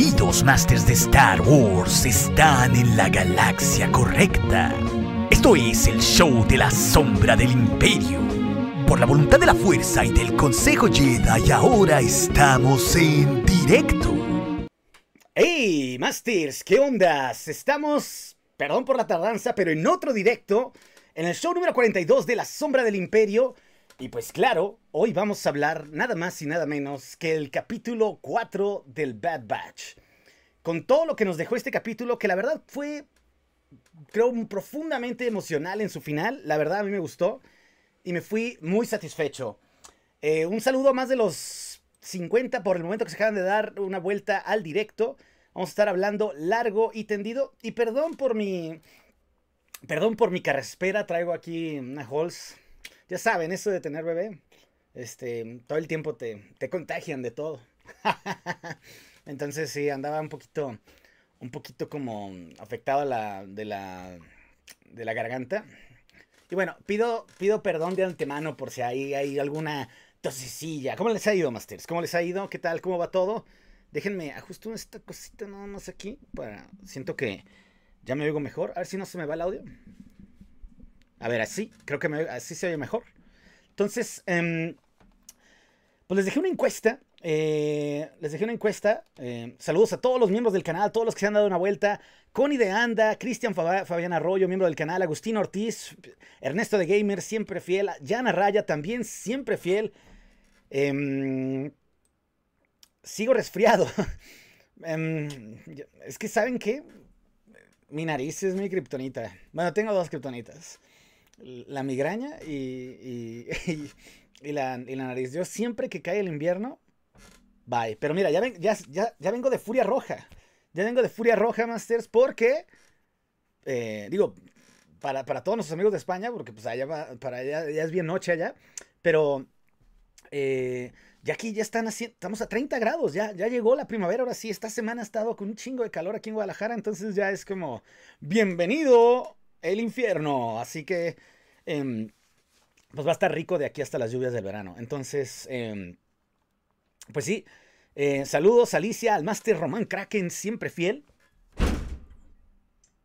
queridos masters de Star Wars están en la galaxia correcta. Esto es el show de la sombra del imperio. Por la voluntad de la fuerza y del Consejo Jedi ahora estamos en directo. ¡Hey, masters! ¿Qué onda? Estamos, perdón por la tardanza, pero en otro directo, en el show número 42 de la sombra del imperio. Y pues claro, hoy vamos a hablar nada más y nada menos que el capítulo 4 del Bad Batch. Con todo lo que nos dejó este capítulo, que la verdad fue, creo, profundamente emocional en su final. La verdad a mí me gustó y me fui muy satisfecho. Eh, un saludo a más de los 50 por el momento que se acaban de dar una vuelta al directo. Vamos a estar hablando largo y tendido. Y perdón por mi... Perdón por mi carraspera, traigo aquí una Halls ya saben, eso de tener bebé, este, todo el tiempo te, contagian de todo. Entonces sí, andaba un poquito, un poquito como afectado la, de, la, de la garganta. Y bueno, pido, pido perdón de antemano por si hay, hay alguna tosicilla. ¿Cómo les ha ido, Masters? ¿Cómo les ha ido? ¿Qué tal? ¿Cómo va todo? Déjenme ajusto esta cosita nada más aquí para... Siento que ya me oigo mejor. A ver si no se me va el audio. A ver, así, creo que así se oye mejor. Entonces, em, pues les dejé una encuesta. Eh, les dejé una encuesta. Em, saludos a todos los miembros del canal, todos los que se han dado una vuelta. Connie de Anda, Cristian Fabián Arroyo, miembro del canal, Agustín Ortiz, Ernesto de Gamer, siempre fiel. Yana Raya, también siempre fiel. Em, sigo resfriado. es que, ¿saben qué? Mi nariz es mi kriptonita. Bueno, tengo dos kriptonitas la migraña y, la, nariz. Yo siempre que cae el invierno, bye. Pero mira, ya, ya, vengo de furia roja. Ya vengo de furia roja, Masters, porque, eh, digo, para, para, todos nuestros amigos de España, porque pues allá para ya es bien noche allá, pero eh, ya aquí ya están haciendo, estamos a 30 grados, ya, ya llegó la primavera, ahora sí, esta semana ha estado con un chingo de calor aquí en Guadalajara, entonces ya es como, bienvenido el infierno. Así que, em, pues va a estar rico de aquí hasta las lluvias del verano. Entonces, em, pues sí. Eh, saludos, Alicia, al máster Román Kraken, siempre fiel.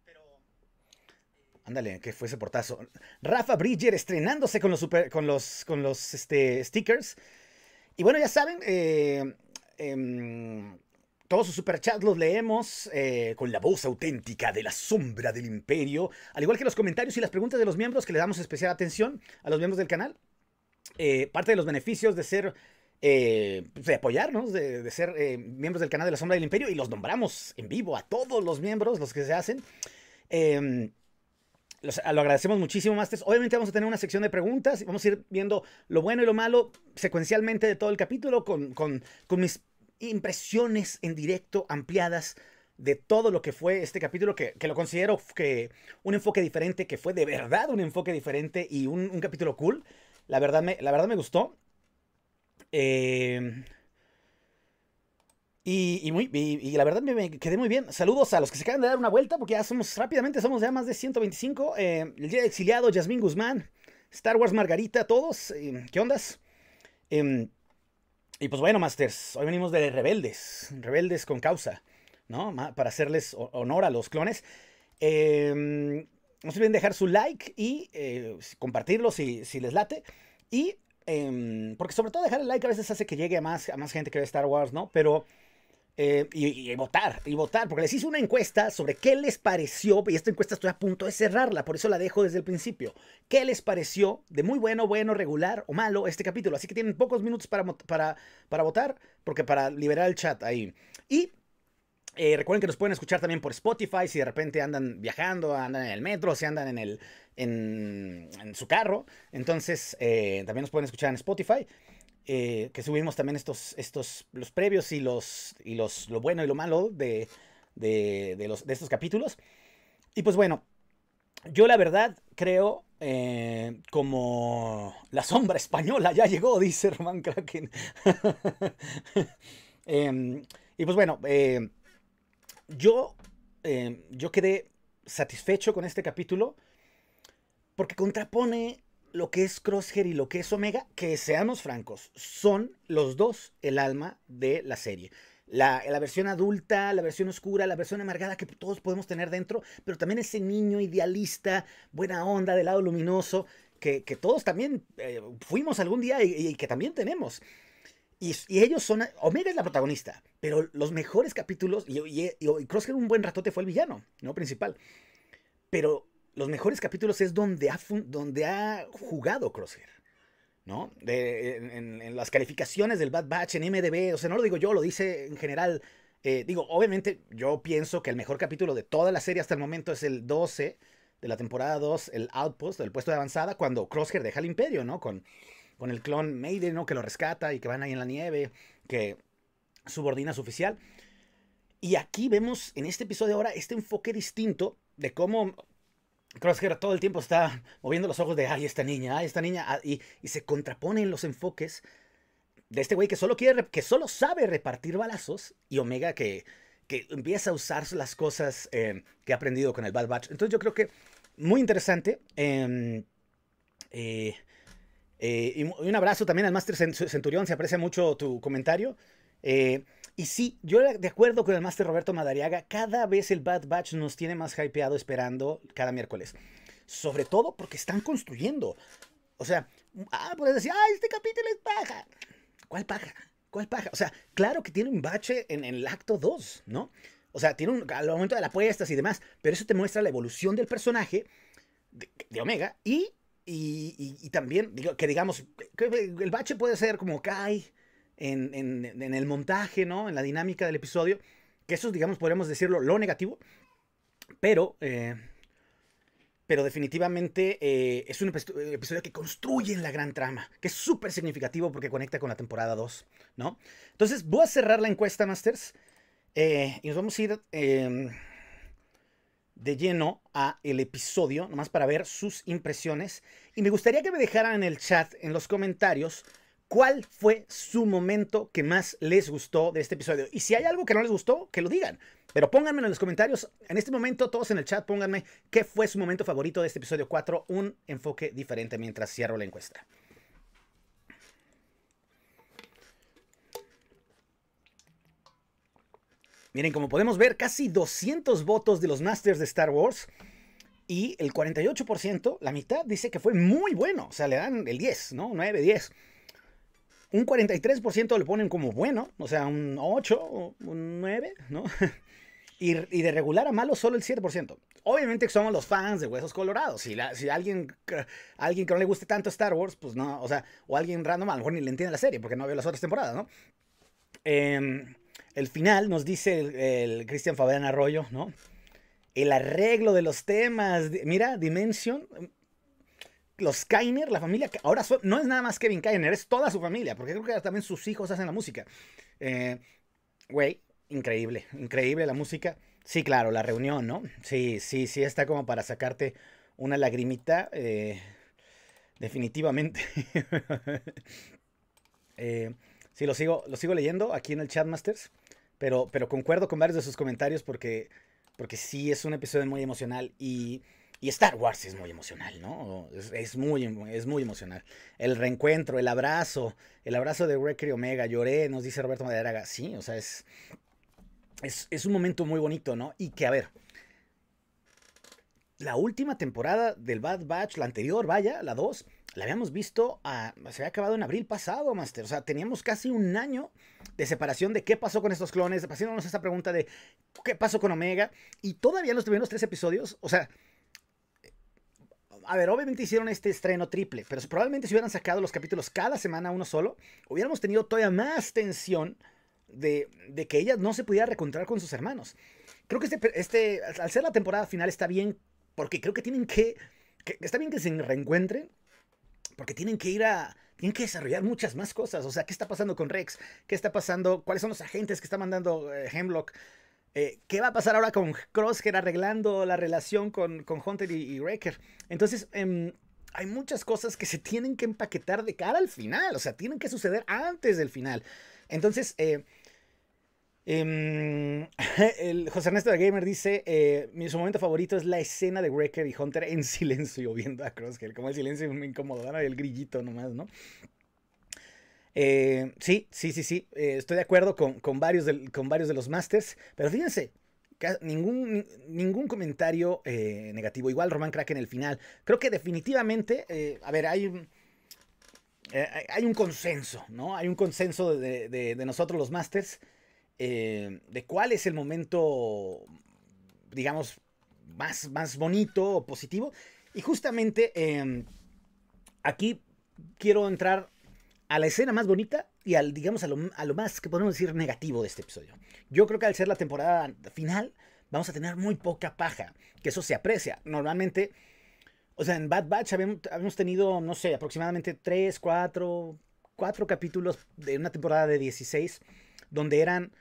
Eh, ándale, que fue ese portazo. Rafa Bridger estrenándose con los, con los, con los este, stickers. Y bueno, ya saben, eh, em, todos sus superchats los leemos eh, con la voz auténtica de la sombra del imperio, al igual que los comentarios y las preguntas de los miembros que le damos especial atención a los miembros del canal. Eh, parte de los beneficios de ser, eh, de apoyarnos, de, ser miembros del canal de la sombra del imperio y los nombramos en vivo a todos los miembros, los que se hacen. Em, lo agradecemos muchísimo, Masters. Obviamente vamos a tener una sección de preguntas y vamos a ir viendo lo bueno y lo malo secuencialmente de todo el capítulo con, con, con mis impresiones en directo ampliadas de todo lo que fue este capítulo, que, lo considero que un enfoque diferente, que fue de verdad un enfoque diferente y un, capítulo cool. La verdad me, la verdad me gustó. Eh, y, y, muy, la verdad me, quedé muy bien. Saludos a los que se acaban de dar una vuelta, porque ya somos rápidamente, somos ya más de 125. Eh, el día de exiliado, Jasmine Guzmán, Star Wars Margarita, todos. Eh, ¿Qué ondas? Em, y pues bueno, Masters, hoy venimos de rebeldes, rebeldes con causa, ¿no? Para hacerles honor a los clones. Em, no se olviden dejar su like y eh, compartirlo si, les late. Y, em, porque sobre todo dejar el like a veces hace que llegue a más, a más gente que ve Star Wars, ¿no? Pero eh, y, votar, y votar, porque les hice una encuesta sobre qué les pareció, y esta encuesta estoy a punto de cerrarla, por eso la dejo desde el principio. ¿Qué les pareció de muy bueno, bueno, regular o malo este capítulo? Así que tienen pocos minutos para, para, votar, porque para liberar el chat ahí. Y eh, recuerden que nos pueden escuchar también por Spotify si de repente andan viajando, andan en el metro, si andan en, el, en, su carro. Entonces, eh, también nos pueden escuchar en Spotify. Eh, que subimos también estos, estos, los previos y los, y los, lo bueno y lo malo de, de, los, de estos capítulos. Y pues bueno, yo la verdad creo eh, como la sombra española ya llegó, dice Román Kraken. Em, y pues bueno, eh, yo, yo quedé satisfecho con este capítulo porque contrapone lo que es Crosshair y lo que es Omega, que seamos francos, son los dos el alma de la serie. La, versión adulta, la versión oscura, la versión amargada que todos podemos tener dentro, pero también ese niño idealista, buena onda, del lado luminoso, que, todos también eh, fuimos algún día y, que también tenemos. Y, ellos son. Omega es la protagonista, pero los mejores capítulos. Y, y, Crosshair un buen ratote fue el villano, ¿no? Principal. Pero los mejores capítulos es donde ha, donde ha jugado Crosshair. ¿No? en, las calificaciones del Bad Batch, en MDB, o sea, no lo digo yo, lo dice en general. Eh, digo, obviamente yo pienso que el mejor capítulo de toda la serie hasta el momento es el 12 de la temporada 2, el Outpost, el puesto de avanzada, cuando Crosshair deja el imperio, ¿no? Con, con el clon Maiden, ¿no? Que lo rescata y que van ahí en la nieve, que subordina su oficial. Y aquí vemos en este episodio ahora este enfoque distinto de cómo Crosshair todo el tiempo está moviendo los ojos de, ay, esta niña, ay, esta niña, ah, y, y se contraponen los enfoques de este güey que solo quiere, que solo sabe repartir balazos y Omega que, que empieza a usar las cosas em, que ha aprendido con el Bad Batch. Entonces yo creo que muy interesante. Em, eh, eh, y un abrazo también al Master Centurión, se aprecia mucho tu comentario. Eh, y sí, yo de acuerdo con el máster Roberto Madariaga, cada vez el Bad Batch nos tiene más hypeado esperando cada miércoles. Sobre todo porque están construyendo. O sea, ah, puedes decir, ¡ay, este capítulo es paja. ¿Cuál paja? ¿Cuál paja? O sea, claro que tiene un bache en, el acto 2, ¿no? O sea, tiene un al momento de las apuestas y demás, pero eso te muestra la evolución del personaje de, Omega y, también, digo, que digamos, el bache puede ser como Kai, en, en, en, el montaje, ¿no? En la dinámica del episodio. Que eso, digamos, podríamos decirlo lo negativo. Pero, eh, pero definitivamente eh, es un episodio que construye la gran trama. Que es súper significativo porque conecta con la temporada 2, ¿no? Entonces, voy a cerrar la encuesta, Masters. Eh, y nos vamos a ir em, de lleno a el episodio, nomás para ver sus impresiones. Y me gustaría que me dejaran en el chat, en los comentarios, cuál fue su momento que más les gustó de este episodio. Y si hay algo que no les gustó, que lo digan. Pero pónganmelo en los comentarios. En este momento, todos en el chat, pónganme qué fue su momento favorito de este episodio 4. Un enfoque diferente mientras cierro la encuesta. Miren, como podemos ver, casi 200 votos de los Masters de Star Wars. Y el 48%, la mitad, dice que fue muy bueno. O sea, le dan el 10, ¿no? 9, 10. Un 43% lo ponen como bueno, o sea, un 8, un 9, ¿no? Y, de regular a malo solo el 7%. Obviamente que somos los fans de Huesos Colorados. Si, la, si alguien, alguien que no le guste tanto Star Wars, pues no, o sea, o alguien random, a lo mejor ni le entiende la serie porque no vio las otras temporadas, ¿no? Em, el final nos dice el, Cristian Fabián Arroyo, ¿no? El arreglo de los temas, mira, Dimension, los Kainer, la familia, que ahora no es nada más Kevin Kainer, es toda su familia, porque creo que también sus hijos hacen la música. Eh, güey, increíble, increíble la música. Sí, claro, la reunión, ¿no? Sí, sí, sí, está como para sacarte una lagrimita, eh, definitivamente. Eh, sí, lo sigo, lo sigo leyendo aquí en el Chatmasters, pero, pero concuerdo con varios de sus comentarios porque, porque sí es un episodio muy emocional y... Y Star Wars es muy emocional, ¿no? Es, muy, es muy emocional. El reencuentro, el abrazo, el abrazo de y Omega, lloré, nos dice Roberto Maderaga. Sí, o sea, es, es, un momento muy bonito, ¿no? Y que, a ver, la última temporada del Bad Batch, la anterior, vaya, la 2, la habíamos visto, se había acabado en abril pasado, Master. O sea, teníamos casi un año de separación de qué pasó con estos clones, haciéndonos esta pregunta de qué pasó con Omega. Y todavía los primeros tres episodios, o sea, a ver, obviamente hicieron este estreno triple, pero probablemente si hubieran sacado los capítulos cada semana uno solo, hubiéramos tenido todavía más tensión de, que ella no se pudiera reencontrar con sus hermanos. Creo que este, este al ser la temporada final está bien, porque creo que tienen que, está bien que se reencuentren, porque tienen que ir a, tienen que desarrollar muchas más cosas. O sea, ¿qué está pasando con Rex? ¿Qué está pasando? ¿Cuáles son los agentes que está mandando eh, Hemlock? Eh, ¿Qué va a pasar ahora con Crosshair arreglando la relación con, con Hunter y, y Entonces, em, hay muchas cosas que se tienen que empaquetar de cara al final, o sea, tienen que suceder antes del final. Entonces, eh, em, José Ernesto de Gamer dice: eh, mi Su momento favorito es la escena de Wrecker y Hunter en silencio, viendo a Crosshair, como el silencio me incomodaba el grillito nomás, ¿no? Eh, sí, sí, sí, sí, eh, estoy de acuerdo con, varios de, con varios de los másters, pero fíjense, ningún, ningún comentario eh, negativo. Igual Román Crack en el final. Creo que definitivamente, a ver, hay, hay un consenso, ¿no? Hay un consenso de, nosotros los masters de cuál es el momento, digamos, más, más bonito o positivo. Y justamente em, aquí quiero entrar a la escena más bonita y al, digamos, a lo, más que podemos decir negativo de este episodio. Yo creo que al ser la temporada final, vamos a tener muy poca paja, que eso se aprecia. Normalmente, o sea, en Bad Batch habíamos, tenido, no sé, aproximadamente 3, 4, 4 capítulos de una temporada de 16, donde eran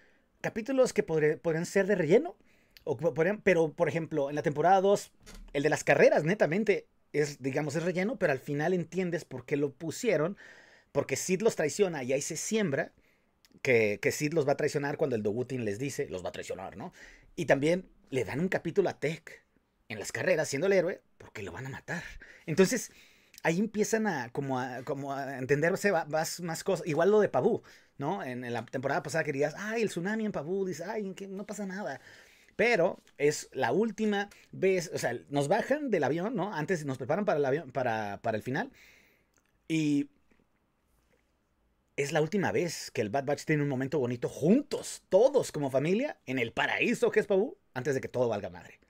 capítulos que podrían ser de relleno, o, pero por ejemplo, en la temporada 2, el de las carreras, netamente, es, digamos, es relleno, pero al final entiendes por qué lo pusieron porque Sid los traiciona y ahí se siembra que, que Sid los va a traicionar cuando el Dogutin les dice, los va a traicionar, ¿no? Y también le dan un capítulo a Tech en las carreras siendo el héroe porque lo van a matar. Entonces, ahí empiezan a como a, como a entenderse más, más cosas. Igual lo de Pabú, ¿no? En, la temporada pasada querías, ay, el tsunami en Pabú, dices, ay, no pasa nada. Pero es la última vez, o sea, nos bajan del avión, ¿no? Antes nos preparan para el avión, para, para el final. Y es la última vez que el Bad Batch tiene un momento bonito juntos, todos como familia, en el paraíso que antes de que todo valga madre.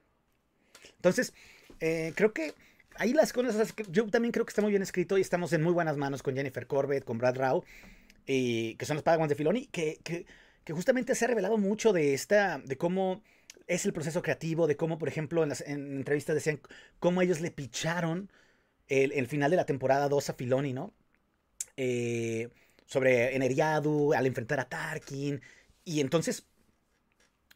Entonces, eh, creo que ahí las cosas, yo también creo que está muy bien escrito y estamos en muy buenas manos con Jennifer Corbett, con Brad Rao, y, que son los Padawans de Filoni, que, que, justamente se ha revelado mucho de esta, de cómo es el proceso creativo, de cómo, por ejemplo, en las entrevistas decían cómo ellos le picharon el, el, final de la temporada 2 a Filoni, ¿no? Eh, sobre Eneriadu al enfrentar a Tarkin. Y entonces,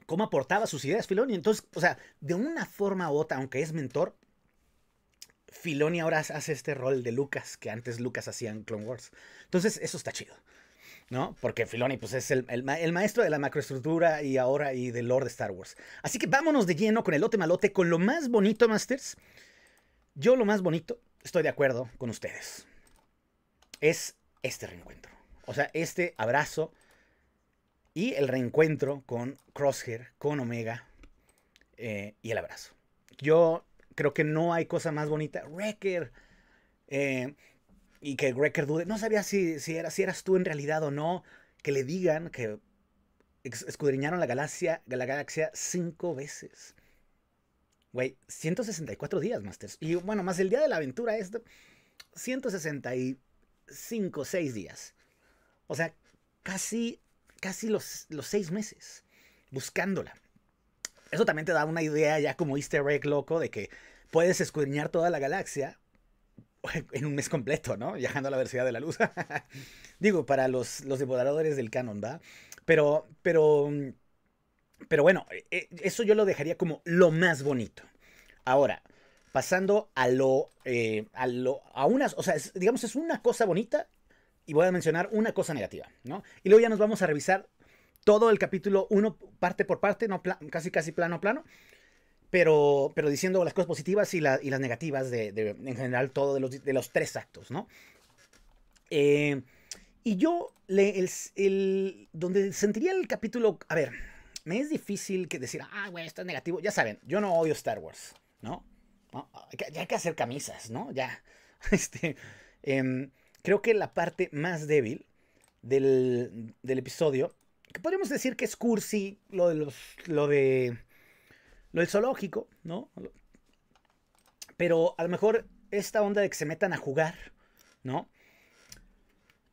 ¿cómo aportaba sus ideas Filoni? Entonces, o sea, de una forma u otra, aunque es mentor, Filoni ahora hace este rol de Lucas que antes Lucas hacía en Clone Wars. Entonces, eso está chido. ¿no? Porque Filoni pues, es el, el, maestro de la macroestructura y ahora y del Lord de Star Wars. Así que vámonos de lleno con el lote malote, con lo más bonito, Masters. Yo lo más bonito, estoy de acuerdo con ustedes. Es este reencuentro. O sea, este abrazo y el reencuentro con Crosshair, con Omega eh, y el abrazo. Yo creo que no hay cosa más bonita. Wrecker. Eh, y que Wrecker dude. No sabía si, eras tú en realidad o no. Que le digan que escudriñaron la galaxia, la galaxia cinco veces. Güey, 164 días, Masters. Y bueno, más el día de la aventura, es 165, 6 días. O sea, casi, casi los, seis meses buscándola. Eso también te da una idea ya como easter egg loco de que puedes escudriñar toda la galaxia en un mes completo, ¿no? Viajando a la velocidad de la luz. Digo, para los, los devoradores del canon, da Pero, pero, pero bueno, e, e, eso yo lo dejaría como lo más bonito. Ahora, pasando a lo, eh, a lo, unas, o sea, digamos, es una cosa bonita y voy a mencionar una cosa negativa, ¿no? Y luego ya nos vamos a revisar todo el capítulo uno parte por parte, no casi casi plano a plano, pero, pero diciendo las cosas positivas y, y las negativas de, en general todo de los, de los tres actos, ¿no? Eh, y yo, le, el, donde sentiría el capítulo, a ver, me es difícil que decir, ah, güey, esto es negativo, ya saben, yo no odio Star Wars, ¿no? Ah, ah, ya hay que hacer camisas, ¿no? Ya, este... Em, creo que la parte más débil del, episodio, que podríamos decir que es cursi, lo de los, lo del zoológico, ¿no? Pero a lo mejor esta onda de que se metan a jugar, ¿no?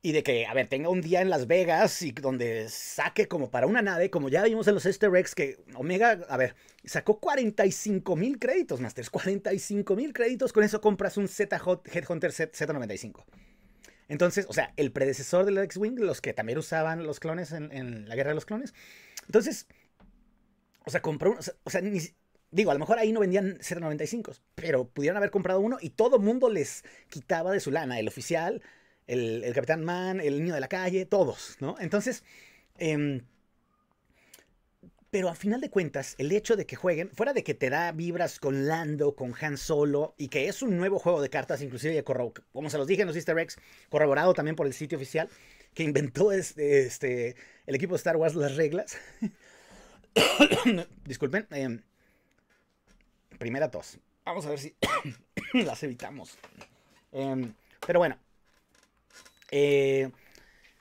Y de que, a ver, tenga un día en Las Vegas y donde saque como para una nave, como ya vimos en los Easter eggs, que Omega, a ver, sacó 45 mil créditos, Masters. 45 mil créditos, con eso compras un Hot Headhunter Z95. Entonces, o sea, el predecesor del X-Wing, los que también usaban los clones en, la guerra de los clones. Entonces, o sea, compró uno, o sea, ni, digo, a lo mejor ahí no vendían 0.95, pero pudieron haber comprado uno y todo mundo les quitaba de su lana, el oficial, el, capitán Man, el niño de la calle, todos, ¿no? Entonces, eh, pero a final de cuentas, el hecho de que jueguen, fuera de que te da vibras con Lando, con Han Solo, y que es un nuevo juego de cartas, inclusive, como se los dije en los Easter eggs, corroborado también por el sitio oficial, que inventó este, el equipo de Star Wars las reglas. Disculpen. Em, primera tos. Vamos a ver si las evitamos. Em, pero bueno. Eh,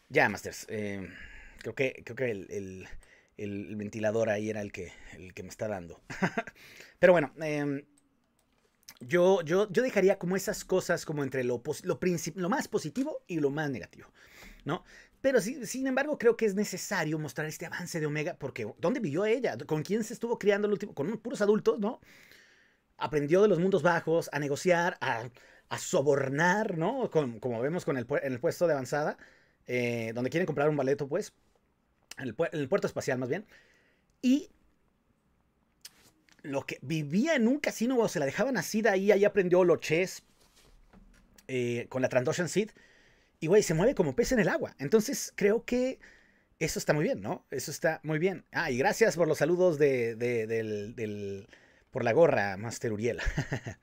ya, Masters. Em, creo que, creo que el el, ventilador ahí era el que, el que me está dando. Pero bueno, em, yo, yo, yo, dejaría como esas cosas como entre lo, lo, lo más positivo y lo más negativo, ¿no? Pero sin embargo, creo que es necesario mostrar este avance de Omega, porque ¿dónde vivió ella? ¿Con quién se estuvo criando el último? Con puros adultos, ¿no? Aprendió de los mundos bajos a negociar, a, sobornar, ¿no? como vemos con el, en el puesto de avanzada, eh, donde quieren comprar un baleto, pues en el, puerto espacial más bien, y lo que vivía en un casino, o se la dejaban así de ahí, ahí aprendió lo chess eh, con la Transdotion Seed. Y, güey, se mueve como pez en el agua. Entonces, creo que eso está muy bien, ¿no? Eso está muy bien. Ah, y gracias por los saludos de, de, del, del, por la gorra, Master Uriel.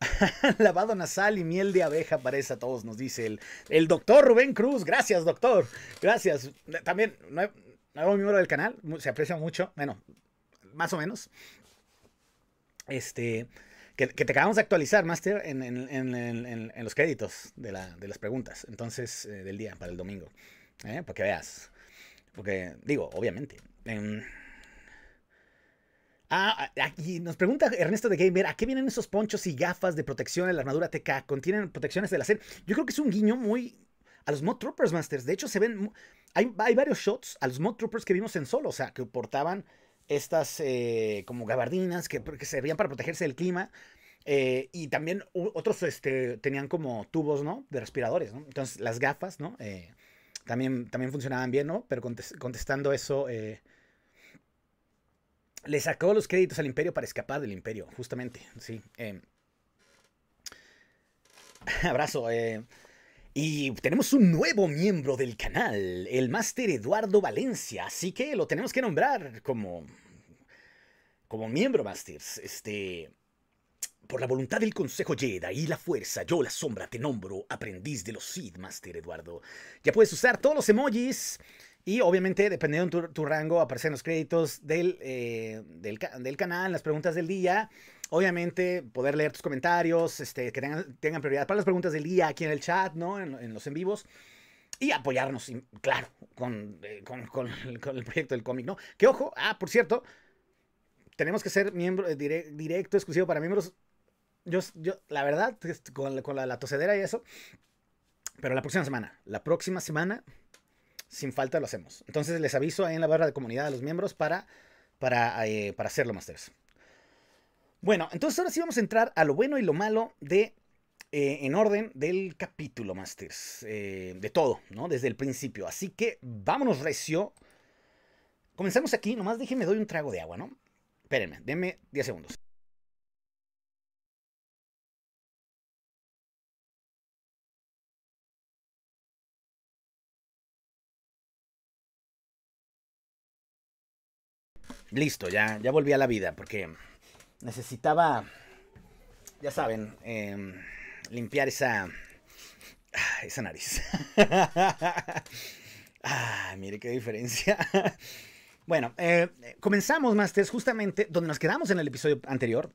Lavado nasal y miel de abeja parece a todos, nos dice el, el doctor Rubén Cruz. Gracias, doctor. Gracias. También, nuevo miembro del canal, se aprecia mucho. Bueno, más o menos. Este, que, que te acabamos de actualizar, Master, en, en, en, en los créditos de, la, de, las preguntas. Entonces, eh, del día, para el domingo. ¿eh? porque veas. Porque, digo, obviamente. Em, Ah, aquí nos pregunta Ernesto de Gamer, ¿a qué vienen esos ponchos y gafas de protección en la armadura TK? ¿Contienen protecciones del acero? Yo creo que es un guiño muy a los Mod Troopers Masters. De hecho, se ven. Hay, varios shots a los Mod Troopers que vimos en solo, o sea, que portaban estas eh, como gabardinas que, servían para protegerse del clima. Eh, y también otros este, tenían como tubos, ¿no? De respiradores, ¿no? Entonces, las gafas, ¿no? Eh, también, también funcionaban bien, ¿no? Pero contestando eso, eh, le sacó los créditos al imperio para escapar del imperio, justamente, sí. Em. Abrazo. Eh. Y tenemos un nuevo miembro del canal, el máster Eduardo Valencia, así que lo tenemos que nombrar como, como miembro, masters. Este, por la voluntad del Consejo Jedi y la fuerza, yo la sombra te nombro aprendiz de los Sith, Master Eduardo. Ya puedes usar todos los emojis. Y obviamente, dependiendo de tu, rango, aparecen los créditos del, eh, del, canal, las preguntas del día. Obviamente, poder leer tus comentarios, este, que tengan, tengan prioridad para las preguntas del día aquí en el chat, ¿no? En, los en vivos. Y apoyarnos, claro, con, eh, con, con, el, proyecto del cómic, ¿no? Que ojo, ah, por cierto, tenemos que ser miembro eh, directo, directo exclusivo para miembros. Yo, yo la verdad, con, con la, la, tocedera y eso. Pero la próxima semana, la próxima semana sin falta lo hacemos. Entonces les aviso en la barra de comunidad a los miembros para, para, eh, para hacerlo, Masters. Bueno, entonces ahora sí vamos a entrar a lo bueno y lo malo de eh, en orden del capítulo, Masters. Eh, de todo, ¿no? Desde el principio. Así que vámonos recio. Comenzamos aquí, nomás déjenme doy un trago de agua, ¿no? Espérenme, denme 10 segundos. listo, ya, ya volví a la vida, porque necesitaba, ya saben, em, limpiar esa, ah, esa nariz. ah, mire qué diferencia. bueno, eh, comenzamos, Masters, justamente donde nos quedamos en el episodio anterior,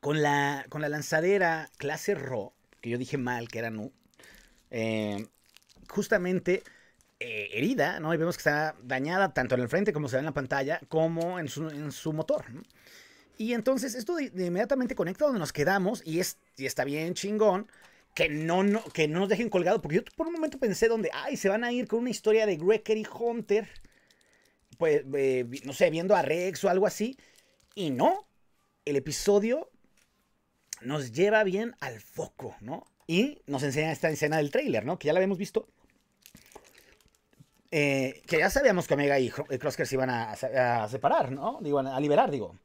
con la, con la lanzadera clase Ro, que yo dije mal, que era Nu. Eh, justamente eh, herida, ¿no? Y vemos que está dañada tanto en el frente como se ve en la pantalla, como en su, motor. Y entonces esto inmediatamente conecta donde nos quedamos y, está bien chingón que no, que no nos dejen colgado, porque yo por un momento pensé donde, ay, se van a ir con una historia de Gregory Hunter, pues, eh, no sé, viendo a Rex o algo así, y no, el episodio nos lleva bien al foco, ¿no? Y nos enseña esta escena del tráiler, ¿no? Que ya la habíamos visto, eh, que ya sabíamos que Omega y Crosker se iban a, separar, ¿no? a liberar, digo.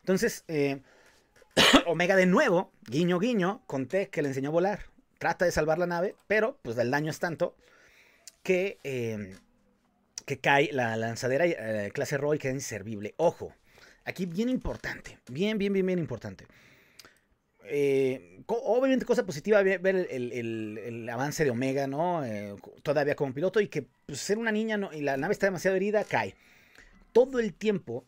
Entonces, eh, Omega de nuevo, guiño guiño, conté que le enseñó a volar. Trata de salvar la nave, pero pues el daño es tanto que, em, que cae la lanzadera eh, clase Roy queda inservible. Ojo, aquí bien importante, bien, bien, bien, bien importante. Eh, obviamente cosa positiva ver el, avance de Omega, ¿no? Eh, todavía como piloto y que pues, ser una niña y la nave está demasiado herida, cae. Todo el tiempo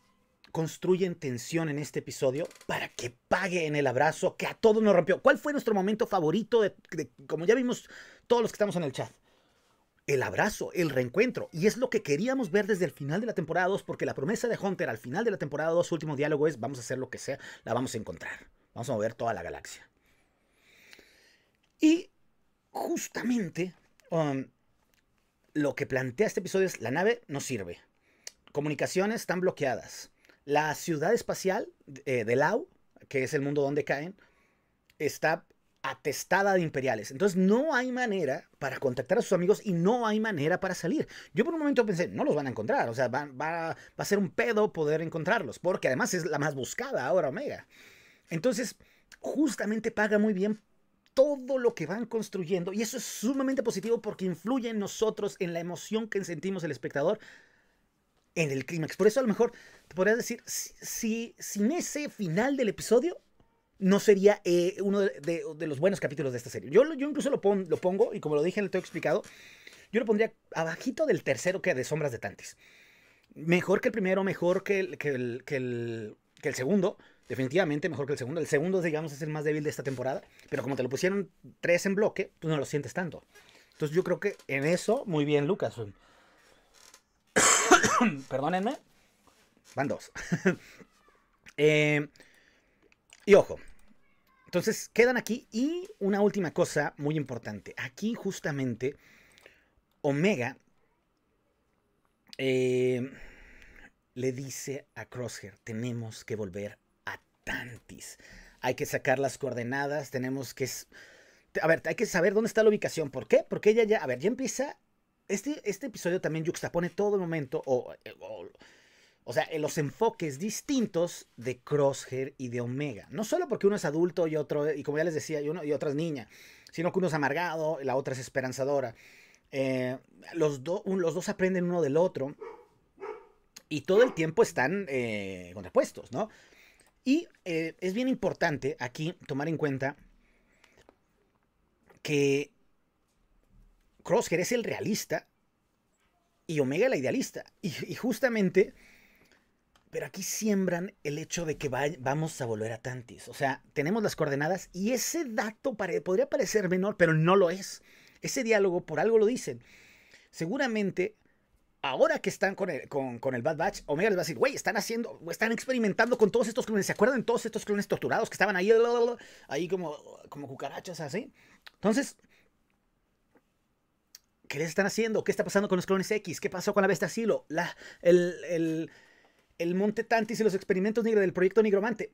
construyen tensión en este episodio para que pague en el abrazo que a todos nos rompió. ¿Cuál fue nuestro momento favorito? De, como ya vimos todos los que estamos en el chat. El abrazo, el reencuentro. Y es lo que queríamos ver desde el final de la temporada 2, porque la promesa de Hunter al final de la temporada 2, último diálogo es, vamos a hacer lo que sea, la vamos a encontrar. Vamos a mover toda la galaxia. Y justamente um, lo que plantea este episodio es la nave no sirve. Comunicaciones están bloqueadas. La ciudad espacial eh, de Lau, que es el mundo donde caen, está atestada de imperiales. Entonces no hay manera para contactar a sus amigos y no hay manera para salir. Yo por un momento pensé, no los van a encontrar, o sea, va a ser un pedo poder encontrarlos, porque además es la más buscada ahora Omega. Entonces, justamente paga muy bien todo lo que van construyendo y eso es sumamente positivo porque influye en nosotros, en la emoción que sentimos el espectador en el clímax. Por eso a lo mejor te podrías decir, si, sin ese final del episodio, no sería eh, uno de, los buenos capítulos de esta serie. Yo, incluso lo, pongo, y como lo dije en el explicado, yo lo pondría abajito del tercero que de Sombras de Tantis. Mejor que el primero, mejor que el, que el segundo, definitivamente mejor que el segundo. El segundo, digamos, es el más débil de esta temporada, pero como te lo pusieron tres en bloque, tú no lo sientes tanto. Entonces yo creo que en eso, muy bien Lucas. Perdónenme. Van dos. Eh, y ojo. Entonces quedan aquí y una última cosa muy importante. Aquí justamente Omega eh, le dice a Crosshair, tenemos que volver hay que sacar las coordenadas, tenemos que... A ver, hay que saber dónde está la ubicación. ¿Por qué? Porque ella ya... A ver, ya empieza... Este, este episodio también juxtapone todo el momento, o, o, sea, los enfoques distintos de Crosshair y de Omega. No solo porque uno es adulto y otro, y como ya les decía, y, uno, y otra es niña, sino que uno es amargado, y la otra es esperanzadora. Eh, los, dos aprenden uno del otro y todo el tiempo están eh, contrapuestos, ¿no? Y eh, es bien importante aquí tomar en cuenta que Crosshair es el realista y Omega la idealista. Y, justamente, pero aquí siembran el hecho de que vamos a volver a Tantis. O sea, tenemos las coordenadas y ese dato podría parecer menor, pero no lo es. Ese diálogo por algo lo dicen. Seguramente ahora que están con el, con, con Bad Batch, Omega les va a decir, güey, están haciendo, están experimentando con todos estos clones. ¿Se acuerdan todos estos clones torturados que estaban ahí, ahí como, como cucarachas, así? Entonces, ¿qué les están haciendo? ¿Qué está pasando con los clones X? ¿Qué pasó con la Besta Silo? La, el, el, el Monte Tantis y los experimentos del proyecto Nigromante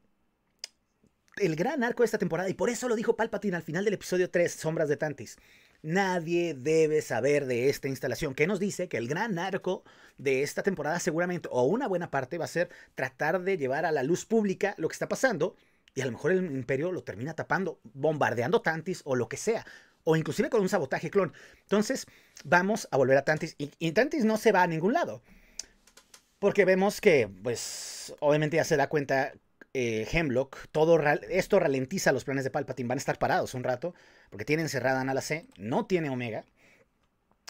el gran arco de esta temporada, y por eso lo dijo Palpatine al final del episodio 3, Sombras de Tantis. Nadie debe saber de esta instalación, que nos dice que el gran arco de esta temporada seguramente, o una buena parte, va a ser tratar de llevar a la luz pública lo que está pasando, y a lo mejor el imperio lo termina tapando, bombardeando Tantis o lo que sea, o inclusive con un sabotaje clon. Entonces, vamos a volver a Tantis, y, y Tantis no se va a ningún lado. Porque vemos que, pues, obviamente ya se da cuenta eh, Hemlock, todo esto ralentiza los planes de Palpatine. Van a estar parados un rato, porque tienen encerrada a Nala C, no tiene Omega.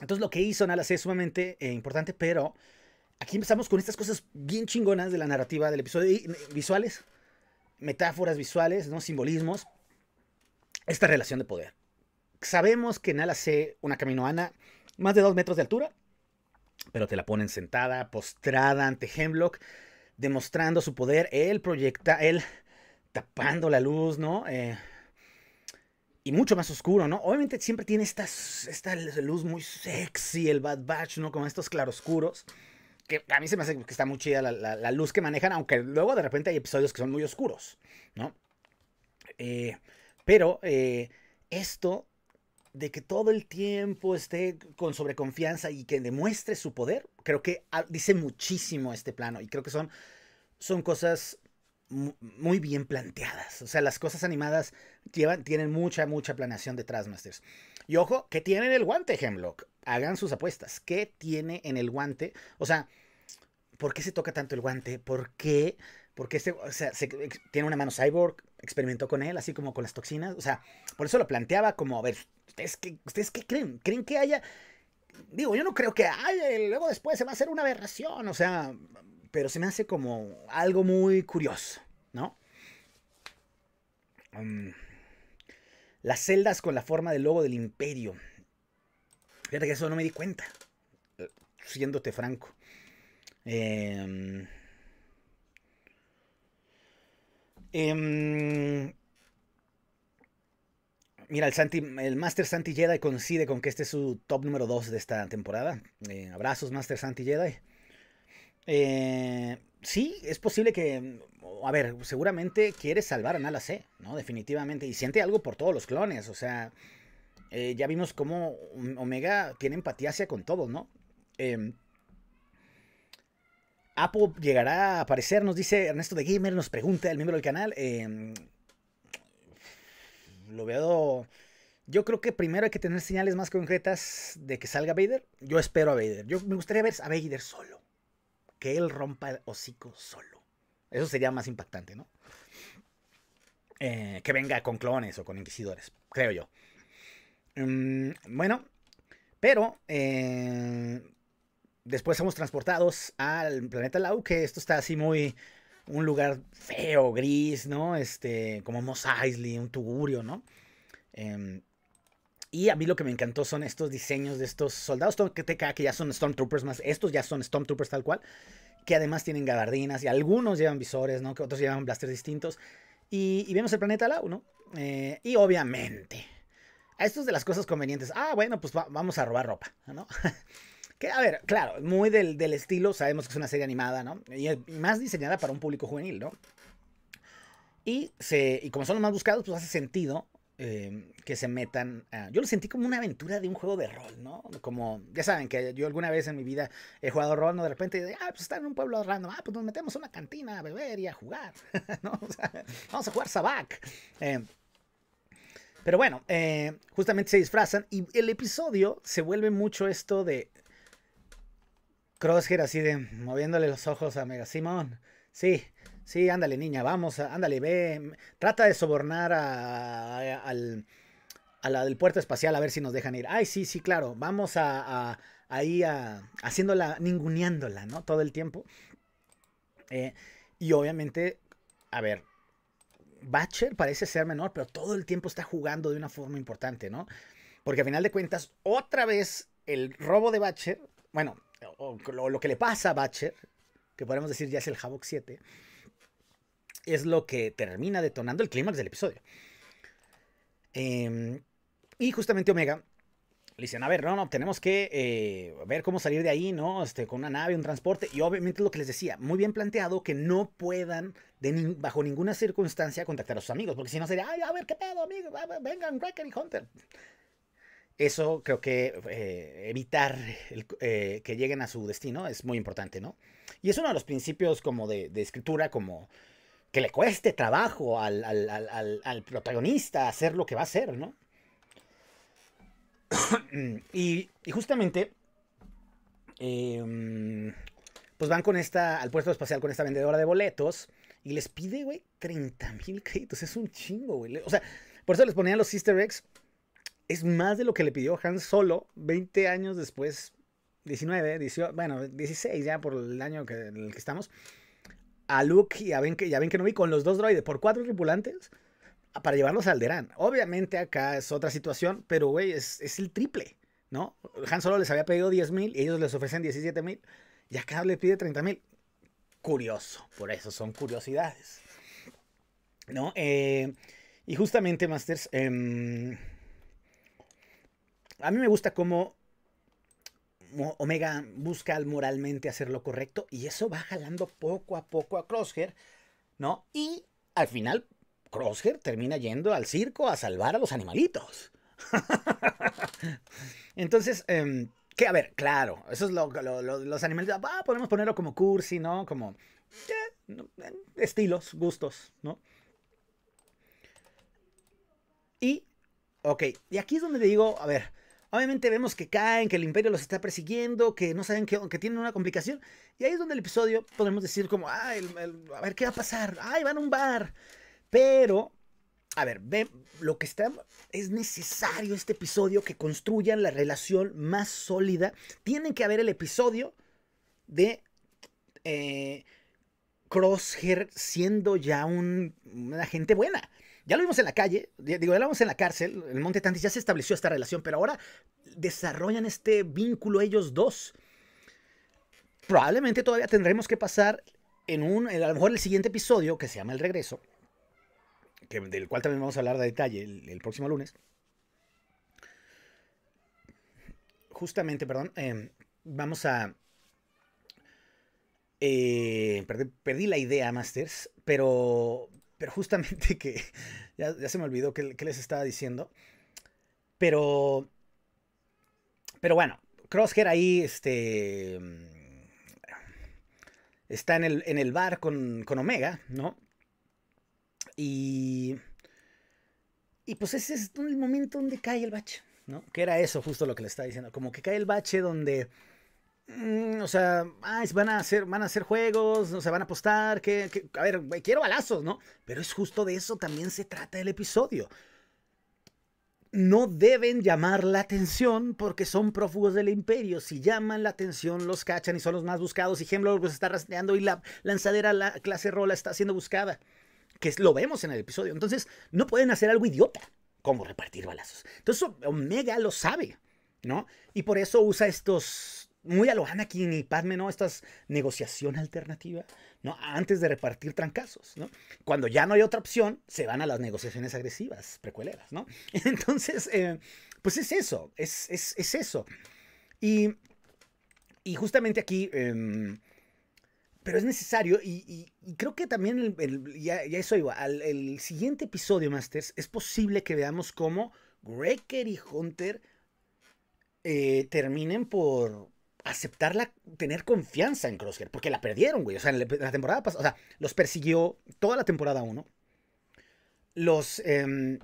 Entonces lo que hizo Nala C es sumamente eh, importante, pero aquí empezamos con estas cosas bien chingonas de la narrativa del episodio. Eh, visuales, metáforas visuales, ¿no? simbolismos. Esta relación de poder. Sabemos que Nala C, una caminoana, más de dos metros de altura, pero te la ponen sentada, postrada ante Hemlock demostrando su poder, él proyecta, él tapando la luz, ¿no? Eh, y mucho más oscuro, ¿no? Obviamente siempre tiene esta, esta luz muy sexy, el Bad Batch, ¿no? Con estos claroscuros. Que a mí se me hace que está muy chida la, luz que manejan, aunque luego de repente hay episodios que son muy oscuros, ¿no? Eh, pero eh, esto de que todo el tiempo esté con sobreconfianza y que demuestre su poder, creo que ah, dice muchísimo este plano y creo que son, son cosas muy bien planteadas. O sea, las cosas animadas llevan, tienen mucha, mucha planeación detrás, Masters. Y ojo, que en el guante, Hemlock. Hagan sus apuestas. ¿Qué tiene en el guante? O sea, ¿por qué se toca tanto el guante? ¿Por qué? Porque este, o sea, tiene una mano cyborg, experimentó con él, así como con las toxinas. O sea, por eso lo planteaba como, a ver, ¿Ustedes qué, ¿Ustedes qué creen? ¿Creen que haya.? Digo, yo no creo que haya. Luego después se va a hacer una aberración, o sea. Pero se me hace como algo muy curioso, ¿no? Mm, las celdas con la forma del logo del imperio. Fíjate que eso no me di cuenta. Siéndote franco. Em, em, Mira, el, Master Santi Jedi coincide con que este es su top número 2 de esta temporada. Eh, abrazos, Master Santi Jedi. Eh, sí, es posible que. A ver, seguramente quiere salvar a Nala C, ¿no? Definitivamente. Y siente algo por todos los clones. O sea, eh, ya vimos cómo Omega tiene empatía hacia con todos, ¿no? Em, Apo llegará a aparecer, nos dice Ernesto de Gamer, nos pregunta el miembro del canal. Em, lo veo. Yo creo que primero hay que tener señales más concretas de que salga Vader. Yo espero a Vader. Yo me gustaría ver a Vader solo. Que él rompa el hocico solo. Eso sería más impactante, ¿no? Eh, que venga con clones o con inquisidores, creo yo. Mm, bueno, pero eh, después somos transportados al planeta Lau, que esto está así muy un lugar feo, gris, ¿no? Este, como Mos Eisley, un tugurio, ¿no? Em, y a mí lo que me encantó son estos diseños de estos soldados cae que ya son Stormtroopers más, estos ya son Stormtroopers tal cual, que además tienen gabardinas y algunos llevan visores, ¿no? Que otros llevan blasters distintos. Y, vemos el planeta lado, ¿no? Eh, y obviamente, a estos de las cosas convenientes. Ah, bueno, pues vamos a robar ropa, ¿no? Que, a ver, claro, muy del, del estilo, sabemos que es una serie animada, ¿no? Y más diseñada para un público juvenil, ¿no? Y, se, y como son los más buscados, pues hace sentido eh, que se metan. yo lo sentí como una aventura de un juego de rol, ¿no? Como, ya saben que yo alguna vez en mi vida he jugado rol, ¿no? De repente, ah, pues están en un pueblo random, ah, pues nos metemos a una cantina a beber y a jugar, ¿no? O sea, vamos a jugar sabac. Eh. pero bueno, eh, justamente se disfrazan y el episodio se vuelve mucho esto de Crosshair así de moviéndole los ojos a Mega Simón. Sí, sí, ándale niña, vamos, ándale, ve. Trata de sobornar a, la del puerto espacial a ver si nos dejan ir. Ay, sí, sí, claro, vamos a, a ahí a, haciéndola, ninguneándola, ¿no? Todo el tiempo. Eh, y obviamente, a ver, Batcher parece ser menor, pero todo el tiempo está jugando de una forma importante, ¿no? Porque a final de cuentas, otra vez el robo de Batcher, bueno, o, lo, que le pasa a Batcher, que podemos decir ya es el Havoc 7, es lo que termina detonando el clímax del episodio. Em, y justamente Omega le dicen, a ver, no, no, tenemos que eh, ver cómo salir de ahí, ¿no? Este, con una nave, un transporte. Y obviamente lo que les decía, muy bien planteado que no puedan, bajo ninguna circunstancia, contactar a sus amigos. Porque si no sería, ay, a ver, ¿qué pedo, amigos? Vengan, Wrecker y Hunter eso creo que eh, evitar eh, que lleguen a su destino es muy importante, ¿no? Y es uno de los principios como de, escritura, como que le cueste trabajo al, protagonista hacer lo que va a hacer, ¿no? y, justamente, em, pues van con esta, al puesto espacial con esta vendedora de boletos y les pide, güey, 30 mil créditos, es un chingo, güey. O sea, por eso les ponían los easter eggs es más de lo que le pidió Han Solo 20 años después, 19, 18, bueno, 16 ya por el año que, en el que estamos, a Luke y a Ben, ven que no vi con los dos droides por cuatro tripulantes para llevarlos al Deran Obviamente acá es otra situación, pero güey, es, el triple, ¿no? Han Solo les había pedido 10 mil y ellos les ofrecen 17 mil y acá le pide 30 mil. Curioso, por eso son curiosidades. ¿No? Eh, y justamente, Masters, em, a mí me gusta cómo Omega busca moralmente hacer lo correcto y eso va jalando poco a poco a Crosshair, ¿no? Y al final Crosshair termina yendo al circo a salvar a los animalitos. Entonces, em, que a ver, claro, eso es lo, que los animales... ah, podemos ponerlo como cursi, ¿no? Como estilos, gustos, ¿no? Y, ok, y aquí es donde digo, a ver, Obviamente vemos que caen, que el imperio los está persiguiendo, que no saben que, tienen una complicación. Y ahí es donde el episodio podemos decir como, ah, a ver qué va a pasar, ay, van a un bar. Pero, a ver, ve, lo que está, es necesario este episodio que construyan la relación más sólida. Tienen que haber el episodio de... Eh, Crosshair siendo ya un, una gente buena. Ya lo vimos en la calle, digo, ya lo vimos en la cárcel, en el Monte Tantis ya se estableció esta relación, pero ahora desarrollan este vínculo ellos dos. Probablemente todavía tendremos que pasar en un, a lo mejor el siguiente episodio, que se llama El Regreso, del cual también vamos a hablar de detalle el, próximo lunes. Justamente, perdón, em, vamos a... Eh, perdí, la idea, Masters, pero pero justamente que, ya, se me olvidó qué, les estaba diciendo. Pero, pero bueno, Crosshair ahí, este, está en el, en el bar con, con Omega, ¿no? Y, y pues ese es el momento donde cae el bache, ¿no? Que era eso justo lo que le estaba diciendo. Como que cae el bache donde Mm, o sea, van, a hacer, van a hacer juegos, o van a apostar, que, a ver, quiero balazos, ¿no? Pero es justo de eso también se trata el episodio. No deben llamar la atención porque son prófugos del imperio. Si llaman la atención, los cachan y son los más buscados. Y pues, está rastreando y la lanzadera, la clase Rola, está siendo buscada. Que lo vemos en el episodio. Entonces, no pueden hacer algo idiota como repartir balazos. Entonces, Omega lo sabe, ¿no? Y por eso usa estos muy a lo en y Padme, ¿no? Estas negociación alternativa, ¿no? Antes de repartir trancazos, ¿no? Cuando ya no hay otra opción, se van a las negociaciones agresivas, precueleras, ¿no? Entonces, eh, pues es eso, es, eso. Y, y, justamente aquí, em, pero es necesario, y, creo que también, ya, eso iba, al el siguiente episodio, Masters, es posible que veamos cómo Greker y Hunter eh, terminen por aceptarla, tener confianza en Crosshair, porque la perdieron, güey. O sea, en la temporada pasada, o sea, los persiguió toda la temporada 1. Los, em,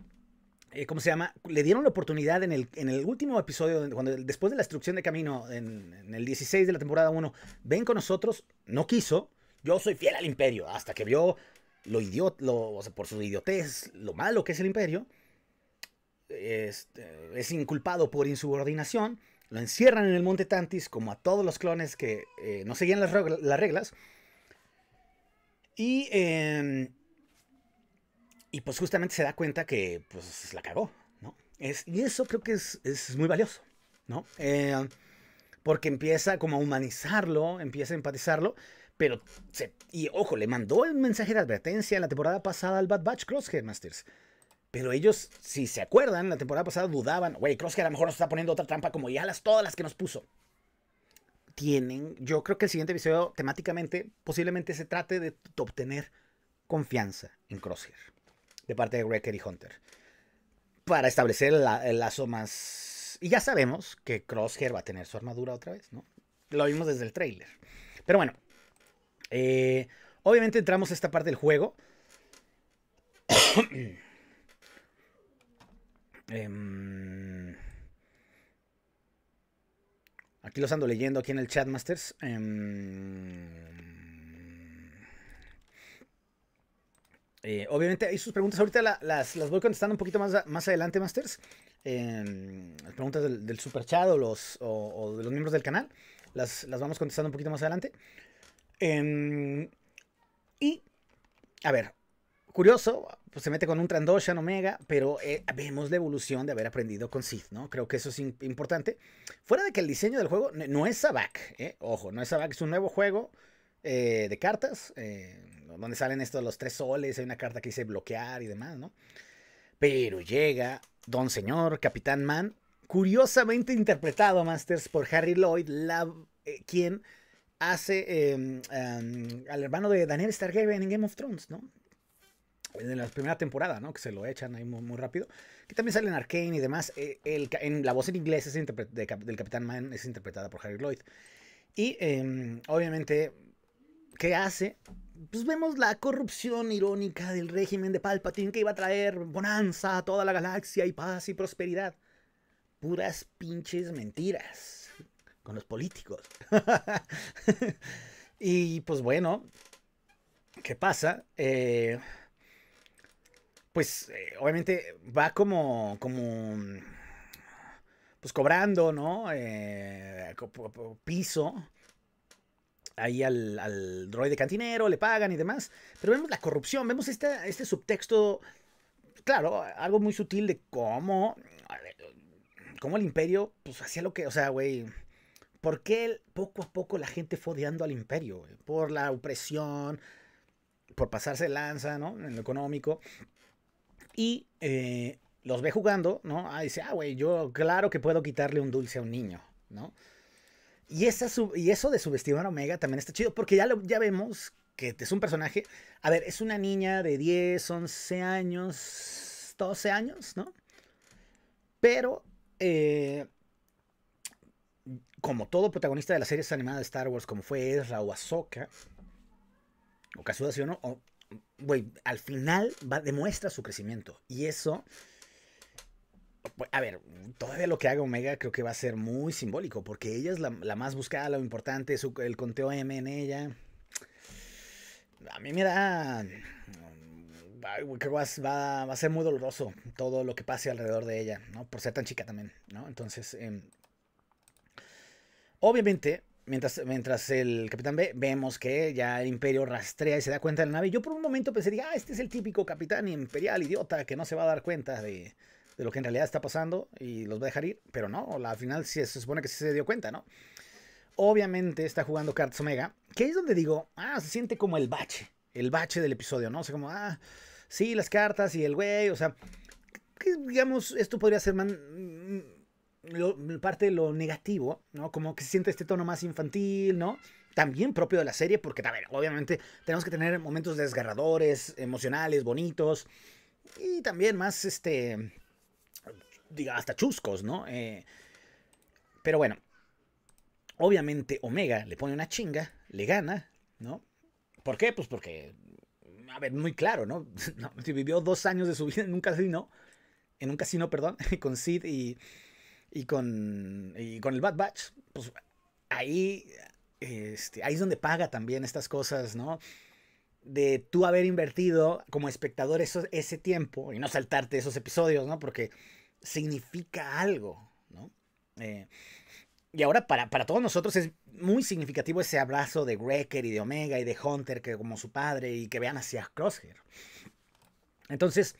eh, ¿cómo se llama? Le dieron la oportunidad en el, en el último episodio, cuando, después de la destrucción de camino, en, el 16 de la temporada 1, ven con nosotros, no quiso. Yo soy fiel al imperio, hasta que vio lo idiota, o sea, por su idiotez, lo malo que es el imperio. Este, es inculpado por insubordinación lo encierran en el monte Tantis como a todos los clones que eh, no seguían las, reglas. Y, em, y pues justamente se da cuenta que pues la cagó, ¿no? Es, y eso creo que es, muy valioso, ¿no? Eh, porque empieza como a humanizarlo, empieza a empatizarlo, pero, y ojo, le mandó el mensaje de advertencia en la temporada pasada al Bad Batch Crosshair Masters. Pero ellos, si se acuerdan, la temporada pasada dudaban, Wey, Crosshair a lo mejor nos está poniendo otra trampa como ya las todas las que nos puso. Tienen, yo creo que el siguiente episodio temáticamente posiblemente se trate de obtener confianza en Crosshair de parte de Wrecker y Hunter para establecer las el lazo más... Y ya sabemos que Crosshair va a tener su armadura otra vez, ¿no? Lo vimos desde el trailer. Pero bueno, eh, obviamente entramos a esta parte del juego. Em, aquí los ando leyendo aquí en el chat, Masters. Em, eh, obviamente hay sus preguntas. Ahorita las, voy contestando un poquito más, más adelante, Masters. Em, las preguntas del, super chat o, los, de los miembros del canal. Las, las, vamos contestando un poquito más adelante. y, a ver, curioso, pues se mete con un Trandoshan Omega, pero eh, vemos la evolución de haber aprendido con Sith, ¿no? Creo que eso es importante. Fuera de que el diseño del juego no es Sabak, eh, ojo, no es Sabak, es un nuevo juego eh, de cartas, eh, donde salen estos los tres soles, hay una carta que dice bloquear y demás, ¿no? Pero llega Don Señor, Capitán Man, curiosamente interpretado, Masters, por Harry Lloyd, la, quien hace em, al hermano de Daniel Stargate en Game of Thrones, ¿no? En la primera temporada, ¿no? Que se lo echan ahí muy, rápido. Que también sale en Arkane y demás. Eh, el, en, la voz en inglés es del Capitán Man es interpretada por Harry Lloyd. Y em, obviamente, ¿qué hace? Pues vemos la corrupción irónica del régimen de Palpatine que iba a traer bonanza a toda la galaxia y paz y prosperidad. Puras pinches mentiras con los políticos. y pues bueno, ¿qué pasa? Eh, pues eh, obviamente va como, como, mm, pues cobrando, ¿no? Eh, piso ahí al, al droide cantinero, le pagan y demás. Pero vemos la corrupción, vemos este subtexto, claro, algo muy sutil de cómo, cómo el imperio, pues hacía lo que, o sea, güey, ¿por qué poco a poco la gente fue odiando al imperio? Por la opresión, por pasarse lanza, ¿no? En lo económico y eh, los ve jugando, ¿no? Ah, dice, ah, güey, yo claro que puedo quitarle un dulce a un niño, ¿no? Y, esa y eso de subestimar a Omega también está chido, porque ya, ya vemos que es un personaje, a ver, es una niña de 10, 11 años, 12 años, ¿no? Pero, eh, como todo protagonista de las series animadas de Star Wars, como fue Ezra o Ahsoka, o Kazuda o, güey, al final va, demuestra su crecimiento. Y eso, pues, a ver, todavía lo que haga Omega creo que va a ser muy simbólico, porque ella es la, más buscada, lo importante, su, el conteo M en ella. A mí me da... Creo va, va, a ser muy doloroso todo lo que pase alrededor de ella, ¿no? Por ser tan chica también, Entonces, em, obviamente, Mientras, el Capitán B, vemos que ya el Imperio rastrea y se da cuenta de la nave. Yo por un momento pensé, ah, este es el típico Capitán Imperial idiota que no se va a dar cuenta de, lo que en realidad está pasando y los va a dejar ir. Pero no, al final se supone que sí se dio cuenta, ¿no? Obviamente está jugando Cards Omega, que es donde digo, ah, se siente como el bache, el bache del episodio, ¿no? O sea, como, ah, sí, las cartas y el güey, o sea, digamos, esto podría ser man parte de lo negativo, ¿no? Como que se siente este tono más infantil, ¿no? También propio de la serie, porque, a ver, obviamente tenemos que tener momentos desgarradores, emocionales, bonitos, y también más, este, diga, hasta chuscos, ¿no? Eh, pero bueno, obviamente Omega le pone una chinga, le gana, ¿no? ¿Por qué? Pues porque, a ver, muy claro, ¿no? vivió dos años de su vida en un casino, en un casino, perdón, con Sid y y con, y con el Bad Batch, pues ahí, este, ahí es donde paga también estas cosas, ¿no? De tú haber invertido como espectador eso, ese tiempo y no saltarte esos episodios, ¿no? Porque significa algo, ¿no? Eh, y ahora para, todos nosotros es muy significativo ese abrazo de Wrecker y de Omega y de Hunter que como su padre y que vean hacia Crosshair. Entonces,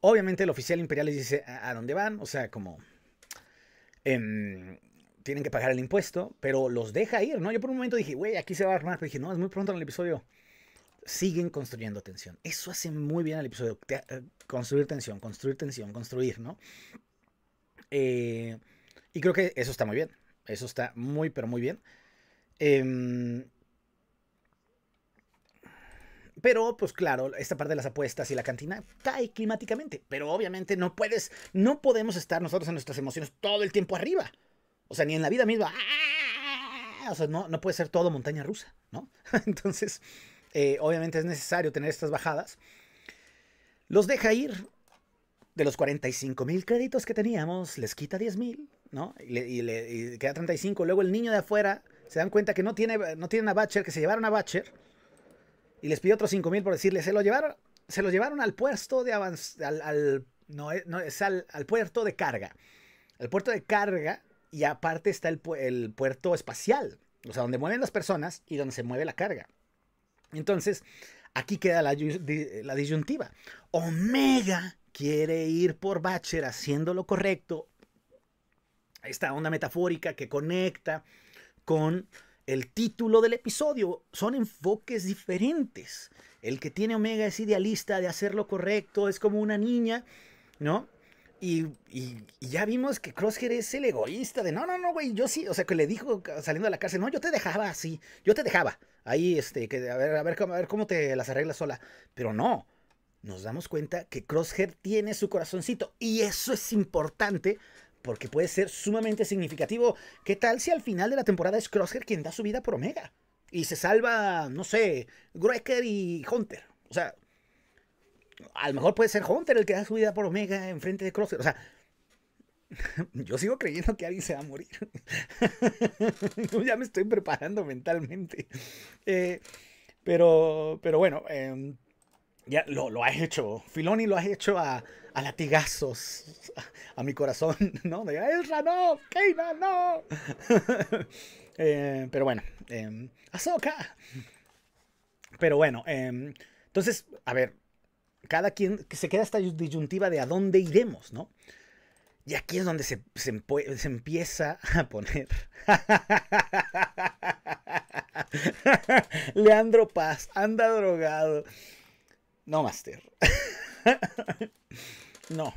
obviamente el oficial imperial les dice a dónde van, o sea, como Em, tienen que pagar el impuesto, pero los deja ir, ¿no? Yo por un momento dije, güey, aquí se va a armar, pero dije, no, es muy pronto en el episodio. Siguen construyendo tensión. Eso hace muy bien al episodio. Eh, construir tensión, construir tensión, construir, ¿no? Eh, y creo que eso está muy bien. Eso está muy, pero muy bien. Eh, pero, pues claro, esta parte de las apuestas y la cantina cae climáticamente. Pero obviamente no puedes, no podemos estar nosotros en nuestras emociones todo el tiempo arriba. O sea, ni en la vida misma. ¡ah! O sea, no, no puede ser todo montaña rusa, ¿no? Entonces, eh, obviamente es necesario tener estas bajadas. Los deja ir. De los 45 mil créditos que teníamos, les quita 10 mil, ¿no? Y le, queda 35. Luego el niño de afuera se dan cuenta que no, tiene, no tiene una Batcher, que se llevaron a Batcher y les pidió otros 5,000 por decirle, se lo llevaron, se llevaron al puerto de al, al, no, eh, es al, puerto de carga. Al puerto de carga y aparte está el, puerto espacial, o sea, donde mueven las personas y donde se mueve la carga. Entonces, aquí queda la, la disyuntiva. Omega quiere ir por Bacher haciendo lo correcto, esta onda metafórica que conecta con el título del episodio. Son enfoques diferentes. El que tiene Omega es idealista de hacer lo correcto, es como una niña, ¿no? Y, ya vimos que Crosshair es el egoísta de no, no, no, güey, yo sí, o sea, que le dijo saliendo de la cárcel, no, yo te dejaba así, yo te dejaba ahí, este, que a ver, a ver, a ver cómo te las arreglas sola. Pero no, nos damos cuenta que Crosshair tiene su corazoncito y eso es importante porque puede ser sumamente significativo. ¿Qué tal si al final de la temporada es Crosshair quien da su vida por Omega? Y se salva, no sé, Grucker y Hunter. O sea, a lo mejor puede ser Hunter el que da su vida por Omega en frente de Crosshair. O sea, yo sigo creyendo que alguien se va a morir. yo ya me estoy preparando mentalmente. Eh, pero, pero bueno, em, ya lo, lo hecho. Filoni lo has hecho a, a latigazos a, mi corazón, ¿no? De Ezra, no, Keina, no. pero bueno, eh, Pero bueno, em, em, entonces, a ver, cada quien se queda esta disyuntiva de a dónde iremos, ¿no? Y aquí es donde se, se, se empieza a poner. Leandro Paz anda drogado. No, Master. No.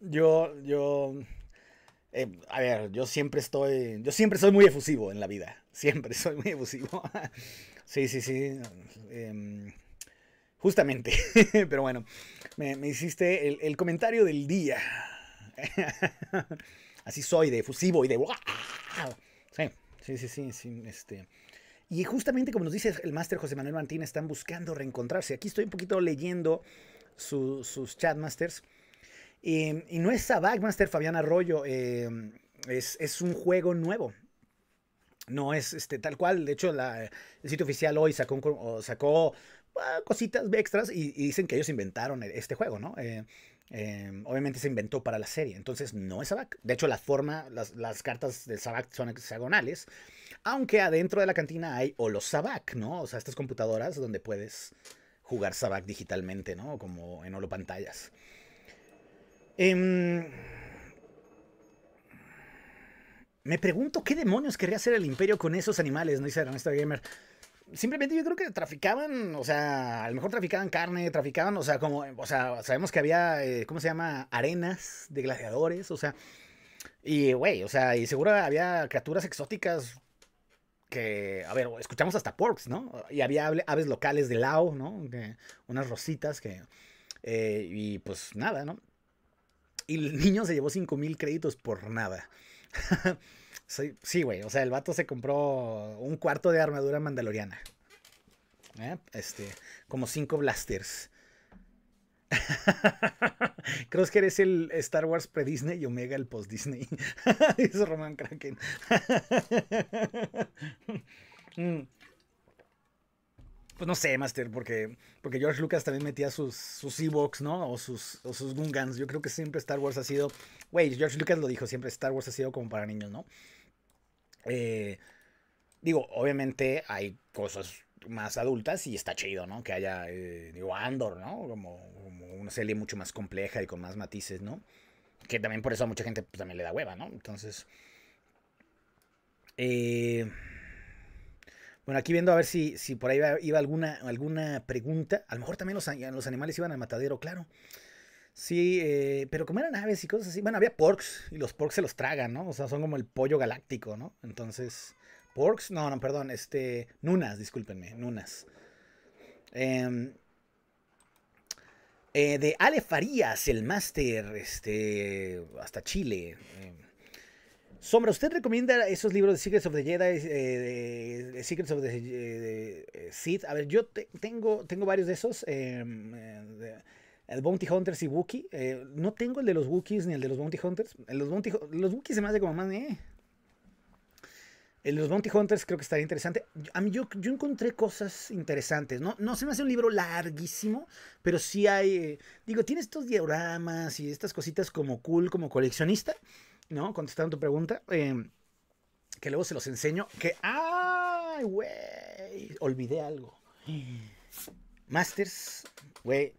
Yo, yo. Eh, a ver, yo siempre estoy. Yo siempre soy muy efusivo en la vida. Siempre soy muy efusivo. sí, sí, sí. Em, justamente. Pero bueno, me, hiciste el, comentario del día. Así soy, de efusivo y de. Sí, sí, sí, sí. Este. Y justamente como nos dice el máster José Manuel Martín, están buscando reencontrarse. Aquí estoy un poquito leyendo sus chatmasters. Y, y, no es Master, Fabián Arroyo, eh, es, un juego nuevo. No es este, tal cual. De hecho, el sitio oficial hoy sacó, sacó ah, cositas extras y, dicen que ellos inventaron e, este juego, ¿no? Eh, em, obviamente se inventó para la serie, entonces no es sabak De hecho, la forma, las, cartas del Sabac son hexagonales, aunque adentro de la cantina hay o los sabak ¿no? O sea, estas computadoras donde puedes jugar Sabac digitalmente, ¿no? Como en holopantallas. pantallas. Em, me pregunto qué demonios querría hacer el imperio con esos animales, ¿no? Dice Ernesto Gamer. Simplemente yo creo que traficaban, o sea, a lo mejor traficaban carne, traficaban, o sea, como, o sea, sabemos que había, eh, ¿cómo se llama? Arenas de gladiadores, o sea, y, güey, o sea, y seguro había criaturas exóticas que, a ver, escuchamos hasta porks, ¿no? Y había aves locales de Lao, ¿no? unas rositas que... Eh, y pues nada, ¿no? Y el niño se llevó 5 mil créditos por nada. sí, güey, o sea, el vato se compró un cuarto de armadura mandaloriana. ¿eh? Este, como cinco blasters. Creo que eres el Star Wars pre-Disney y Omega el post-Disney. Dice Roman Kraken. Mm. pues no sé, Master, porque, porque George Lucas también metía sus, sus Ewoks, ¿no? O sus, o sus Gungans. Yo creo que siempre Star Wars ha sido. Güey, George Lucas lo dijo, siempre Star Wars ha sido como para niños, ¿no? Eh, digo, obviamente hay cosas más adultas y está chido, ¿no? Que haya, eh, digo, Andor, ¿no? Como, una serie mucho más compleja y con más matices, ¿no? Que también por eso a mucha gente pues, también le da hueva, ¿no? Entonces... Eh, bueno, aquí viendo a ver si, si por ahí iba, alguna, alguna pregunta. A lo mejor también los, animales iban al matadero, claro. Sí, eh, pero como eran aves y cosas así. Bueno, había porks y los porks se los tragan, ¿no? O sea, son como el pollo galáctico, ¿no? Entonces, Porks, no, no, perdón, este, Nunas, discúlpenme, Nunas. Em, eh, de Ale Farías, el máster, este, hasta Chile. Em, Sombra, ¿usted recomienda esos libros de Secrets of the Jedi, eh, de Secrets of the eh, Sith? A ver, yo tengo, tengo varios de esos. Em, el Bounty Hunters y Wookiee. no tengo el de los Wookiees ni el de los Bounty Hunters. los, Wookiees se me hace como más... de los Bounty Hunters creo que estaría interesante. A mí yo, yo encontré cosas interesantes. No, no se me hace un libro larguísimo, pero sí hay. Eh, digo, tiene estos dioramas y estas cositas como cool, como coleccionista, ¿no? Contestando tu pregunta. Em, que luego se los enseño. Que. ¡Ay, güey! Olvidé algo. Masters, güey.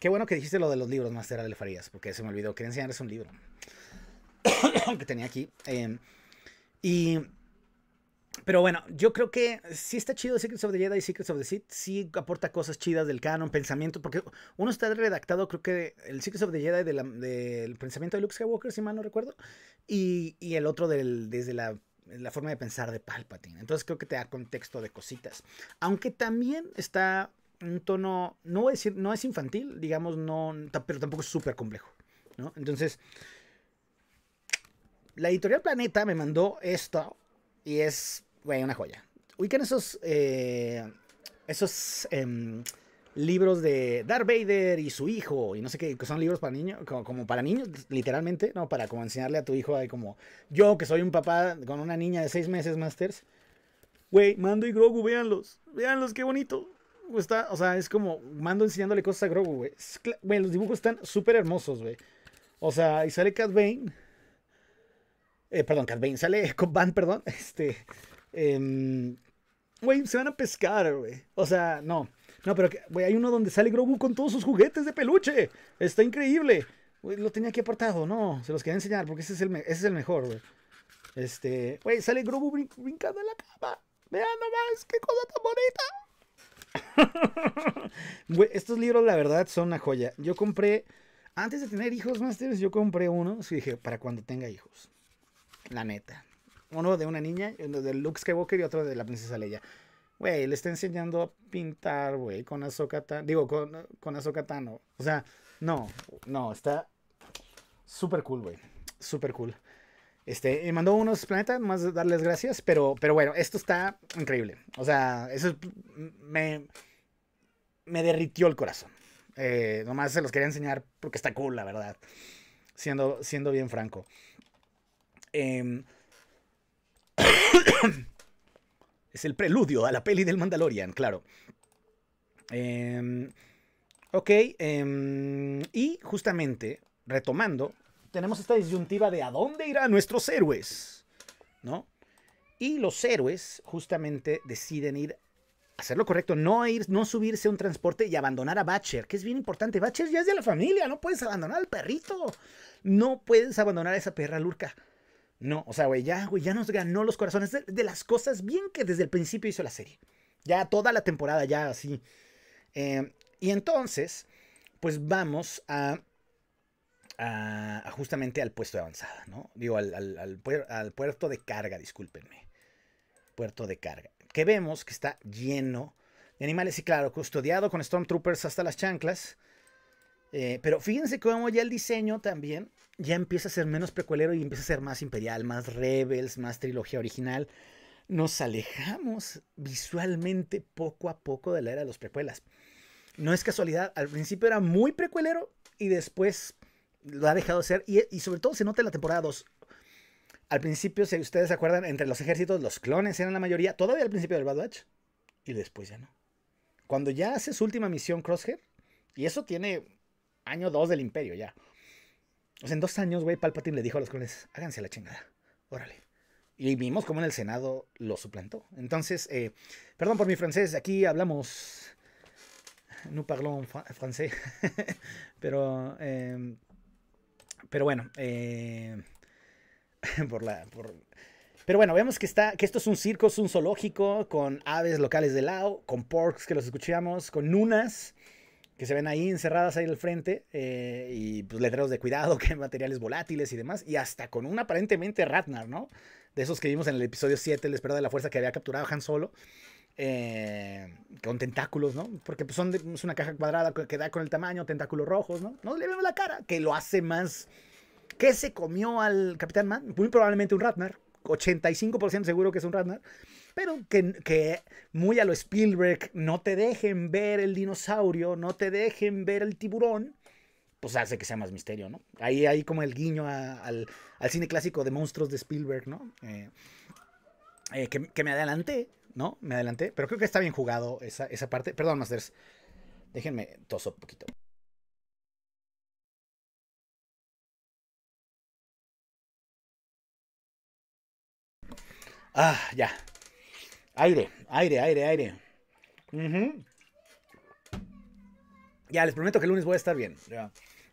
Qué bueno que dijiste lo de los libros, Master de Farías, porque se me olvidó. Quería enseñarles un libro que tenía aquí. Em, y pero bueno, yo creo que sí está chido Secrets of the Jedi y Secrets of the Sith. Sí aporta cosas chidas del canon, pensamiento, porque uno está redactado, creo que el Secrets of the Jedi del pensamiento de Luke Skywalker, si mal no recuerdo, y, y el otro desde la, forma de pensar de Palpatine. Entonces creo que te da contexto de cositas. Aunque también está un tono, no decir, no es infantil, digamos, no, pero tampoco es súper complejo. Entonces, la editorial Planeta me mandó esto y es güey, una joya. ¿Uy, esos, eh, esos eh, libros de Darth Vader y su hijo, y no sé qué, que son libros para niños, como, para niños, literalmente, ¿no? Para como enseñarle a tu hijo, ahí como yo, que soy un papá con una niña de seis meses, Masters. Güey, Mando y Grogu, véanlos, véanlos, qué bonito. Está, o sea, es como Mando enseñándole cosas a Grogu, güey. Güey, los dibujos están súper hermosos, güey. O sea, y sale Cat eh, perdón, Cat Bane, sale Cobb Van, perdón. Este, Em, güey, se van a pescar, güey. O sea, no. No, pero, güey, hay uno donde sale Grogu con todos sus juguetes de peluche. Está increíble. Güey, lo tenía aquí apartado, no. Se los quería enseñar porque ese es el, es el mejor, güey. Este, güey, sale Grogu brincando en la cama. Vean nomás, qué cosa tan bonita. Güey, estos libros, la verdad, son una joya. Yo compré, antes de tener hijos, más yo compré uno. Sí, dije, para cuando tenga hijos. La neta. Uno de una niña, uno de Luke Skywalker y otro de la princesa Leia. Güey, le está enseñando a pintar, güey, con Ahsoka Digo, con, con O sea, no, no, está súper cool, güey. Súper cool. Este, me mandó unos planetas, más darles gracias, pero, pero bueno, esto está increíble. O sea, eso me, me derritió el corazón. Eh, nomás se los quería enseñar porque está cool, la verdad. Siendo, siendo bien franco. Eh, es el preludio a la peli del Mandalorian, claro. Em, ok, em, y justamente, retomando, tenemos esta disyuntiva de a dónde irán nuestros héroes, ¿no? Y los héroes justamente deciden ir hacer lo correcto, no ir, no subirse a un transporte y abandonar a Batcher, que es bien importante. Batcher ya es de la familia, no puedes abandonar al perrito. No puedes abandonar a esa perra lurca. No, o sea, güey, ya, güey, ya nos ganó los corazones de, las cosas bien que desde el principio hizo la serie. Ya toda la temporada, ya así. Em, y entonces, pues vamos a, a, justamente al puesto de avanzada, ¿no? Digo, al, puerto de carga, discúlpenme. Puerto de carga. Que vemos que está lleno de animales y claro, custodiado con Stormtroopers hasta las chanclas. Eh, pero fíjense cómo ya el diseño también ya empieza a ser menos precuelero y empieza a ser más imperial, más rebels, más trilogía original. Nos alejamos visualmente poco a poco de la era de los precuelas. No es casualidad, al principio era muy precuelero y después lo ha dejado de ser. Y, sobre todo se nota en la temporada 2. Al principio, si ustedes se acuerdan, entre los ejércitos, los clones eran la mayoría, todavía al principio del Bad Batch, y después ya no. Cuando ya hace su última misión Crosshair, y eso tiene año 2 del Imperio ya pues en dos años, güey, Palpatine le dijo a los clones, háganse la chingada, órale. Y vimos cómo en el Senado lo suplantó. Entonces, eh, perdón por mi francés, aquí hablamos... No parlons francés. pero, em, pero bueno, eh, por la... pero bueno, vemos que, está, que esto es un circo, es un zoológico, con aves locales de Lao, con porks que los escuchamos, con nunas que se ven ahí encerradas ahí al frente eh, y pues letreros de cuidado, que hay materiales volátiles y demás, y hasta con un aparentemente Ratnar, ¿no? De esos que vimos en el episodio 7, el esperado de la fuerza que había capturado Han Solo. Eh, con tentáculos, ¿no? Porque pues, son es una caja cuadrada que da con el tamaño, tentáculos rojos, ¿no? No le vemos la cara, que lo hace más... ¿Qué se comió al Capitán Man? Muy probablemente un Ratnar, 85% seguro que es un Ratnar pero que, muy a lo Spielberg no te dejen ver el dinosaurio, no te dejen ver el tiburón, pues hace que sea más misterio, ¿no? Ahí hay como el guiño al, cine clásico de monstruos de Spielberg, ¿no? Eh, eh, que, me adelanté, ¿no? Me adelanté, pero creo que está bien jugado esa, esa parte. Perdón, Masters, déjenme toso un poquito. Ah, ya. Aire, aire, aire, aire. Ya, les prometo que el lunes voy a estar bien.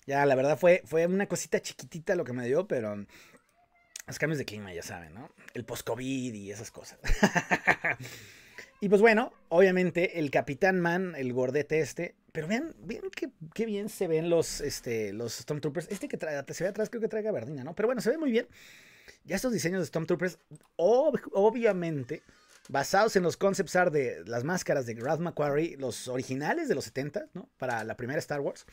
Ya, la verdad fue, fue una cosita chiquitita lo que me dio, pero los cambios de clima, ya saben, ¿no? El post-COVID y esas cosas. y pues bueno, obviamente el Capitán Man, el gordete este, pero vean, vean qué, bien se ven los, este, los Stormtroopers. Este que trae, se ve atrás creo que trae gabardina, ¿no? Pero bueno, se ve muy bien. Ya estos diseños de Stormtroopers, obviamente, basados en los concepts art de las máscaras de Ralph McQuarrie, los originales de los 70, ¿no? Para la primera Star Wars.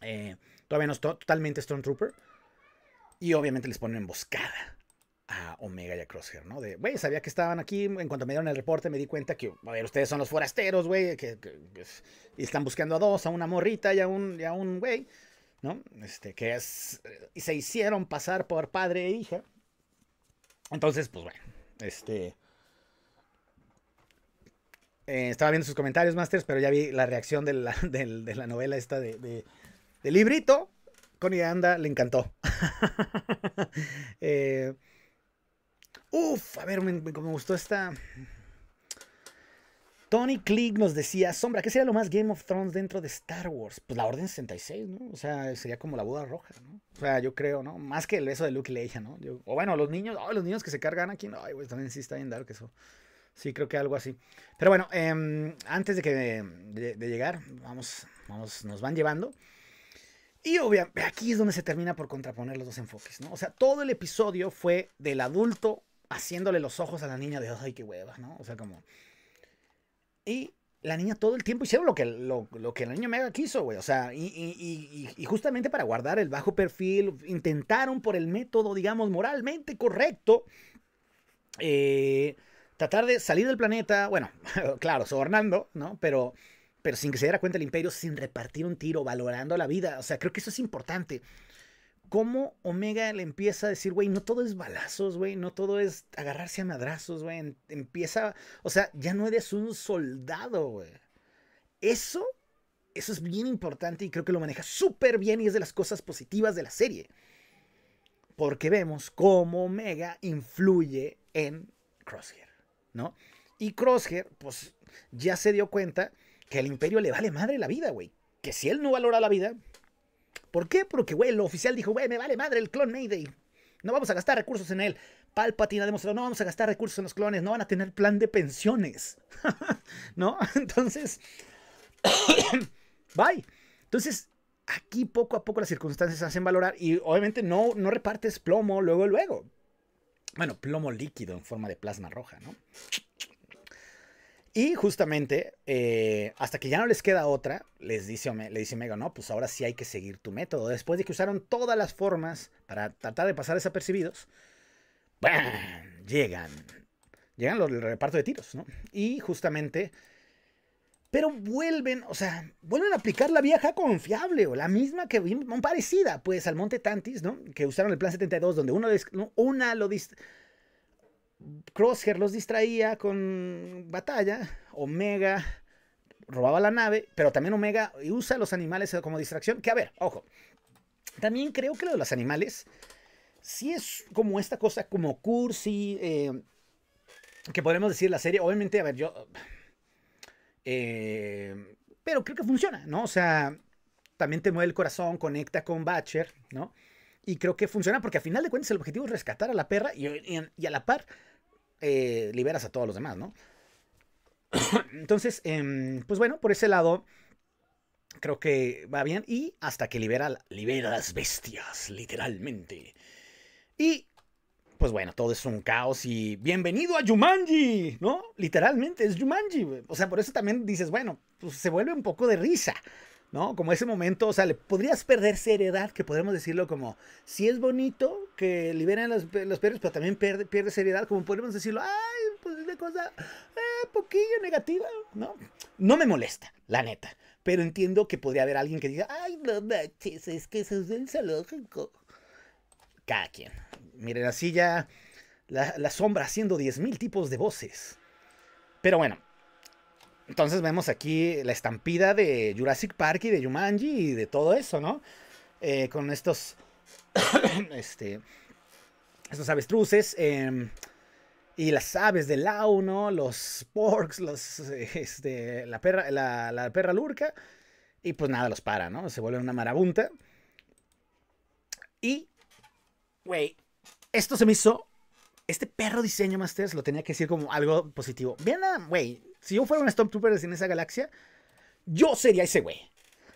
Eh, todavía no es totalmente Stormtrooper. Y obviamente les ponen emboscada a Omega y a Crosshair, ¿no? De, güey, sabía que estaban aquí. En cuanto me dieron el reporte, me di cuenta que, a ver, ustedes son los forasteros, güey, que, y están buscando a dos, a una morrita y a un, y a un güey, ¿no? Este, que es. Y se hicieron pasar por padre e hija. Entonces, pues bueno, este. Eh, estaba viendo sus comentarios, Masters, pero ya vi la reacción de la, novela esta de, librito. Connie Anda le encantó. Eh, a ver, me, gustó esta. Tony Click nos decía, Sombra, ¿qué sería lo más Game of Thrones dentro de Star Wars? Pues la Orden 66, ¿no? O sea, sería como la boda roja, ¿no? O sea, yo creo, ¿no? Más que el beso de Luke y Leia, ¿no? o bueno, los niños, los niños que se cargan aquí, no, ay, güey, también sí está bien dark eso. Sí, creo que algo así. Pero bueno, em, antes de que de, llegar, vamos, vamos, nos van llevando. Y obviamente, aquí es donde se termina por contraponer los dos enfoques, ¿no? O sea, todo el episodio fue del adulto haciéndole los ojos a la niña de, ay, qué hueva, ¿no? O sea, como... Y la niña todo el tiempo hicieron lo que, lo, lo que la niña mega quiso, güey. O sea, y, y, y, y, justamente para guardar el bajo perfil, intentaron por el método, digamos, moralmente correcto, eh, tratar de salir del planeta, bueno, claro, sobornando, ¿no? Pero, pero sin que se diera cuenta el imperio, sin repartir un tiro, valorando la vida. O sea, creo que eso es importante. Cómo Omega le empieza a decir, güey, no todo es balazos, güey, no todo es agarrarse a madrazos, güey. Empieza, o sea, ya no eres un soldado, güey. Eso, eso es bien importante y creo que lo maneja súper bien y es de las cosas positivas de la serie. Porque vemos cómo Omega influye en Crosshair. ¿no? Y Crosshair, pues ya se dio cuenta que al imperio le vale madre la vida, güey. Que si él no valora la vida. ¿Por qué? Porque, güey, el oficial dijo, güey, me vale madre el clon Mayday. No vamos a gastar recursos en él. Palpatine ha demostrado, no vamos a gastar recursos en los clones, no van a tener plan de pensiones. ¿No? Entonces, bye. Entonces, aquí poco a poco las circunstancias hacen valorar y obviamente no, no repartes plomo luego, luego bueno, plomo líquido en forma de plasma roja, ¿no? Y justamente, eh, hasta que ya no les queda otra, les dice, le dice Omega, no, pues ahora sí hay que seguir tu método. Después de que usaron todas las formas para tratar de pasar desapercibidos, ¡bam! llegan. Llegan los, reparto de tiros, ¿no? Y justamente pero vuelven, o sea, vuelven a aplicar la vieja confiable o la misma que parecida, pues al Monte Tantis, ¿no? Que usaron el plan 72, donde uno una lo dist Crosshair los distraía con batalla, Omega robaba la nave, pero también Omega usa los animales como distracción. Que a ver, ojo, también creo que lo de los animales, si es como esta cosa, como cursi, eh, que podemos decir la serie, obviamente, a ver, yo eh, pero creo que funciona, ¿no? O sea, también te mueve el corazón, conecta con Batcher, ¿no? Y creo que funciona porque a final de cuentas el objetivo es rescatar a la perra y, a la par eh, liberas a todos los demás, ¿no? Entonces, em, pues bueno, por ese lado creo que va bien y hasta que libera, libera las bestias, literalmente. Y pues bueno, todo es un caos y bienvenido a Jumanji, ¿no? Literalmente es Jumanji. O sea, por eso también dices, bueno, pues se vuelve un poco de risa. ¿no? Como ese momento, o sea, le podrías perder seriedad, que podemos decirlo como, si es bonito que liberen los, perros, pero también pierde, seriedad, como podemos decirlo, ay, pues es una cosa eh, poquillo negativa, ¿no? No me molesta, la neta, pero entiendo que podría haber alguien que diga, ay, no manches, es que eso es del zoológico. Cada quien. Miren, así ya la, sombra haciendo 10.000 tipos de voces. Pero bueno, entonces vemos aquí la estampida de Jurassic Park y de Jumanji y de todo eso, ¿no? Eh, con estos, este, estos avestruces em, y las aves de Lau, ¿no? Los porks, los, este, la perra, la, perra lurca. Y pues nada, los para, ¿no? Se vuelve una marabunta. Y, güey, esto se me hizo. Este perro diseño Masters lo tenía que decir como algo positivo. Vean, güey, si yo fuera un Stormtrooper en esa galaxia, yo sería ese güey.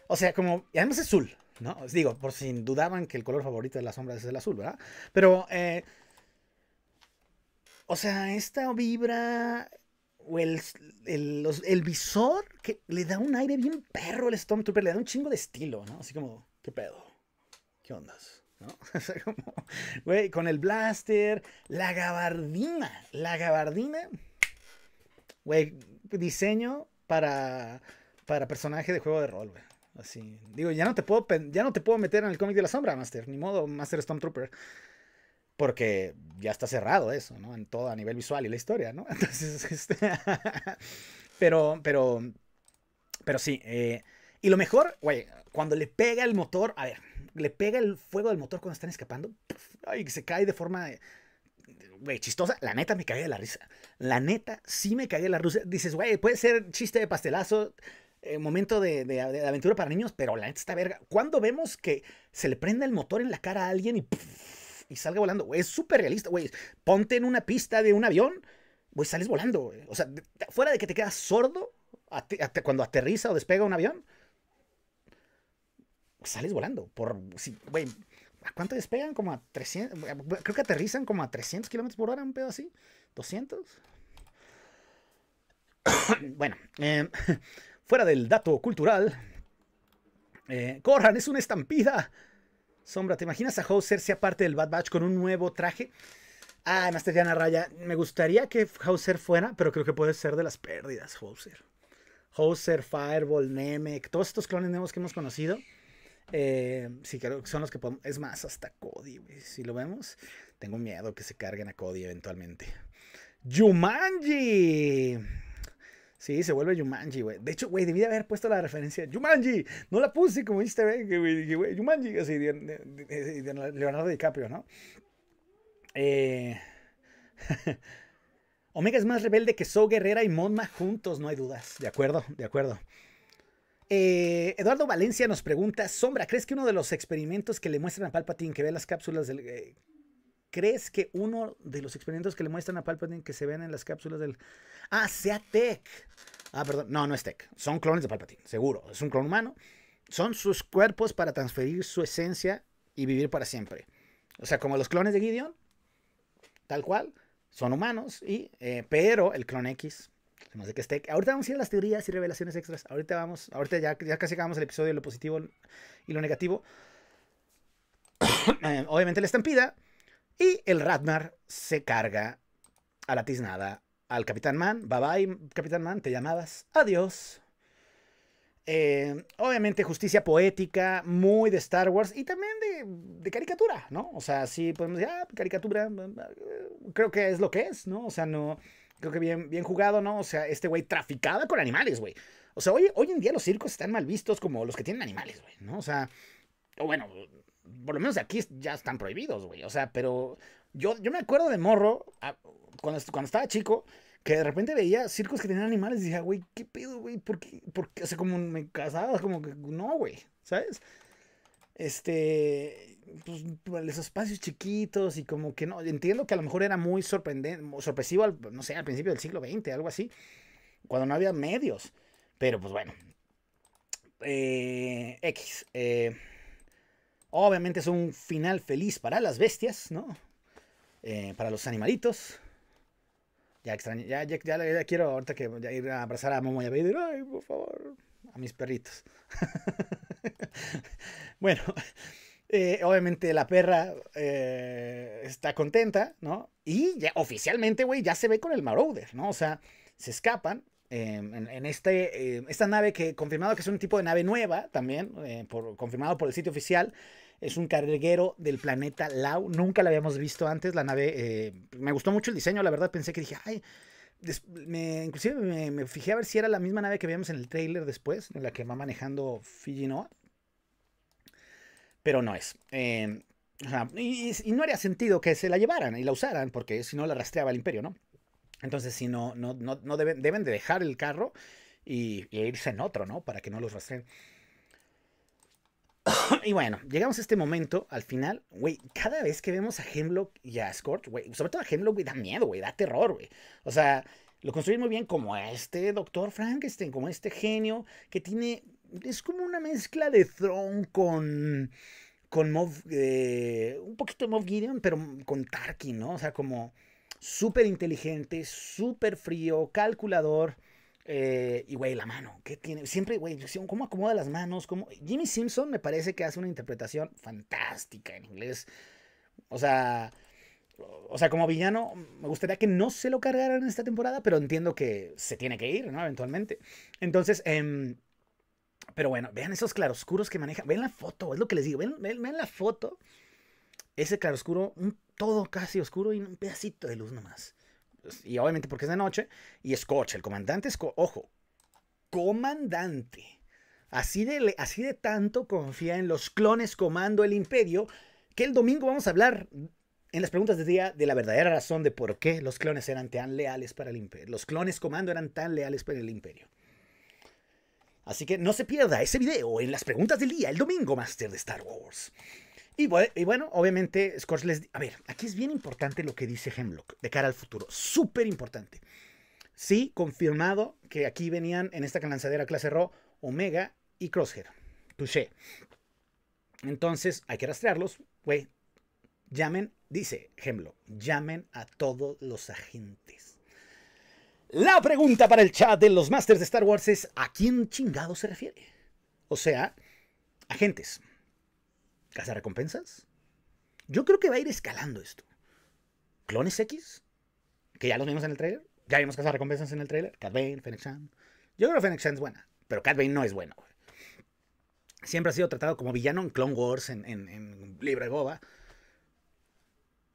O sea, como. Y además es azul, ¿no? digo, por si dudaban que el color favorito de las sombras es el azul, ¿verdad? Pero. Eh, o sea, esta vibra o el, el, visor que le da un aire bien perro al Stormtrooper, le da un chingo de estilo, ¿no? Así como, ¿qué pedo? ¿Qué ondas? ¿no? con el blaster, la gabardina, la gabardina, güey, diseño para, para personaje de juego de rol, güey. Así, digo, ya no te puedo, ya no te puedo meter en el cómic de la sombra, Master, ni modo, Master Stormtrooper. Porque ya está cerrado eso, ¿no? En todo a nivel visual y la historia, ¿no? Entonces, este... pero, pero, pero sí. Eh, y lo mejor, güey, cuando le pega el motor, a ver, le pega el fuego del motor cuando están escapando. Y se cae de forma eh, chistosa, la neta me cagué de la risa. La neta, sí me cagué de la risa. Dices, güey, puede ser chiste de pastelazo, eh, momento de, aventura para niños, pero la neta está verga. Cuando vemos que se le prenda el motor en la cara a alguien y, salga volando? es súper realista, güey. Ponte en una pista de un avión, güey, sales volando. O sea, fuera de que te quedas sordo cuando aterriza o despega un avión, sales volando. Por, si, güey, ¿a cuánto despegan? Como a 300, creo que aterrizan como a 300 kilómetros por hora, un pedo así, 200. bueno, em, fuera del dato cultural, eh, corran, es una estampida. Sombra, ¿te imaginas a Hauser sea parte del Bad Batch con un nuevo traje? Ah, Masteriana Raya, me gustaría que Hauser fuera, pero creo que puede ser de las pérdidas, Hauser. Hauser, Fireball, Nemec, todos estos clones nuevos que hemos conocido eh, sí, creo que son los que podemos. Es más, hasta Cody, Si lo vemos, tengo miedo que se carguen a Cody eventualmente. Yumanji. Sí, se vuelve Yumanji, güey. De hecho, güey, debí de haber puesto la referencia. Yumanji. No la puse, como viste, güey. Yumanji. Así, Leonardo DiCaprio, ¿no? Eh, Omega es más rebelde que So Guerrera y Monma juntos, no hay dudas. De acuerdo, de acuerdo. Eh, Eduardo Valencia nos pregunta, Sombra, ¿crees que uno de los experimentos que le muestran a Palpatine que ve las cápsulas del... Eh, ¿Crees que uno de los experimentos que le muestran a Palpatine que se ven en las cápsulas del... Ah, sea Tech. Ah, perdón, no, no es Tech. Son clones de Palpatine, seguro. Es un clon humano. Son sus cuerpos para transferir su esencia y vivir para siempre. O sea, como los clones de Gideon, tal cual, son humanos, y, eh, pero el clon X Además de que Ahorita vamos a ir a las teorías y revelaciones extras. Ahorita vamos. Ahorita ya, ya casi acabamos el episodio de lo positivo y lo negativo. Eh, obviamente la estampida. Y el Ratnar se carga a la tiznada al Capitán Man. Bye bye, Capitán Man. Te llamabas. Adiós. Eh, obviamente justicia poética, muy de Star Wars y también de, de, caricatura, ¿no? O sea, sí podemos decir, ah, caricatura, mm, mm, creo que es lo que es, ¿no? O sea, no, creo que bien, bien jugado, ¿no? O sea, este güey traficada con animales, güey. O sea, hoy, hoy en día los circos están mal vistos como los que tienen animales, güey, ¿no? O sea, o bueno, por lo menos aquí ya están prohibidos, güey. O sea, pero yo, yo me acuerdo de morro, ah, cuando, cuando estaba chico, que de repente veía circos que tenían animales y decía, güey, ¿qué pedo, güey? ¿Por qué? ¿Por qué? O sea, como me casaba, como que no, güey, ¿sabes? Este, pues, esos pues, espacios chiquitos y como que no, entiendo que a lo mejor era muy sorprendente, sorpresivo, al, no sé, al principio del siglo XX, algo así, cuando no había medios, pero pues bueno, eh, X, eh, obviamente es un final feliz para las bestias, ¿no? Eh, para los animalitos. Ya extraño, ya, ya, quiero ahorita que ir a abrazar a Momo y a Vader, ay, por favor, a mis perritos. bueno, eh, obviamente la perra eh, está contenta, ¿no? Y ya oficialmente, güey, ya se ve con el Marauder, ¿no? O sea, se escapan em, en, este, em, esta nave que confirmado que es un tipo de nave nueva también, eh, por, confirmado por el sitio oficial. Es un carguero del planeta Lau. Nunca la habíamos visto antes. La nave, me gustó mucho el diseño, la verdad pensé que dije, ay, inclusive me, fijé a ver si era la misma nave que veíamos en el trailer después, en la que va manejando Fiji Noah pero no es. Eh, y, no haría sentido que se la llevaran y la usaran, porque si no la rastreaba el imperio, ¿no? Entonces, si no, no, no, deben, deben, de dejar el carro y, irse en otro, ¿no? Para que no los rastreen. y bueno, llegamos a este momento, al final, güey, cada vez que vemos a Hemlock y a Scorch, güey, sobre todo a Hemlock, güey, da miedo, güey, da terror, güey. O sea, lo construyen muy bien como este doctor Frankenstein, como este genio que tiene es como una mezcla de Throne con con Moff, eh, un poquito de Moff Gideon, pero con Tarkin, ¿no? O sea, como súper inteligente, súper frío, calculador. Eh, y, güey, la mano, ¿qué tiene? Siempre, güey, ¿cómo acomoda las manos? Jimmy Simpson me parece que hace una interpretación fantástica en inglés. O sea, o sea, como villano, me gustaría que no se lo cargaran esta temporada, pero entiendo que se tiene que ir, ¿no? Eventualmente. Entonces, eh, pero bueno, vean esos claroscuros que maneja. Ven la foto, es lo que les digo. Ven, la foto. Ese claroscuro, todo casi oscuro y un pedacito de luz nomás. Y obviamente porque es de noche. Y coche. el comandante Ojo, comandante. Así de, así de, tanto confía en los clones comando el imperio, que el domingo vamos a hablar en las preguntas del día de la verdadera razón de por qué los clones eran tan leales para el imperio. Los clones comando eran tan leales para el imperio. Así que no se pierda ese video en las preguntas del día, el domingo, Master de Star Wars. Y bueno, obviamente, Scorch les... A ver, aquí es bien importante lo que dice Hemlock de cara al futuro. Súper importante. Sí, confirmado que aquí venían en esta lanzadera clase Ro, Omega y Crosshair. Touché. Entonces, hay que rastrearlos. Güey, llamen, dice Hemlock, llamen a todos los agentes la pregunta para el chat de los Masters de Star Wars es ¿a quién chingado se refiere? O sea, agentes. recompensas? Yo creo que va a ir escalando esto. ¿Clones X? Que ya los vimos en el trailer. Ya vimos recompensas en el trailer. Cad Bane, Fennec Yo creo que Fennec es buena, pero Cad Bane no es bueno. Siempre ha sido tratado como villano en Clone Wars, en, en, Libre Boba.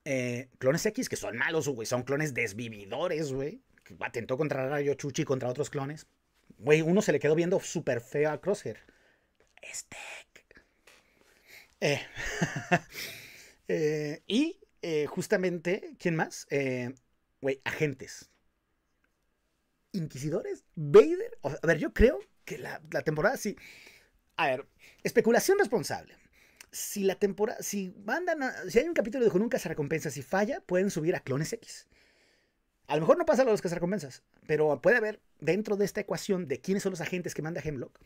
Eh, clones X, que son malos, güey. Son clones desvividores, güey atentó contra Rayo Chuchi contra otros clones. Güey, uno se le quedó viendo súper feo a Crosshair. Este. y eh, justamente, ¿quién más? Güey, agentes. Inquisidores, Vader. a ver, yo creo que la, temporada sí. A ver, especulación responsable. Si la temporada, si si hay un capítulo de nunca se recompensa, si falla, pueden subir a clones X. A lo mejor no pasa lo de los cazarrecompensas, pero puede haber dentro de esta ecuación de quiénes son los agentes que manda Hemlock,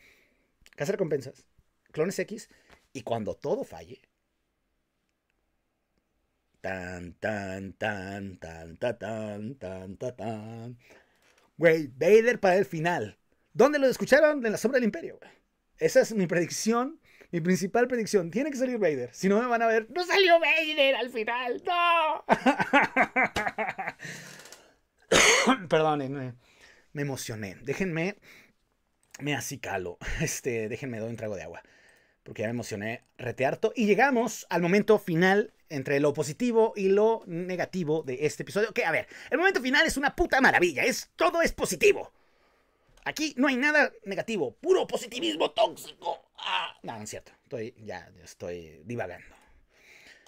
cazarrecompensas, clones X, y cuando todo falle, tan, tan, tan, tan, tan, tan, tan, tan, tan, güey, Vader para el final. ¿Dónde lo escucharon? En la sombra del imperio, güey. Esa es mi predicción, mi principal predicción. Tiene que salir Vader. Si no me van a ver, no salió Vader al final. No. Perdónenme. me, emocioné. Déjenme, me así Este, déjenme doy un trago de agua. Porque ya me emocioné retearto. Y llegamos al momento final entre lo positivo y lo negativo de este episodio. Que, a ver, el momento final es una puta maravilla. Es, todo es positivo. Aquí no hay nada negativo. Puro positivismo tóxico. Ah, no, no es cierto. Estoy, ya, estoy divagando.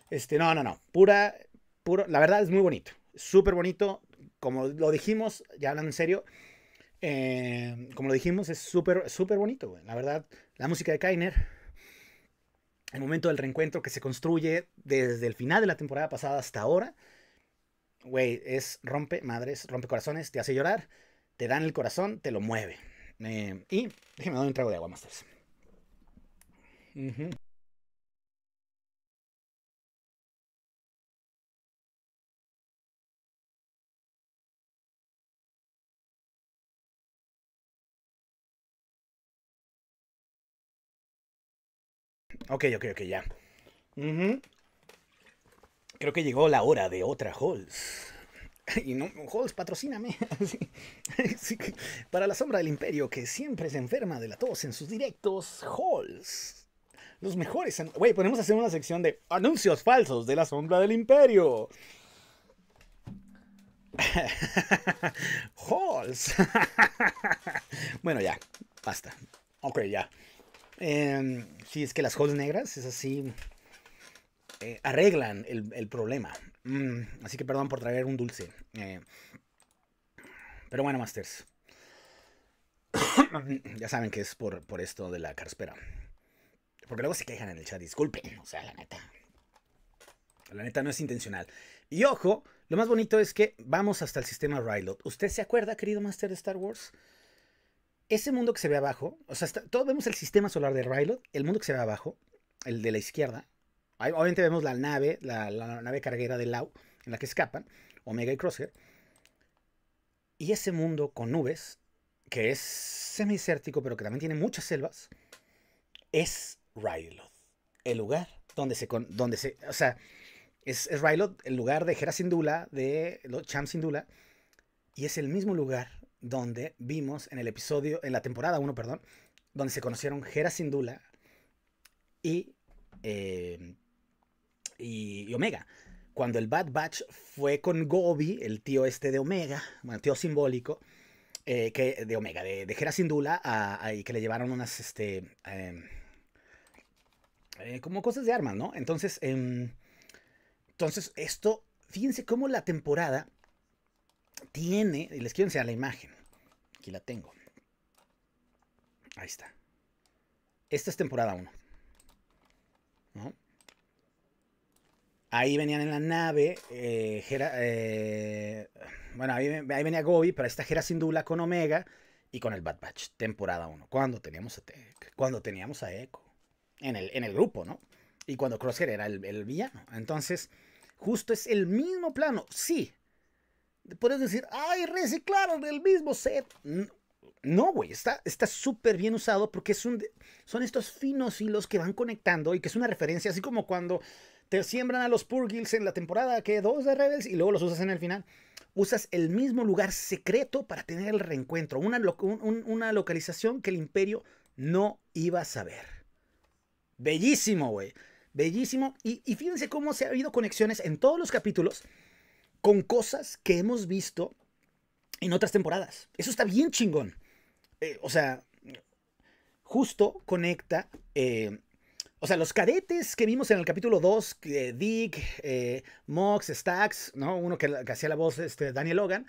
Este, no, no, no. Pura, puro. La verdad es muy bonito. Súper bonito como lo dijimos, ya hablando en serio, eh, como lo dijimos, es súper, súper bonito, güey. La verdad, la música de Kainer, el momento del reencuentro que se construye desde el final de la temporada pasada hasta ahora, güey, es rompe madres, rompe corazones, te hace llorar, te dan el corazón, te lo mueve. Eh, y déjeme dar un trago de agua, Masters. Uh Ok, ok, ok, ya. Creo que llegó la hora de otra Halls. Y no, Halls, patrocíname. Para la sombra del imperio que siempre se enferma de la tos en sus directos, Halls. Los mejores. Güey, podemos hacer una sección de anuncios falsos de la sombra del imperio. Halls. bueno, ya. Basta. Ok, ya. Em, sí, es que las holes negras es así. Eh, arreglan el, problema. Mm, así que perdón por traer un dulce. Eh. pero bueno, Masters. ya saben que es por, por esto de la carspera. Porque luego se quejan en el chat, disculpen. O sea, la neta. La neta no es intencional. Y ojo, lo más bonito es que vamos hasta el sistema Rylot. ¿Usted se acuerda, querido Master de Star Wars? ese mundo que se ve abajo, o sea, todos vemos el sistema solar de Ryloth, el mundo que se ve abajo, el de la izquierda. obviamente vemos la nave, la, nave carguera de Lau, en la que escapan, Omega y Crosshair. Y ese mundo con nubes, que es semicértico, pero que también tiene muchas selvas, es Ryloth, el lugar donde se... Donde se o sea, es, es Ryloth, el lugar de Hera Syndulla, de los Cham Syndulla, y es el mismo lugar donde vimos en el episodio, en la temporada 1, perdón, donde se conocieron Hera Sindula em, y, y, Omega. Cuando el Bad Batch fue con Gobi, el tío este de Omega, bueno, tío simbólico, eh, que, de Omega, de, de Hera Sindula, y que le llevaron unas, este, em, eh, como cosas de armas, ¿no? Entonces, em, entonces esto, fíjense cómo la temporada tiene, y les quiero enseñar la imagen. Aquí la tengo. Ahí está. Esta es temporada 1. Ahí venían en la nave. Eh, eh, bueno, ahí, venía Gobi, pero esta sin Sindula con Omega y con el Bad Batch, temporada 1. Cuando teníamos a Tech, cuando teníamos a Echo. En el, en el grupo, ¿no? Y cuando Crosshair era el, el villano. Entonces, justo es el mismo plano. Sí, puedes decir, ay, reciclaron del mismo set. No, güey, está súper bien usado porque es son estos finos hilos que van conectando y que es una referencia, así como cuando te siembran a los Purgils en la temporada que dos de Rebels y luego los usas en el final. Usas el mismo lugar secreto para tener el reencuentro, una, una localización que el imperio no iba a saber. Bellísimo, güey. Bellísimo. Y, y fíjense cómo se ha habido conexiones en todos los capítulos con cosas que hemos visto en otras temporadas. Eso está bien chingón. Eh, o sea, justo conecta. Eh, o sea, los cadetes que vimos en el capítulo 2, Dick, eh, Mox, Stax, ¿no? Uno que, hacía la voz este, Daniel Logan.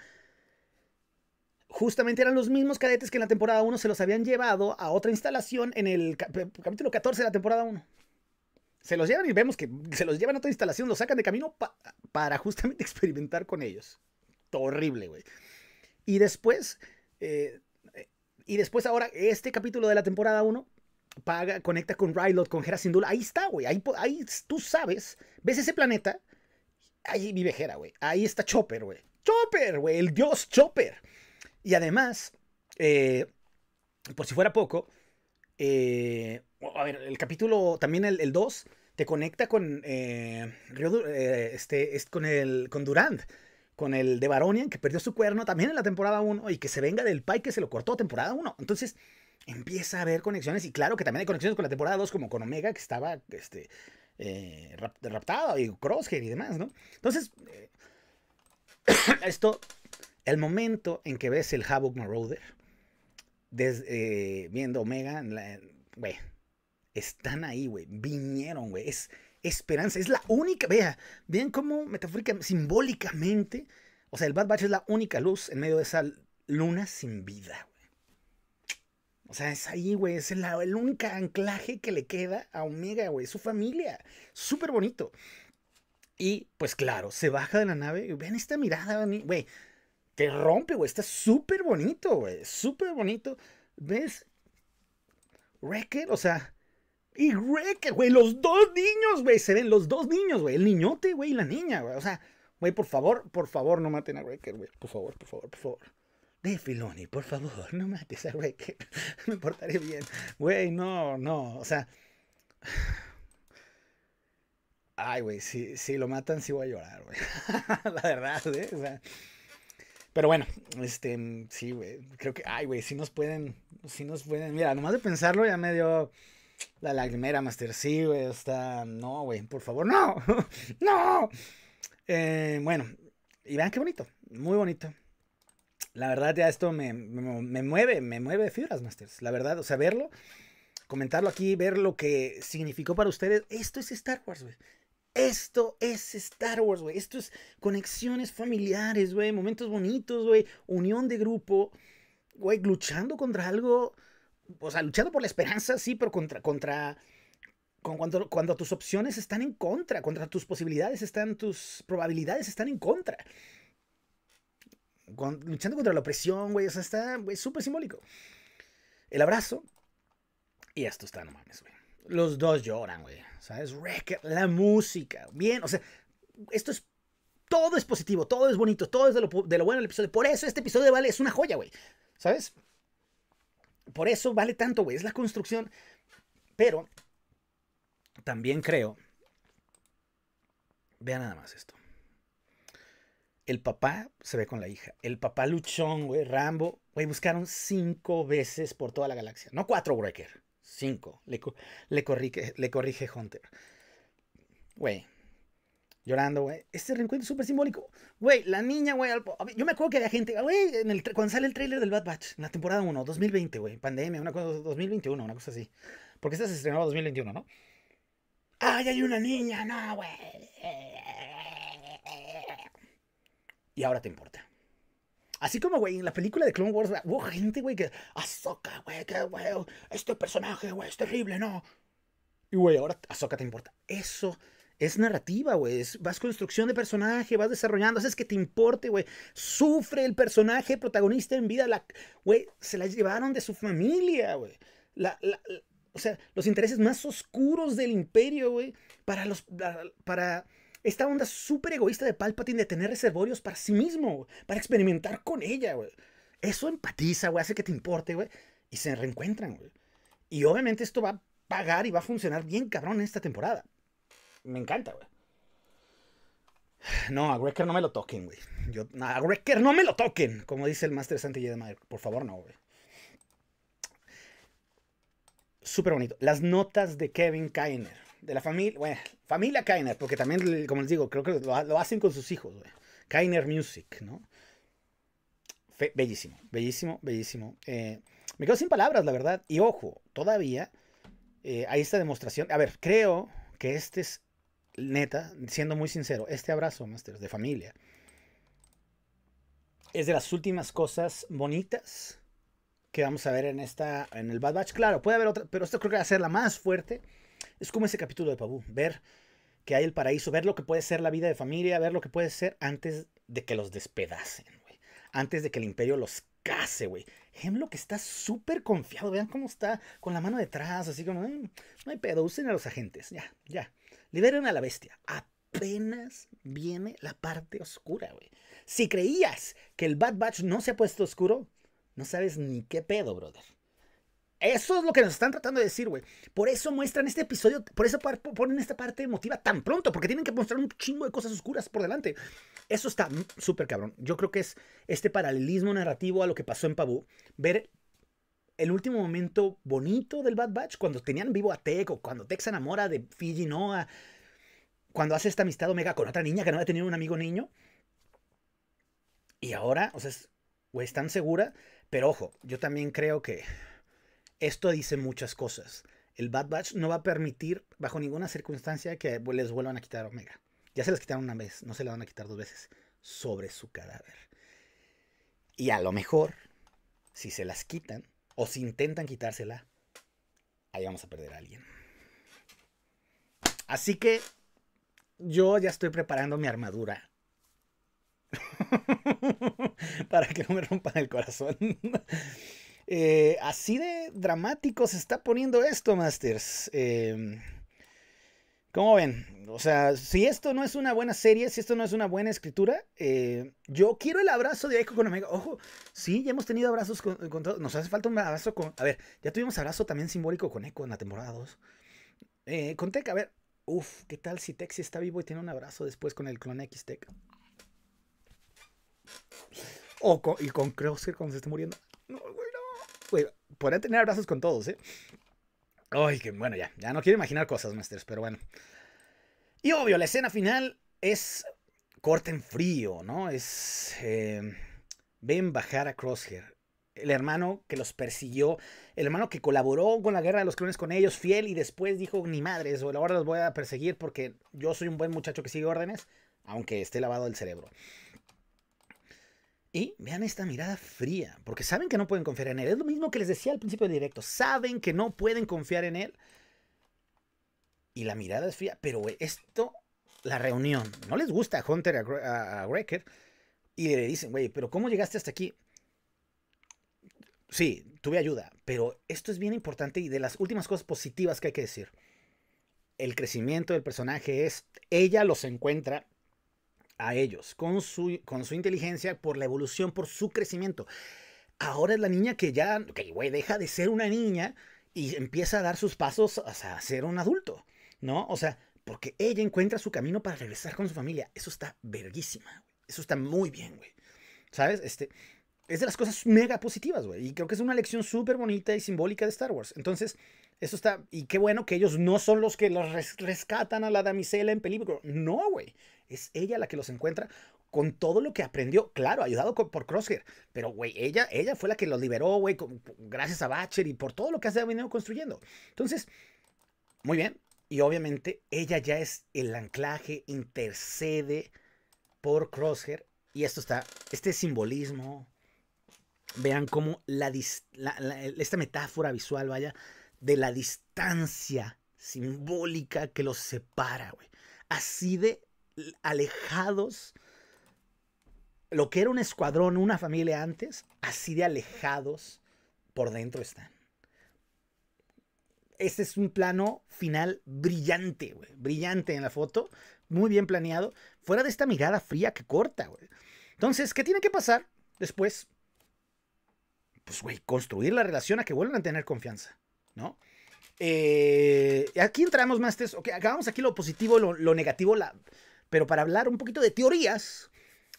Justamente eran los mismos cadetes que en la temporada 1 se los habían llevado a otra instalación en el capítulo 14 de la temporada 1 se los llevan y vemos que se los llevan a otra instalación, los sacan de camino para justamente experimentar con ellos. horrible, güey. Y después, eh, y después ahora, este capítulo de la temporada 1 paga, conecta con Rylot, con Hera Sindula. Ahí está, güey. Ahí, ahí tú sabes, ves ese planeta, ahí vive Hera, güey. Ahí está Chopper, güey. Chopper, güey, el dios Chopper. Y además, eh, por si fuera poco, eh, a ver, el capítulo, también el 2, te conecta con eh, eh, este, es con el con Durant, con el de Baronian, que perdió su cuerno también en la temporada 1 y que se venga del Pai que se lo cortó temporada 1. Entonces empieza a haber conexiones y claro que también hay conexiones con la temporada 2 como con Omega que estaba este, eh, raptado y Crosshair y demás, ¿no? Entonces, esto, el momento en que ves el Havoc Marauder, viendo Omega, en están ahí, güey. Vinieron, güey. Es esperanza. Es la única, vea, vean cómo metafóricamente, simbólicamente, o sea, el Bad Batch es la única luz en medio de esa luna sin vida, güey. O sea, es ahí, güey, es el, único anclaje que le queda a Omega, güey. Su familia. Súper bonito. Y, pues claro, se baja de la nave. vean esta mirada, güey. Te rompe, güey. Está súper bonito, güey. Súper bonito. ¿Ves? Wrecker, o sea, y Rick, güey, los dos niños, güey, se ven los dos niños, güey, el niñote, güey, y la niña, güey. O sea, güey, por favor, por favor, no maten a Wrecker, güey. Por favor, por favor, por favor. De Filoni, por favor, no mates a Wrecker. Me portaré bien. Güey, no, no, o sea. Ay, güey, si, si lo matan, sí voy a llorar, güey. la verdad, ¿eh? O sea. Pero bueno, este, sí, güey. Creo que, ay, güey, si nos pueden, Si nos pueden. Mira, nomás de pensarlo ya me dio la lagrimera Master sí, güey. Está. No, güey, por favor, no. no. Eh, bueno, y vean qué bonito. Muy bonito. La verdad, ya esto me, mueve, me mueve de fibras, Masters. La verdad, o sea, verlo, comentarlo aquí, ver lo que significó para ustedes. Esto es Star Wars, güey. Esto es Star Wars, güey. Esto es conexiones familiares, güey. Momentos bonitos, güey. Unión de grupo. Güey, luchando contra algo o sea, luchando por la esperanza, sí, pero contra, contra, con cuando, cuando tus opciones están en contra, contra tus posibilidades están, tus probabilidades están en contra. luchando contra la opresión, güey, o sea, está, güey, súper simbólico. El abrazo, y esto está, no mames, güey. Los dos lloran, güey, ¿sabes? la música, bien, o sea, esto es todo es positivo, todo es bonito, todo es de lo, de lo, bueno del episodio. Por eso este episodio vale, es una joya, güey. ¿Sabes? Por eso vale tanto, güey. Es la construcción. Pero también creo. Vean nada más esto. El papá se ve con la hija. El papá luchón, güey. Rambo. Güey, buscaron cinco veces por toda la galaxia. No cuatro, Breaker. Cinco. Le, le corrige Hunter. Güey llorando, güey. Este reencuentro es súper simbólico. Güey, la niña, güey. Yo me acuerdo que había gente, güey, cuando sale el trailer del Bad Batch, en la temporada 1, 2020, güey. Pandemia, una cosa, 2021, una cosa así. Porque esta se estrenó en 2021, ¿no? ¡Ay, hay una niña! ¡No, güey! Y ahora te importa. Así como, güey, en la película de Clone Wars, hubo gente, güey, que. Azoka, güey, que, güey, este personaje, güey, es terrible, no. Y, güey, ahora Azoka te importa. Eso es narrativa, güey. Vas construcción de personaje, vas desarrollando, haces que te importe, güey. Sufre el personaje protagonista en vida. güey, se la llevaron de su familia, güey. o sea, los intereses más oscuros del imperio, güey. Para los. para esta onda súper egoísta de Palpatine de tener reservorios para sí mismo, para experimentar con ella, güey. Eso empatiza, güey, hace que te importe, güey. Y se reencuentran, güey. Y obviamente esto va a pagar y va a funcionar bien cabrón esta temporada me encanta, güey. No, a no me lo toquen, güey. a no me lo toquen, como dice el Master de Mayer. Por favor, no, güey. Súper bonito. Las notas de Kevin Kainer. De la familia, bueno, familia Kainer, porque también, como les digo, creo que lo, hacen con sus hijos, güey. Kainer Music, ¿no? bellísimo, bellísimo, bellísimo. Eh, me quedo sin palabras, la verdad. Y ojo, todavía eh, hay esta demostración. A ver, creo que este es neta, siendo muy sincero, este abrazo, Masters, de familia, es de las últimas cosas bonitas que vamos a ver en esta, en el Bad Batch. Claro, puede haber otra, pero esto creo que va a ser la más fuerte. Es como ese capítulo de Pabú, ver que hay el paraíso, ver lo que puede ser la vida de familia, ver lo que puede ser antes de que los despedacen, güey. Antes de que el imperio los case, güey. que está súper confiado, vean cómo está, con la mano detrás, así como, mm, no hay pedo, usen a los agentes, ya, ya. Liberan a la bestia. Apenas viene la parte oscura, güey. Si creías que el Bad Batch no se ha puesto oscuro, no sabes ni qué pedo, brother. Eso es lo que nos están tratando de decir, güey. Por eso muestran este episodio, por eso ponen esta parte emotiva tan pronto, porque tienen que mostrar un chingo de cosas oscuras por delante. Eso está súper cabrón. Yo creo que es este paralelismo narrativo a lo que pasó en Pabú. Ver el último momento bonito del Bad Batch, cuando tenían vivo a Tech o cuando Tex se enamora de Fiji Noah, cuando hace esta amistad Omega con otra niña que no había tenido un amigo niño. Y ahora, o sea, o están segura, pero ojo, yo también creo que esto dice muchas cosas. El Bad Batch no va a permitir, bajo ninguna circunstancia, que pues, les vuelvan a quitar Omega. Ya se las quitaron una vez, no se la van a quitar dos veces. Sobre su cadáver. Y a lo mejor, si se las quitan, o si intentan quitársela, ahí vamos a perder a alguien. Así que yo ya estoy preparando mi armadura. Para que no me rompan el corazón. Eh, así de dramático se está poniendo esto, Masters. Eh, ¿Cómo ven? O sea, si esto no es una buena serie, si esto no es una buena escritura, eh, yo quiero el abrazo de Echo con Omega. Ojo, sí, ya hemos tenido abrazos con, todos. Nos hace falta un abrazo con. A ver, ya tuvimos abrazo también simbólico con Echo en la temporada 2. Eh, con Tech, a ver. Uf, ¿qué tal si Tech está vivo y tiene un abrazo después con el clon X Tech? O y con Crosser cuando se esté muriendo. No, güey, no. Güey, tener abrazos con todos, ¿eh? Ay, que bueno, ya, ya no quiero imaginar cosas, maestros, pero bueno. Y obvio, la escena final es corte en frío, ¿no? Es... Em, ven bajar a Crosshair el hermano que los persiguió, el hermano que colaboró con la guerra de los clones con ellos, fiel, y después dijo, ni madres, ahora los voy a perseguir porque yo soy un buen muchacho que sigue órdenes, aunque esté lavado el cerebro. Y vean esta mirada fría, porque saben que no pueden confiar en él. Es lo mismo que les decía al principio del directo. Saben que no pueden confiar en él. Y la mirada es fría. Pero esto, la reunión, no les gusta a Hunter, a, Y le dicen, güey, pero ¿cómo llegaste hasta aquí? Sí, tuve ayuda, pero esto es bien importante y de las últimas cosas positivas que hay que decir. El crecimiento del personaje es, ella los encuentra a ellos con su, con su inteligencia, por la evolución, por su crecimiento. Ahora es la niña que ya, güey, deja de ser una niña y empieza a dar sus pasos a ser un adulto, ¿no? O sea, porque ella encuentra su camino para regresar con su familia. Eso está verguísima, Eso está muy bien, güey. ¿Sabes? Este, es de las cosas mega positivas, güey. Y creo que es una lección súper bonita y simbólica de Star Wars. Entonces, eso está, y qué bueno que ellos no son los que los rescatan a la damisela en peligro. No, güey. Es ella la que los encuentra con todo lo que aprendió, claro, ayudado por Crosshair, pero güey, ella, ella fue la que los liberó, güey, gracias a Batcher y por todo lo que ha venido construyendo. Entonces, muy bien, y obviamente ella ya es el anclaje, intercede por Crosshair, y esto está, este simbolismo, vean cómo esta metáfora visual, vaya, de la distancia simbólica que los separa, güey. Así de alejados, lo que era un escuadrón, una familia antes, así de alejados por dentro están. Este es un plano final brillante, güey. Brillante en la foto, muy bien planeado, fuera de esta mirada fría que corta, güey. Entonces, ¿qué tiene que pasar después? Pues, güey, construir la relación a que vuelvan a tener confianza. ¿no? Eh, aquí entramos más test. acabamos aquí lo positivo, lo, negativo, la, pero para hablar un poquito de teorías,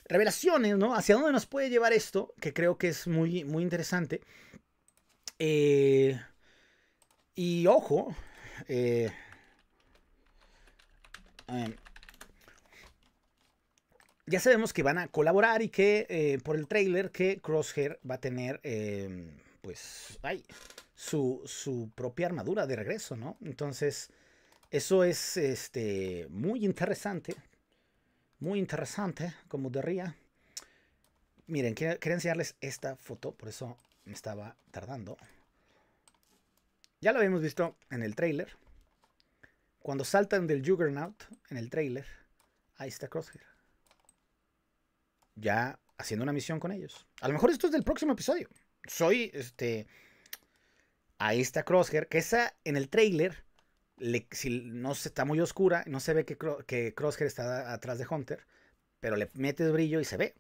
revelaciones, ¿no? Hacia dónde nos puede llevar esto, que creo que es muy, muy interesante. Eh, y ojo, eh, ya sabemos que van a colaborar y que por el trailer que Crosshair va a tener, pues, ay, su, propia armadura de regreso, ¿no? Entonces, eso es este, muy interesante. Muy interesante, como diría. Miren, quería, quería enseñarles esta foto, por eso me estaba tardando. Ya lo habíamos visto en el trailer. Cuando saltan del Juggernaut en el trailer, ahí está Crosshair. Ya haciendo una misión con ellos. A lo mejor esto es del próximo episodio. Soy este Ahí está Crosshair, que esa en el trailer, si no está muy oscura, no se ve que, que Crosshair está atrás de Hunter, pero le metes brillo y se ve.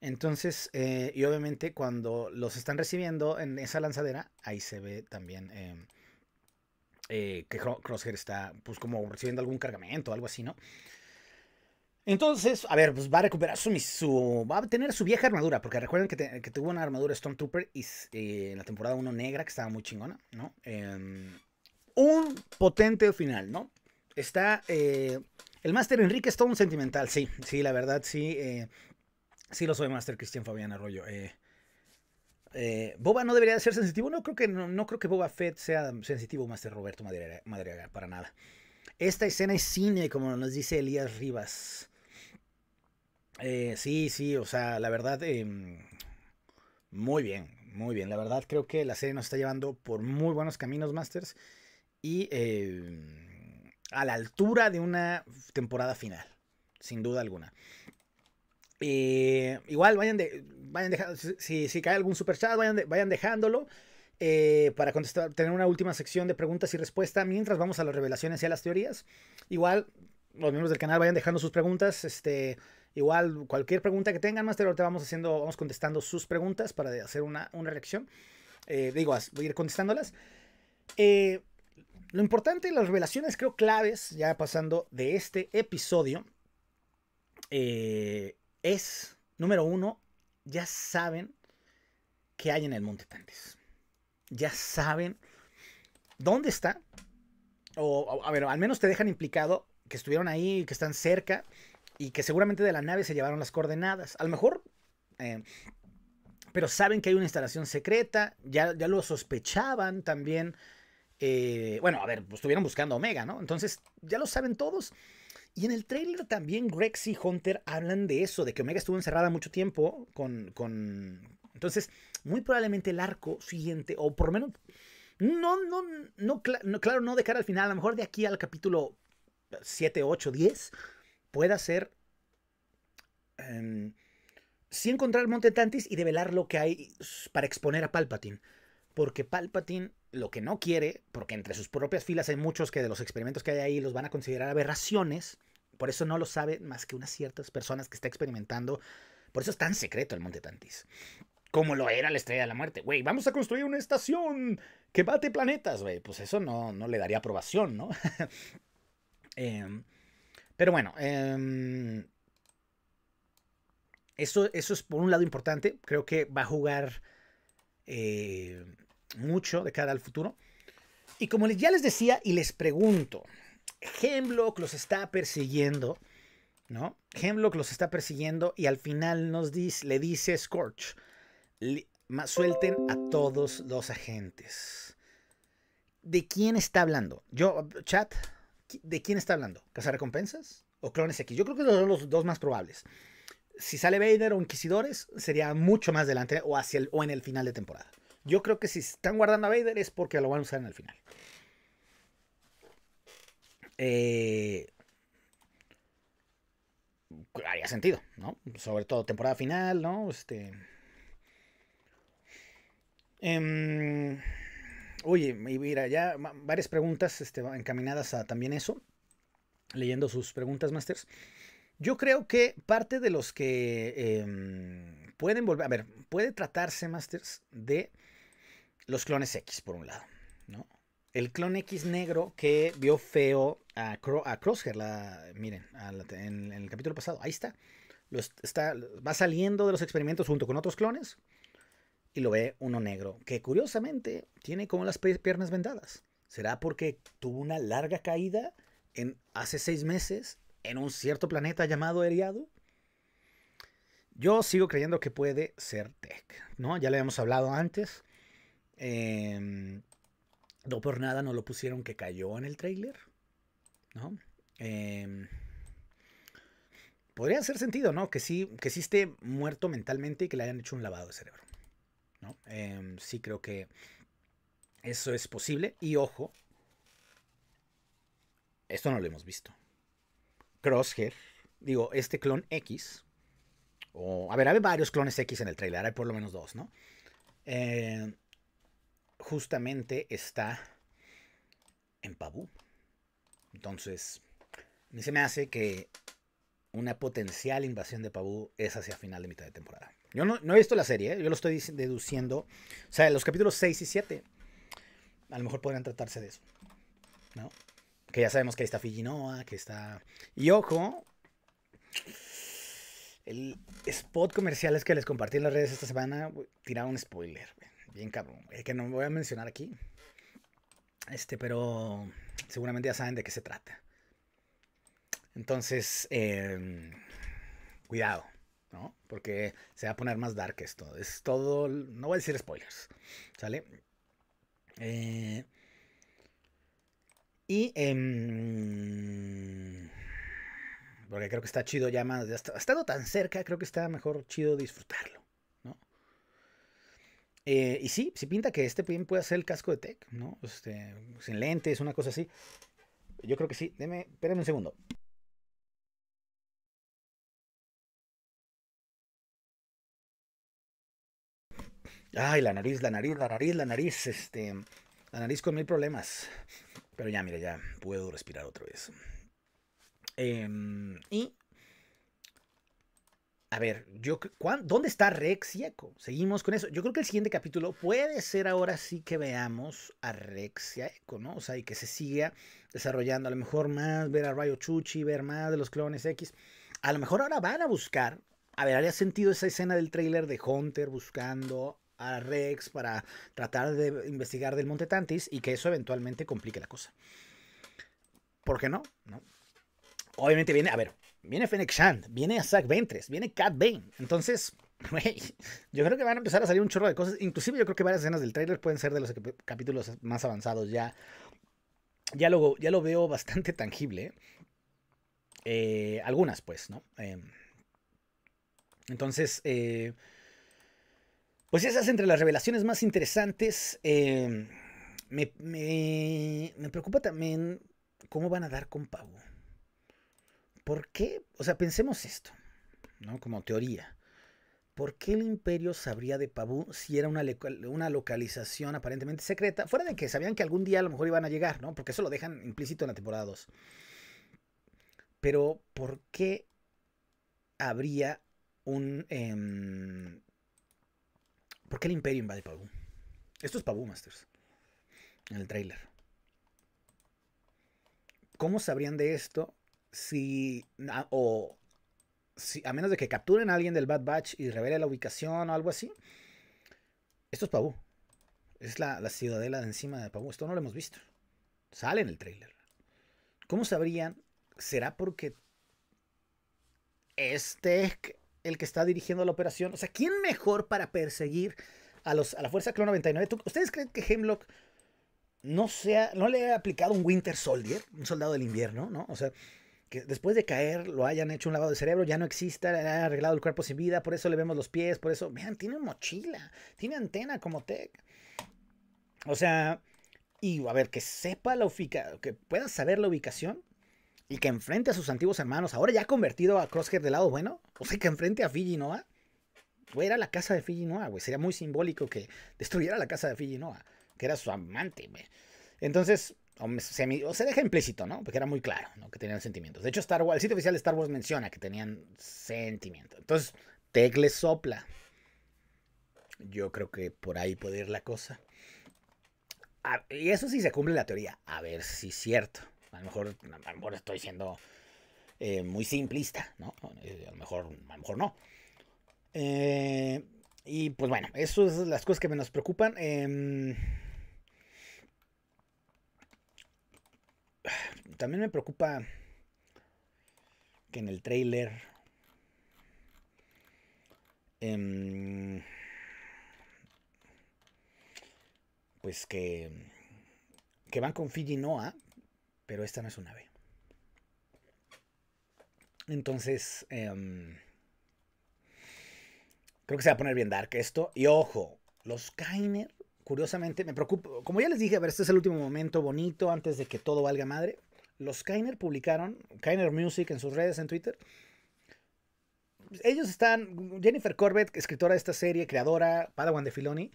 Entonces, eh, y obviamente cuando los están recibiendo en esa lanzadera, ahí se ve también eh, eh, que Crosshair está pues como recibiendo algún cargamento o algo así, ¿no? Entonces, a ver, pues va a recuperar su, va a tener su vieja armadura, porque recuerden que, tuvo una armadura Stormtrooper y, eh, en la temporada 1 negra, que estaba muy chingona, ¿no? Em, un potente final, ¿no? Está eh, el Master Enrique es todo un sentimental, sí, sí, la verdad, sí, eh, sí lo soy, Master Cristian Fabián Arroyo. Boba no debería ser sensitivo, no creo que, no, creo que Boba Fett sea sensitivo, Master Roberto Madriaga, para nada. Esta escena es cine, como nos dice Elías Rivas. Eh, sí, sí, o sea, la verdad, em, muy bien, muy bien. La verdad creo que la serie nos está llevando por muy buenos caminos, Masters, y em, a la altura de una temporada final, sin duda alguna. Eh, igual, vayan, de, vayan dejando, si, cae algún super chat, vayan, de, vayan dejándolo. Eh, para contestar, tener una última sección de preguntas y respuestas mientras vamos a las revelaciones y a las teorías. Igual, los miembros del canal vayan dejando sus preguntas. Este, Igual, cualquier pregunta que tengan, Master, ahorita vamos haciendo, vamos contestando sus preguntas para hacer una, reacción. Eh, digo, voy a ir contestándolas. Eh, lo importante, las revelaciones creo claves, ya pasando de este episodio, eh, es, número uno, ya saben qué hay en el Monte Tantes. Ya saben dónde está. O, a ver, al menos te dejan implicado que estuvieron ahí, que están cerca y que seguramente de la nave se llevaron las coordenadas. A lo mejor... Eh, pero saben que hay una instalación secreta, ya, ya lo sospechaban también. Eh, bueno, a ver, pues, estuvieron buscando Omega, ¿no? Entonces, ya lo saben todos. Y en el trailer también Grex y Hunter hablan de eso, de que Omega estuvo encerrada mucho tiempo con... con... Entonces, muy probablemente el arco siguiente, o por lo menos... No, no, no, no, claro, no dejar al final, a lo mejor de aquí al capítulo 7, 8, 10 pueda ser... Em, si encontrar Monte Tantis y develar lo que hay para exponer a Palpatine. Porque Palpatine lo que no quiere, porque entre sus propias filas hay muchos que de los experimentos que hay ahí los van a considerar aberraciones, por eso no lo sabe más que unas ciertas personas que está experimentando. Por eso es tan secreto el Monte Tantis. Como lo era la Estrella de la Muerte. Güey, vamos a construir una estación que bate planetas, güey. Pues eso no, no le daría aprobación, ¿no? eh, pero bueno, em, eso, eso, es por un lado importante. Creo que va a jugar eh, mucho de cara al futuro. Y como ya les decía y les pregunto, Hemlock los está persiguiendo, ¿no? Hemlock los está persiguiendo y al final nos dice, le dice Scorch, suelten a todos los agentes. ¿De quién está hablando? Yo, chat, ¿de quién está hablando? Recompensas? o Clones X? Yo creo que son los dos más probables. Si sale Vader o Inquisidores, sería mucho más delante o, hacia el, o en el final de temporada. Yo creo que si están guardando a Vader es porque lo van a usar en el final. Eh, haría sentido, ¿no? Sobre todo temporada final, ¿no? Este. Em, Oye, mira, ya varias preguntas este, encaminadas a también eso, leyendo sus preguntas, Masters. Yo creo que parte de los que em, pueden volver, a ver, puede tratarse, Masters, de los clones X, por un lado, ¿no? El clon X negro que vio feo a, Crosshair, miren, en, el capítulo pasado, ahí está. está. Va saliendo de los experimentos junto con otros clones y lo ve uno negro, que curiosamente tiene como las piernas vendadas. ¿Será porque tuvo una larga caída en, hace seis meses en un cierto planeta llamado Eriado? Yo sigo creyendo que puede ser Tech, ¿no? Ya le habíamos hablado antes. Em, no por nada no lo pusieron que cayó en el trailer, ¿no? Em, podría hacer sentido, ¿no? Que sí, que sí esté muerto mentalmente y que le hayan hecho un lavado de cerebro. Em, sí creo que eso es posible. Y ojo, esto no lo hemos visto. Crosshair, digo, este clon X, o a ver, hay varios clones X en el trailer, hay por lo menos dos, ¿no? Em, justamente está en Pabú. Entonces, ni se me hace que una potencial invasión de Pabú es hacia final de mitad de temporada. Yo no, he visto la serie, ¿eh? yo lo estoy deduciendo. O sea, los capítulos 6 y 7, a lo mejor podrían tratarse de eso. ¿No? Que ya sabemos que ahí está Fijinoa, que está. Y ojo, el spot comercial es que les compartí en las redes esta semana tiraba un spoiler, bien cabrón, que no voy a mencionar aquí. Este, pero seguramente ya saben de qué se trata. Entonces, em, cuidado. ¿no? Porque se va a poner más dark esto. Es todo. No voy a decir spoilers. ¿Sale? Eh, y. Em, porque creo que está chido ya más. Ya está, estando tan cerca, creo que está mejor chido disfrutarlo. Eh, y sí, sí pinta que este bien puede ser el casco de Tech, ¿no? Este, sin lentes, una cosa así. Yo creo que sí. Deme, espérame un segundo. Ay, la nariz, la nariz, la nariz, la nariz, este, la nariz con mil problemas. Pero ya, mira, ya puedo respirar otra vez. Em, y, a ver, yo, ¿dónde está Rex y Echo? Seguimos con eso. Yo creo que el siguiente capítulo puede ser ahora sí que veamos a Rex y Echo, ¿no? O sea, y que se siga desarrollando. A lo mejor más ver a Rayo Chuchi, ver más de los clones X. A lo mejor ahora van a buscar. A ver, haría sentido esa escena del tráiler de Hunter buscando a Rex para tratar de investigar del Monte Tantis y que eso eventualmente complique la cosa. ¿Por qué no? ¿No? Obviamente viene, a ver, viene Fennec Shand, viene Zack Ventres, viene Cat Bane. Entonces, güey, yo creo que van a empezar a salir un chorro de cosas. Inclusive yo creo que varias escenas del tráiler pueden ser de los capítulos más avanzados ya. Ya lo, ya lo veo bastante tangible. Eh, algunas, pues, ¿no? Em, entonces, eh, pues esas entre las revelaciones más interesantes. Em, me, preocupa también cómo van a dar con Pabú. ¿Por qué? O sea, pensemos esto, ¿no? Como teoría. ¿Por qué el imperio sabría de Pabú si era una, una, localización aparentemente secreta? Fuera de que sabían que algún día a lo mejor iban a llegar, ¿no? Porque eso lo dejan implícito en la temporada 2. Pero, ¿por qué habría un, em, ¿Por qué el Imperio invade Pabu? Esto es Pabu, Masters. En el trailer. ¿Cómo sabrían de esto si. o. a menos de que capturen a alguien del Bad Batch y revele la ubicación o algo así. Esto es Pabu. Es la, ciudadela de encima de Pabu. Esto no lo hemos visto. Sale en el trailer. ¿Cómo sabrían? ¿Será porque este el que está dirigiendo la operación. O sea, ¿quién mejor para perseguir a, los, a la Fuerza Clon 99? ¿Ustedes creen que Hemlock no, sea, no le ha aplicado un Winter Soldier, un soldado del invierno, ¿no? O sea, que después de caer lo hayan hecho un lavado de cerebro, ya no exista, le han arreglado el cuerpo sin vida, por eso le vemos los pies, por eso, vean, tiene mochila, tiene antena como Tech. O sea, y a ver, que sepa la ubicación, que pueda saber la ubicación, y que enfrente a sus antiguos hermanos, ahora ya convertido a Crosshair de lado bueno, o sea, que enfrente a Fiji noa güey, era la casa de Fiji Noah, güey, sería muy simbólico que destruyera la casa de Fiji noa que era su amante, güey. Entonces, o, se deja implícito, ¿no? Porque era muy claro, Que tenían sentimientos. De hecho, Star Wars, el sitio oficial de Star Wars menciona que tenían sentimientos. Entonces, Tegle sopla. Yo creo que por ahí puede ir la cosa. y eso sí se cumple la teoría. A ver si es cierto mejor, a lo mejor estoy siendo eh, muy simplista, ¿no? Eh, a lo mejor, a lo mejor no. Eh, y pues bueno, eso es las cosas que me nos preocupan. Em, también me preocupa que en el trailer em, pues que que van con Fiji Noah pero esta no es una B. Entonces, em, creo que se va a poner bien dark esto. Y ojo, los Kainer, curiosamente, me preocupo. Como ya les dije, a ver, este es el último momento bonito antes de que todo valga madre. Los Kainer publicaron, Kainer Music en sus redes, en Twitter. Ellos están, Jennifer Corbett, escritora de esta serie, creadora, Padawan de Filoni,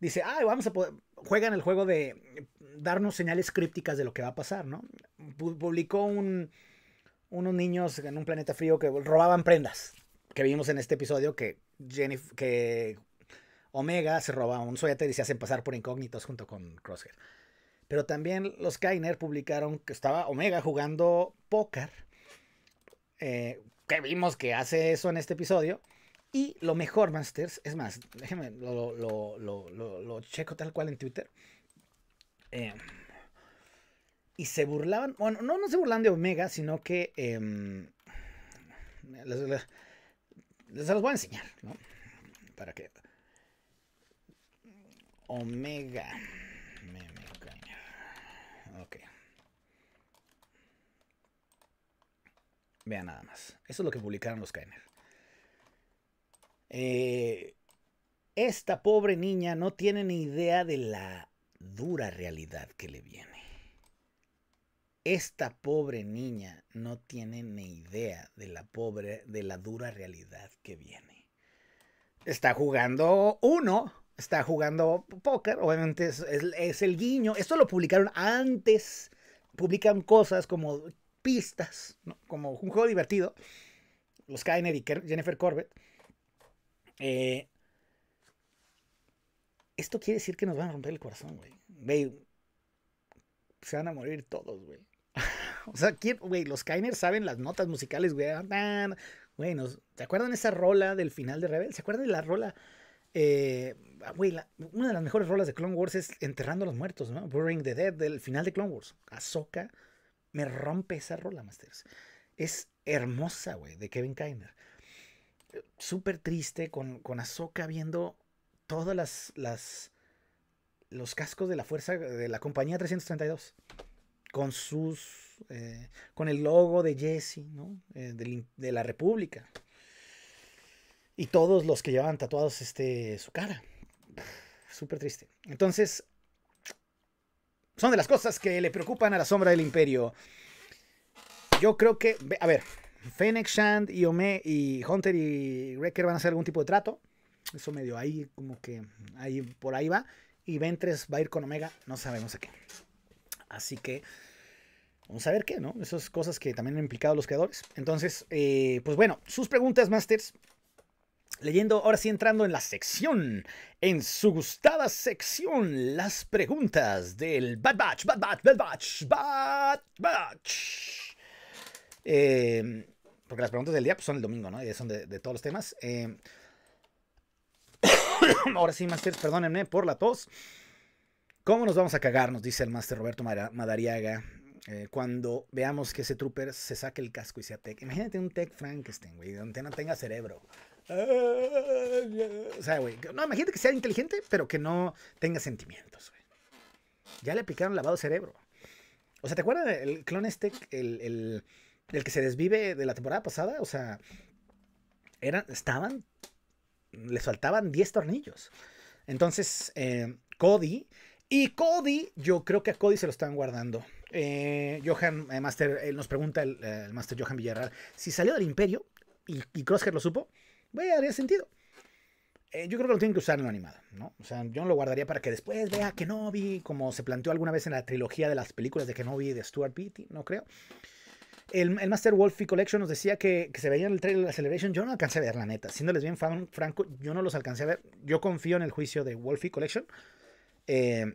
dice, ah, vamos a poder, juegan el juego de darnos señales crípticas de lo que va a pasar, ¿no? Publicó un, unos niños en un planeta frío que robaban prendas, que vimos en este episodio que, que Omega se robaba un suéter y se hacen pasar por incógnitos junto con Crosshair. Pero también los Kainer publicaron que estaba Omega jugando póker, eh, que vimos que hace eso en este episodio. Y lo mejor, Masters, es más, déjenme, lo, lo checo tal cual en Twitter. Em, y se burlaban, bueno, no, no se burlan de Omega, sino que em, les, les, los voy a enseñar, ¿no? Para que... Omega. Ok. Vean nada más. Eso es lo que publicaron los Kainer. Eh, esta pobre niña no tiene ni idea de la dura realidad que le viene. Esta pobre niña no tiene ni idea de la pobre, de la dura realidad que viene. Está jugando uno, está jugando póker, obviamente es, el guiño. Esto lo publicaron antes, publican cosas como pistas, como un juego divertido. Los Kainer y Jennifer Corbett. Eh, esto quiere decir que nos van a romper el corazón, güey. se van a morir todos, güey. o sea, güey, los Kainers saben las notas musicales, güey. Ah, güey, ¿se acuerdan esa rola del final de Rebel? ¿Se acuerdan de la rola? Eh, ah, güey, una de las mejores rolas de Clone Wars es Enterrando a los Muertos, ¿no? Burying the Dead, del final de Clone Wars. Ahsoka me rompe esa rola, Masters. Es hermosa, güey, de Kevin Kainer. Súper triste con, con Ahsoka viendo todos las, las los cascos de la fuerza de la compañía 332 con sus eh, con el logo de Jesse ¿no? Eh, de, la República y todos los que llevaban tatuados este su cara súper triste entonces son de las cosas que le preocupan a la sombra del imperio yo creo que a ver Fennec Shand y y Hunter y Wrecker van a hacer algún tipo de trato eso medio ahí, como que ahí por ahí va. Y Ventres va a ir con Omega, no sabemos a qué. Así que vamos a ver qué, ¿no? Esas cosas que también han implicado los creadores. Entonces, eh, pues bueno, sus preguntas, Masters. Leyendo, ahora sí entrando en la sección, en su gustada sección, las preguntas del Bad Batch, Bad Batch, Bad Batch, Bad Batch. Eh, porque las preguntas del día pues, son el domingo, ¿no? y Son de, todos los temas. Eh, Ahora sí, master, perdónenme por la tos. ¿Cómo nos vamos a cagarnos? Nos dice el Master Roberto Madariaga. Eh, cuando veamos que ese trooper se saque el casco y sea tech. Imagínate un tech Frankenstein, güey, donde no tenga cerebro. Ah, o sea, güey, no, imagínate que sea inteligente, pero que no tenga sentimientos, güey. Ya le aplicaron lavado cerebro. O sea, ¿te acuerdas del clon este, el, que se desvive de la temporada pasada? O sea, eran, estaban les faltaban 10 tornillos. Entonces, eh, Cody. Y Cody, yo creo que a Cody se lo están guardando. Eh, Johan eh, Master, nos pregunta el, Master Johan Villarreal, si salió del Imperio y, Crosshair lo supo, güey, haría sentido. yo creo que lo tienen que usar en lo animado, ¿no? O sea, yo no lo guardaría para que después vea Kenobi, como se planteó alguna vez en la trilogía de las películas de Kenobi de Stuart Beatty, no creo el, el, Master Wolfie Collection nos decía que, se veía en el trailer de la Celebration. Yo no alcancé a ver, la neta. Siéndoles bien fan, franco, yo no los alcancé a ver. Yo confío en el juicio de Wolfie Collection. Eh,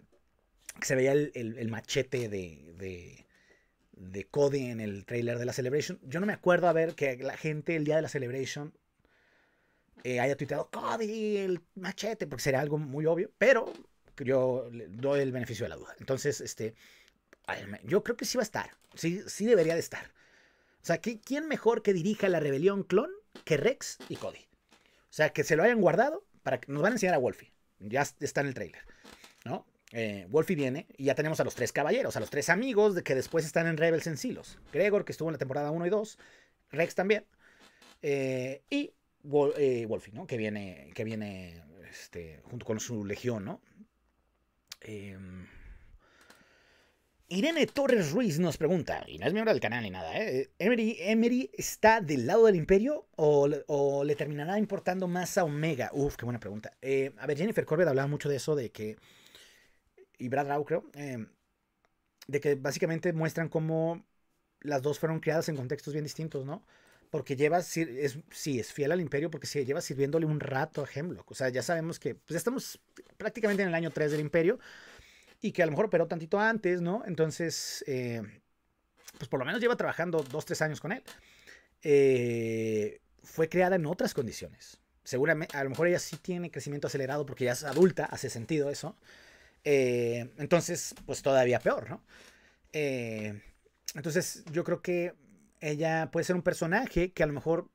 que se veía el, machete de, de, Cody en el trailer de la Celebration. Yo no me acuerdo a ver que la gente el día de la Celebration eh, haya tuiteado Cody, el machete, porque sería algo muy obvio, pero yo doy el beneficio de la duda. Entonces, este, yo creo que sí va a estar, sí, sí debería de estar. O sea, ¿quién mejor que dirija la rebelión clon que Rex y Cody? O sea, que se lo hayan guardado para que nos van a enseñar a Wolfie. Ya está en el trailer, ¿no? Eh, Wolfie viene y ya tenemos a los tres caballeros, a los tres amigos de que después están en Rebels en Silos. Gregor, que estuvo en la temporada 1 y 2, Rex también, eh, y eh, Wolfie, ¿no? Que viene, que viene este, junto con su legión, ¿no? Eh, Irene Torres Ruiz nos pregunta, y no es miembro del canal ni nada, ¿eh? ¿Emery, Emery está del lado del imperio o, le terminará importando más a Omega? Uf, qué buena pregunta. Eh, a ver, Jennifer Corbett hablaba mucho de eso, de que... Y Brad Rau, creo. Em, de que básicamente muestran cómo las dos fueron criadas en contextos bien distintos, ¿no? Porque lleva, es, sí, es fiel al imperio porque se lleva sirviéndole un rato a Hemlock. O sea, ya sabemos que pues, estamos prácticamente en el año 3 del imperio y que a lo mejor operó tantito antes, ¿no? Entonces, eh, pues por lo menos lleva trabajando dos, tres años con él. Eh, fue creada en otras condiciones. Seguramente, a lo mejor ella sí tiene crecimiento acelerado porque ya es adulta, hace sentido eso. Eh, entonces, pues todavía peor, ¿no? entonces, yo creo que ella puede ser un personaje que a lo mejor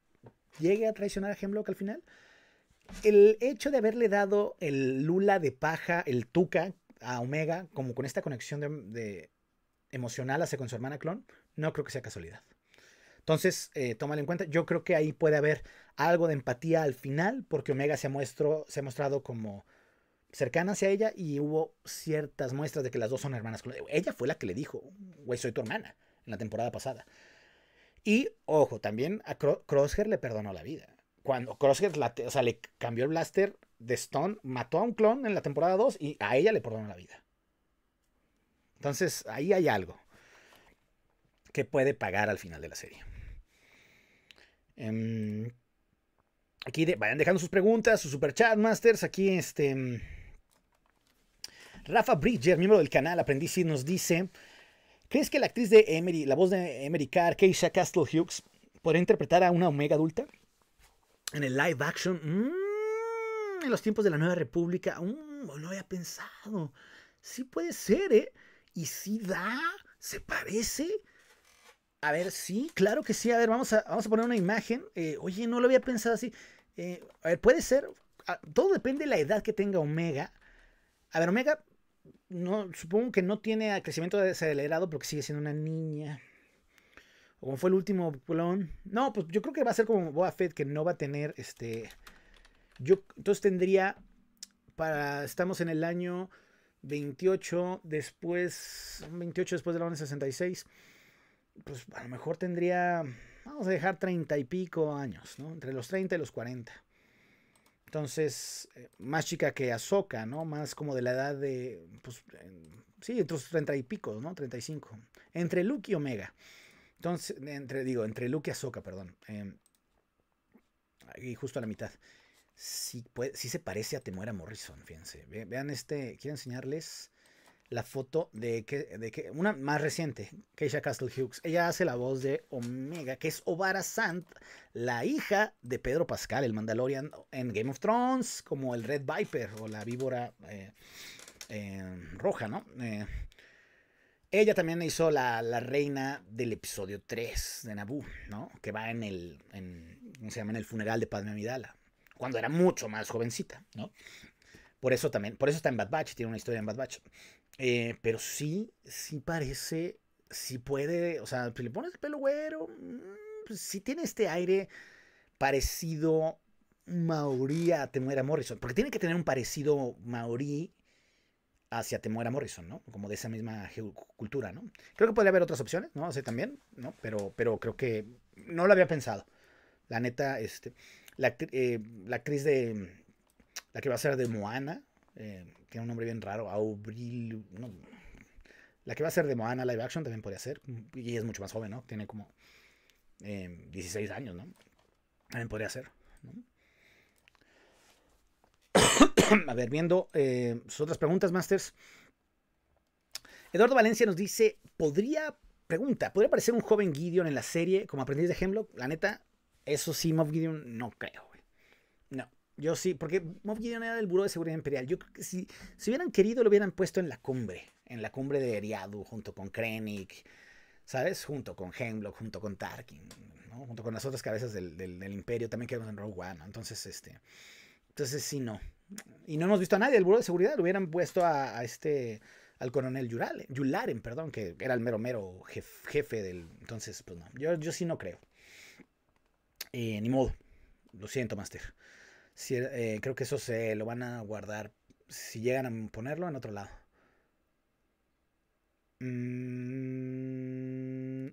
llegue a traicionar a Hemlock al final. El hecho de haberle dado el Lula de paja, el Tuca, a Omega, como con esta conexión de, emocional hacia con su hermana clon, no creo que sea casualidad. Entonces, eh, en cuenta. Yo creo que ahí puede haber algo de empatía al final, porque Omega se ha, se ha mostrado como cercana hacia ella y hubo ciertas muestras de que las dos son hermanas. Ella fue la que le dijo, güey, soy tu hermana, en la temporada pasada. Y, ojo, también a Crosshair le perdonó la vida. Cuando Crosshair, la, o le cambió el blaster de Stone mató a un clon en la temporada 2 y a ella le perdonó la vida. Entonces, ahí hay algo que puede pagar al final de la serie. Em, aquí vayan dejando sus preguntas, sus super masters. Aquí este. Em, Rafa Bridger, miembro del canal Aprendiz, nos dice: ¿Crees que la actriz de Emery, la voz de Emery Carr, Keisha Castle Hughes, podría interpretar a una Omega adulta? En el live action. Mm, en los tiempos de la Nueva República, aún lo había pensado. Sí puede ser, ¿eh? Y sí da, se parece. A ver, sí, claro que sí. A ver, vamos a, vamos a poner una imagen. Eh, oye, no lo había pensado así. Eh, a ver, puede ser. Ah, todo depende de la edad que tenga Omega. A ver, Omega, no, supongo que no tiene crecimiento desacelerado porque sigue siendo una niña. O como fue el último No, pues yo creo que va a ser como Boa Fett, que no va a tener este yo entonces tendría, para, estamos en el año 28 después, 28 después de la 66, pues a lo mejor tendría, vamos a dejar 30 y pico años, ¿no? Entre los 30 y los 40. Entonces, eh, más chica que Azoka ¿no? Más como de la edad de, pues, sí, entre los 30 y pico, ¿no? 35. Entre Luke y Omega. Entonces, entre, digo, entre Luke y Azoka perdón. Em, y justo a la mitad sí, se parece a Temuera Morrison, fíjense. vean este, quiero enseñarles la foto de que, de que una más reciente, Keisha Castle Hughes. Ella hace la voz de Omega, que es Obara Sand la hija de Pedro Pascal, el Mandalorian en Game of Thrones, como el Red Viper o la víbora eh, em, roja, ¿no? Eh, ella también hizo la, reina del episodio 3 de Naboo, ¿no? Que va en el, se llama? En el funeral de Padme Amidala cuando era mucho más jovencita, ¿no? Por eso también, por eso está en Bad Batch, tiene una historia en Bad Batch. Eh, pero sí, sí parece, sí puede, o sea, si le pones el pelo güero, mm, pues sí tiene este aire parecido maorí a Temuera Morrison, porque tiene que tener un parecido maorí hacia Temuera Morrison, ¿no? Como de esa misma cultura, ¿no? Creo que podría haber otras opciones, ¿no? sé también, ¿no? Pero, pero creo que no lo había pensado. La neta, este... Eh, la, actriz de. La que va a ser de Moana. Eh, tiene un nombre bien raro. Abril. la que va a ser de Moana live action también podría ser. Y ella es mucho más joven, ¿no? Tiene como 16 eh, años, ¿no? También podría ser. a ver, viendo sus otras preguntas, Masters. Eduardo Valencia nos dice: ¿Podría, pregunta, ¿podría aparecer un joven Gideon en la serie como aprendiz de ejemplo La neta, eso sí, Moff Gideon no creo, No, yo sí, porque Moff Gideon era del Buró de Seguridad Imperial. Yo si, si hubieran querido lo hubieran puesto en la cumbre, en la cumbre de Eriadu, junto con Krennic, ¿sabes? Junto con Hemlock, junto con Tarkin, Junto con las otras cabezas del, Imperio, también quedamos en Rogue One, Entonces, este... Entonces, sí, no. Y no hemos visto a nadie del Buró de Seguridad, lo hubieran puesto a, este al coronel Yularen, perdón, que era el mero mero jefe del. Entonces, pues no, yo sí no creo. Eh, ni modo. Lo siento, Master. Eh, creo que eso se lo van a guardar si llegan a ponerlo en otro lado. Dennis mm,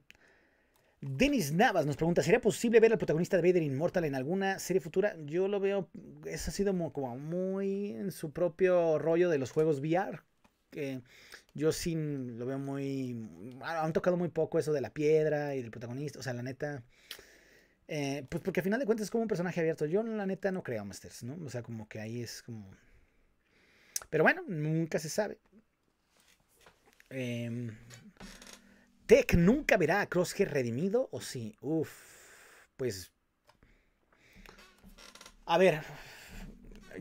Denis Navas nos pregunta, ¿sería posible ver al protagonista de Vader Inmortal en alguna serie futura? Yo lo veo, eso ha sido como muy en su propio rollo de los juegos VR. Que yo sí lo veo muy... Han tocado muy poco eso de la piedra y del protagonista. O sea, la neta... Eh, pues porque al final de cuentas es como un personaje abierto. Yo la neta no creo, a Masters, ¿no? O sea, como que ahí es como... Pero bueno, nunca se sabe. Em, Tech nunca verá a Crosshair redimido o sí. Uf, pues... A ver,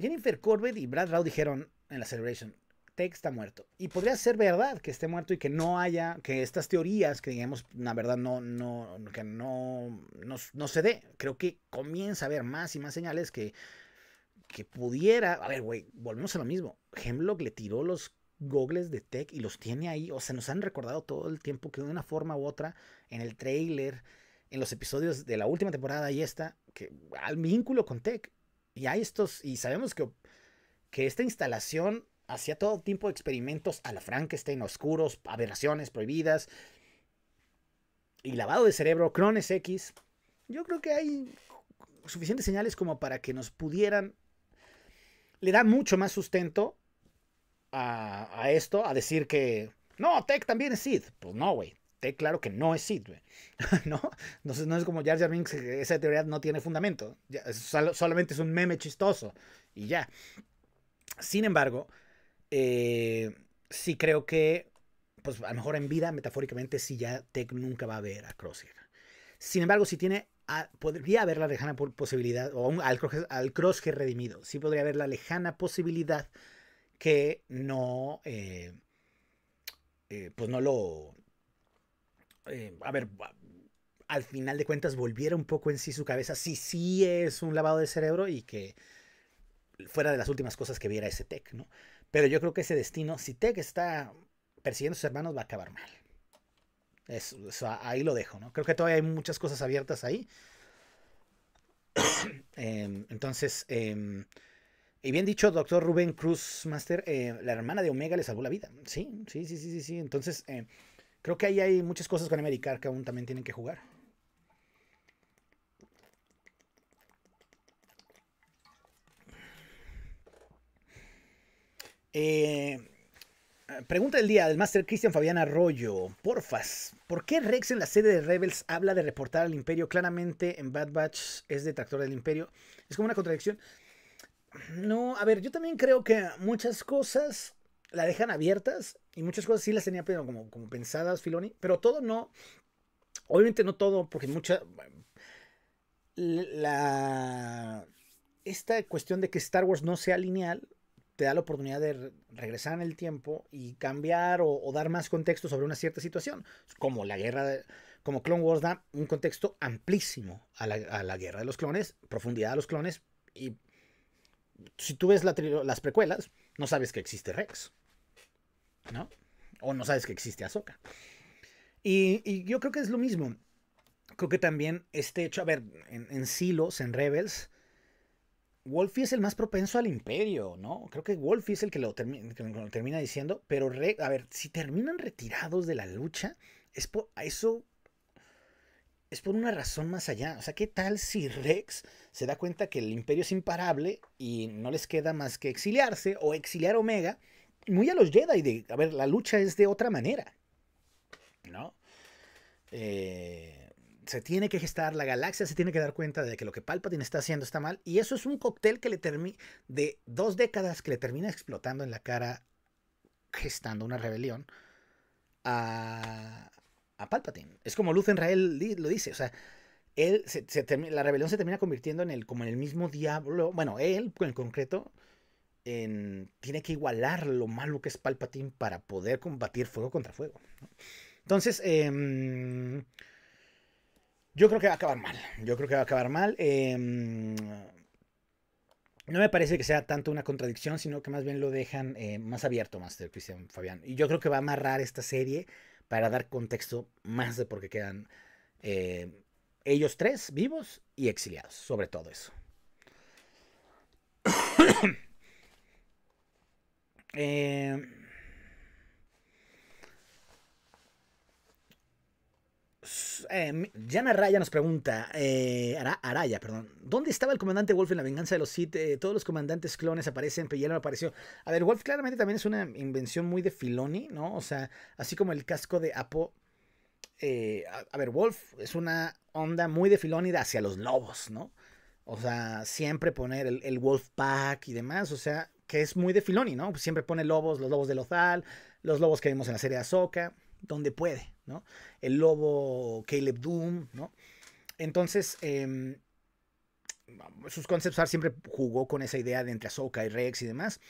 Jennifer Corbett y Brad Rao dijeron en la Celebration, Tech está muerto. Y podría ser verdad que esté muerto y que no haya, que estas teorías, que digamos, la verdad no, no, que no, no, se dé. Creo que comienza a haber más y más señales que, que pudiera. A ver, güey, volvemos a lo mismo. Hemlock le tiró los gogles de Tech y los tiene ahí. O sea, nos han recordado todo el tiempo que de una forma u otra, en el trailer, en los episodios de la última temporada y esta, que al vínculo con Tech. Y hay estos, y sabemos que, que esta instalación hacía todo tipo de experimentos a la Frankenstein, oscuros, aberraciones prohibidas y lavado de cerebro, Crones X. Yo creo que hay suficientes señales como para que nos pudieran. Le da mucho más sustento a, esto, a decir que. No, Tech también es Sid. Pues no, güey. Tech, claro que no es Sid, güey. ¿No? Entonces no es como Jar Jar Binks, esa teoría no tiene fundamento. solamente es un meme chistoso. Y ya. Sin embargo, eh, sí creo que, pues a lo mejor en vida, metafóricamente, sí ya Tech nunca va a ver a Crosshair. Sin embargo, si tiene, ah, podría haber la lejana posibilidad, o al, al, Crosshair redimido, sí podría haber la lejana posibilidad que no, eh, eh, pues no lo, a ver, al final de cuentas volviera un poco en sí su cabeza, si sí, sí es un lavado de cerebro y que fuera de las últimas cosas que viera ese tech, ¿no? Pero yo creo que ese destino, si Tek está persiguiendo a sus hermanos, va a acabar mal. ahí lo dejo, ¿no? Creo que todavía hay muchas cosas abiertas ahí. Em, entonces, em, y bien dicho, doctor Rubén Cruz Master, eh, la hermana de Omega le salvó la vida. Sí, sí, sí, sí, sí. Entonces, em, creo que ahí hay muchas cosas con Americar que aún también tienen que jugar. Eh, pregunta del día del Master Cristian Fabián Arroyo. Porfas, ¿por qué Rex en la serie de Rebels habla de reportar al Imperio? Claramente en Bad Batch es detractor del Imperio. Es como una contradicción. No, a ver, yo también creo que muchas cosas la dejan abiertas y muchas cosas sí las tenía como, como pensadas Filoni, pero todo no. Obviamente no todo, porque mucha. La. Esta cuestión de que Star Wars no sea lineal te da la oportunidad de regresar en el tiempo y cambiar o, dar más contexto sobre una cierta situación, como la guerra como Clone Wars da un contexto amplísimo a la, guerra de los clones, profundidad de los clones, y si tú ves las precuelas, no sabes que existe Rex, ¿no? O no sabes que existe Ahsoka. Y, yo creo que es lo mismo. Creo que también este hecho, a ver, en Silos, en Rebels, Wolfie es el más propenso al imperio, ¿no? Creo que Wolfie es el que lo, termina diciendo, pero a ver, si terminan retirados de la lucha, es por eso es por una razón más allá. O sea, ¿qué tal si Rex se da cuenta que el imperio es imparable y no les queda más que exiliarse o exiliar Omega? Muy a los Jedi de, a ver, la lucha es de otra manera, ¿no? Eh, se tiene que gestar, la galaxia se tiene que dar cuenta de que lo que Palpatine está haciendo está mal, y eso es un cóctel que le de dos décadas que le termina explotando en la cara, gestando una rebelión a, Palpatine. Es como Luz en Rael lo dice, o sea, él se, la rebelión se termina convirtiendo en el, como en el mismo diablo, bueno, él en concreto, tiene que igualar lo malo que es Palpatine para poder combatir fuego contra fuego. Entonces, eh, yo creo que va a acabar mal. Yo creo que va a acabar mal. Em, no me parece que sea tanto una contradicción, sino que más bien lo dejan eh, más abierto, Master Cristian Fabián. Y yo creo que va a amarrar esta serie para dar contexto más de por qué quedan em, ellos tres vivos y exiliados, sobre todo eso. eh. eh, Jan Araya nos pregunta, eh, Araya, perdón, ¿dónde estaba el comandante Wolf en la venganza de los Sith? Eh, todos los comandantes clones aparecen, pero ya no apareció. A ver, Wolf claramente también es una invención muy de Filoni, ¿no? O sea, así como el casco de Apo. Eh, a, ver, Wolf es una onda muy de Filoni hacia los lobos, ¿no? O sea, siempre poner el, Wolf Pack y demás, o sea, que es muy de Filoni, ¿no? Siempre pone lobos, los lobos de Lozal, los lobos que vimos en la serie de Ahsoka donde puede, ¿no? El lobo Caleb Doom, ¿no? Entonces, em, sus conceptos siempre jugó con esa idea de entre Ahsoka y Rex y demás.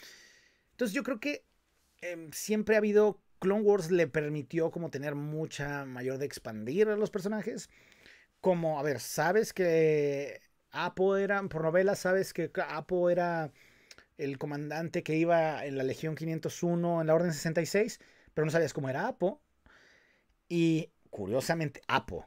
Entonces yo creo que em, siempre ha habido, Clone Wars le permitió como tener mucha mayor de expandir a los personajes. Como, a ver, sabes que Apo era, por novela sabes que Apo era el comandante que iba en la Legión 501 en la Orden 66, pero no sabías cómo era Apo. Y curiosamente, Apo.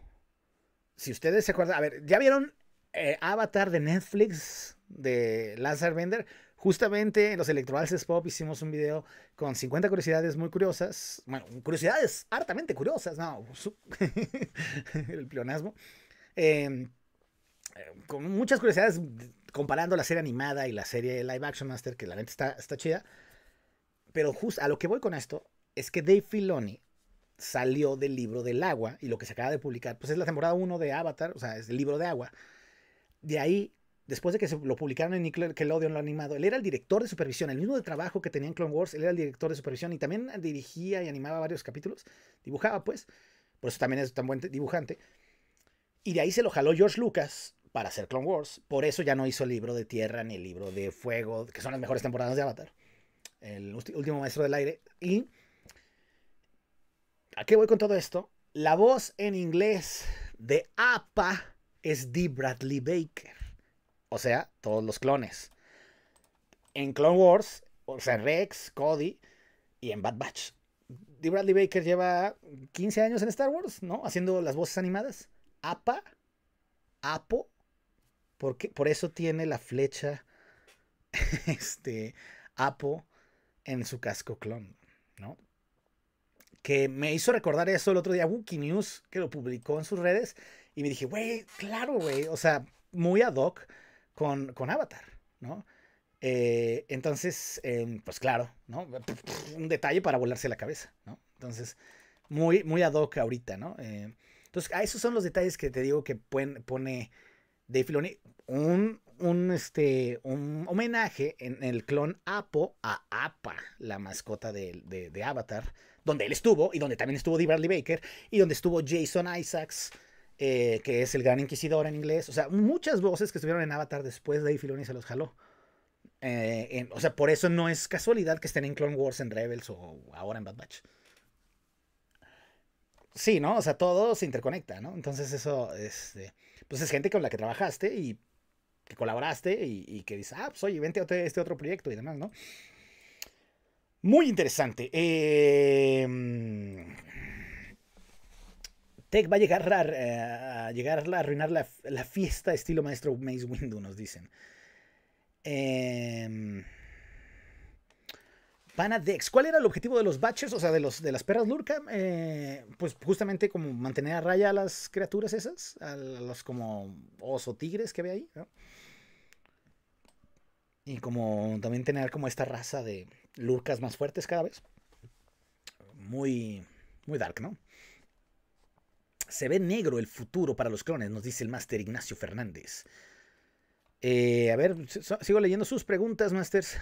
Si ustedes se acuerdan, a ver, ¿ya vieron eh, Avatar de Netflix de Lazar Bender? Justamente en los Electroalces Pop hicimos un video con 50 curiosidades muy curiosas. Bueno, curiosidades hartamente curiosas, no, el pleonasmo. Em, con muchas curiosidades comparando la serie animada y la serie live action master, que la gente está, está chida. Pero justo a lo que voy con esto es que Dave Filoni salió del libro del agua y lo que se acaba de publicar, pues es la temporada 1 de Avatar, o sea, es el libro de agua. De ahí, después de que se lo publicaron en Nickelodeon, lo animado, él era el director de supervisión, el mismo de trabajo que tenía en Clone Wars, él era el director de supervisión y también dirigía y animaba varios capítulos, dibujaba pues, por eso también es tan buen dibujante. Y de ahí se lo jaló George Lucas para hacer Clone Wars, por eso ya no hizo el libro de tierra ni el libro de fuego, que son las mejores temporadas de Avatar, el último maestro del aire, y ¿A qué voy con todo esto? La voz en inglés de APA es Dee Bradley Baker. O sea, todos los clones. En Clone Wars, o sea, Rex, Cody y en Bad Batch. Dee Bradley Baker lleva 15 años en Star Wars, ¿no? Haciendo las voces animadas. APA, APO, porque por eso tiene la flecha este APO en su casco clon, ¿no? que me hizo recordar eso el otro día, Wookie News, que lo publicó en sus redes, y me dije, güey, claro, güey, o sea, muy ad hoc con, con Avatar, ¿no? Eh, entonces, em, pues claro, ¿no? Un detalle para volarse la cabeza, ¿no? Entonces, muy, muy ad hoc ahorita, ¿no? Eh, entonces, a ah, esos son los detalles que te digo que pone, pone Dave Filoni. Un, un, este, un homenaje en el clon Apo a Apa, la mascota de, de, de Avatar donde él estuvo y donde también estuvo D. Bradley Baker y donde estuvo Jason Isaacs, eh, que es el gran inquisidor en inglés. O sea, muchas voces que estuvieron en Avatar después de ahí Filoni se los jaló. Eh, o sea, por eso no es casualidad que estén en Clone Wars, en Rebels o ahora en Bad Batch. Sí, ¿no? O sea, todo se interconecta, ¿no? Entonces eso, este, pues es gente con la que trabajaste y que colaboraste y, y que dice, ah, pues oye, vente a este otro proyecto y demás, ¿no? Muy interesante. Em, Tech va a llegar a, eh, llegar a arruinar la, fiesta estilo maestro Maze Windu, nos dicen. Eh, em, Dex. ¿Cuál era el objetivo de los baches? O sea, de, los, de las perras Lurka. Eh, pues justamente como mantener a raya a las criaturas esas. A los como oso tigres que había ahí. Y como también tener como esta raza de lurcas más fuertes cada vez. Muy, muy dark, ¿no? Se ve negro el futuro para los clones, nos dice el máster Ignacio Fernández. Eh, a ver, sigo leyendo sus preguntas, masters.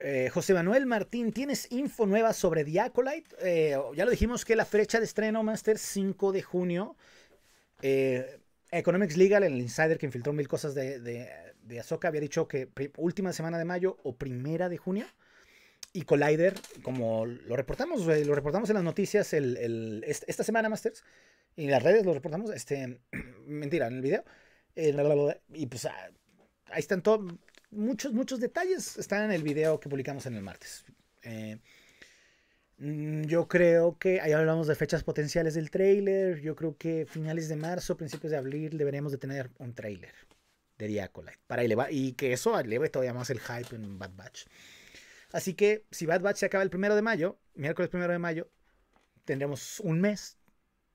Eh, José Manuel Martín, ¿tienes info nueva sobre Diacolite? Eh, ya lo dijimos que la fecha de estreno, Master, 5 de junio. Economics Legal, el insider que infiltró mil cosas de, de Ahsoka había dicho que última semana de mayo o primera de junio. Y Collider, como lo reportamos, lo reportamos en las noticias esta semana, Masters, y en las redes lo reportamos, este, mentira, en el video. Eh, y pues ah, ahí están todos, muchos, muchos detalles están en el video que publicamos en el martes. Eh, mm, yo creo que ahí hablamos de fechas potenciales del trailer. Yo creo que finales de marzo, principios de abril deberíamos de tener un trailer de Diacolite. Para elevar, y que eso eleve todavía más el hype en Bad Batch. Así que si Bad Batch se acaba el primero de mayo, miércoles primero de mayo, tendremos un mes.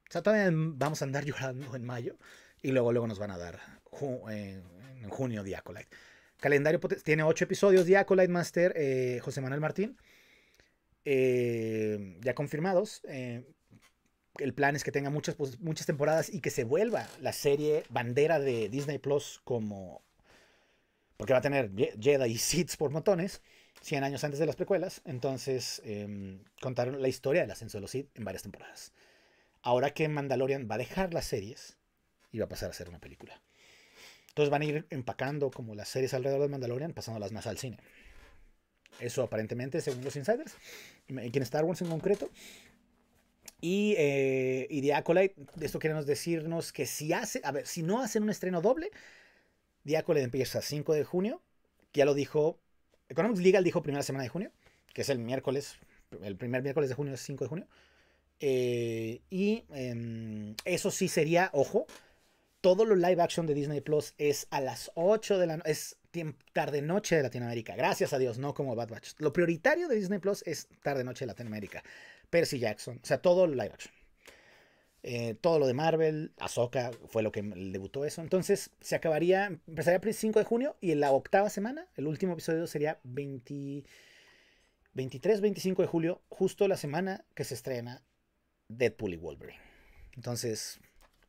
O sea, todavía vamos a andar llorando en mayo. Y luego, luego nos van a dar eh, en junio Diacolite. Calendario tiene ocho episodios Diacolite Master, eh, José Manuel Martín. Eh, ya confirmados el plan es que tenga muchas, pues, muchas temporadas y que se vuelva la serie bandera de Disney Plus como... Porque va a tener Jedi y Seeds por montones, 100 años antes de las precuelas. Entonces em, contaron la historia del ascenso de los Sith en varias temporadas. Ahora que Mandalorian va a dejar las series y va a pasar a ser una película. Entonces van a ir empacando como las series alrededor de Mandalorian, pasándolas más al cine. Eso aparentemente, según los insiders, y en Star Wars en concreto, y, eh, esto queremos decirnos que si hace, a ver, si no hacen un estreno doble, The empieza 5 de junio, ya lo dijo, Economics Legal dijo primera semana de junio, que es el miércoles, el primer miércoles de junio, es 5 de junio. Eh, y em, eso sí sería, ojo, todo lo live action de Disney Plus es a las 8 de la noche, es tarde noche de Latinoamérica. Gracias a Dios, no como Bad Batch. Lo prioritario de Disney Plus es tarde noche de Latinoamérica. Percy Jackson, o sea, todo live action. Eh, todo lo de Marvel, Ahsoka fue lo que debutó eso. Entonces se acabaría, empezaría el 5 de junio y en la octava semana, el último episodio sería 23, 25 de julio, justo la semana que se estrena Deadpool y Wolverine. Entonces,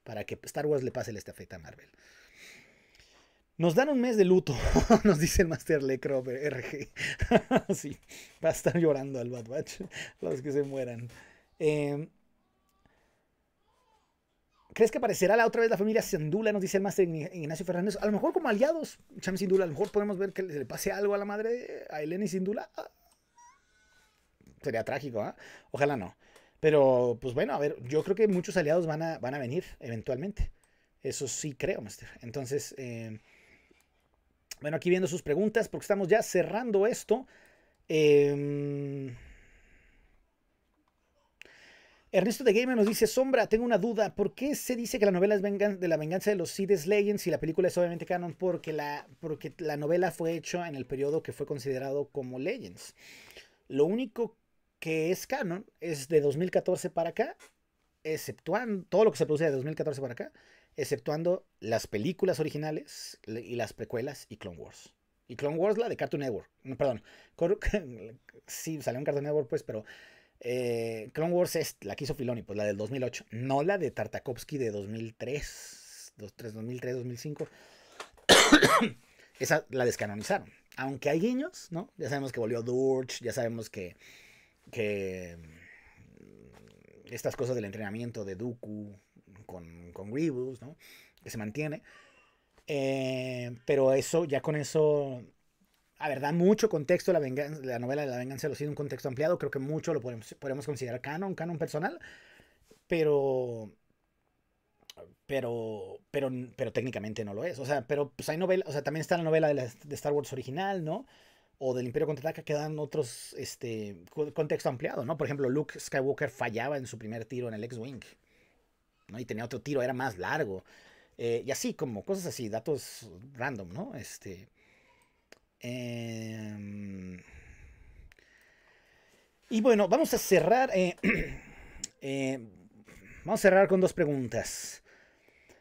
para que Star Wars le pase la estafeta a Marvel. Nos dan un mes de luto, nos dice el Master Lecro RG. sí, va a estar llorando al Bad los que se mueran. Em, ¿Crees que aparecerá la otra vez la familia Sindula? Nos dice el Master Ignacio Fernández. A lo mejor como aliados, Cham Sindula. A lo mejor podemos ver que le pase algo a la madre, a Eleni Sindula. Ah, sería trágico, ¿ah? Ojalá no. Pero, pues bueno, a ver, yo creo que muchos aliados van a, van a venir eventualmente. Eso sí creo, Master. Entonces, eh, bueno, aquí viendo sus preguntas, porque estamos ya cerrando esto. Em, Ernesto de Gamer nos dice, Sombra, tengo una duda, ¿por qué se dice que la novela es de la venganza de los Seed Legends y la película es obviamente canon? Porque la, porque la novela fue hecha en el periodo que fue considerado como Legends. Lo único que es canon es de 2014 para acá, exceptuando todo lo que se produce de 2014 para acá, exceptuando las películas originales y las precuelas y Clone Wars. Y Clone Wars, la de Cartoon Network. perdón. sí, salió en Cartoon Network, pues, pero eh, Clone Wars es la que hizo Filoni, pues la del 2008. No la de Tartakovsky de 2003, 2003, 2005. Esa la descanonizaron. Aunque hay guiños, ¿no? Ya sabemos que volvió Durch, ya sabemos que, que mm, estas cosas del entrenamiento de Dooku, con, con ¿no? Que se mantiene. Eh, pero eso, ya con eso, a ver verdad, mucho contexto, la, la novela de la venganza lo los un contexto ampliado, creo que mucho lo podemos, podemos considerar canon, canon personal, pero, pero, pero, pero técnicamente no lo es. O sea, pero pues hay novela, también está la novela de, Star Wars original, ¿no? o del Imperio Contraataca que dan otros este, contexto ampliado, ¿no? Por ejemplo, Luke Skywalker fallaba en su primer tiro en el X-Wing, y tenía otro tiro, era más largo. Eh, y así, como cosas así, datos random, ¿no? Este. Em, y bueno, vamos a cerrar. Eh, eh, vamos a cerrar con dos preguntas.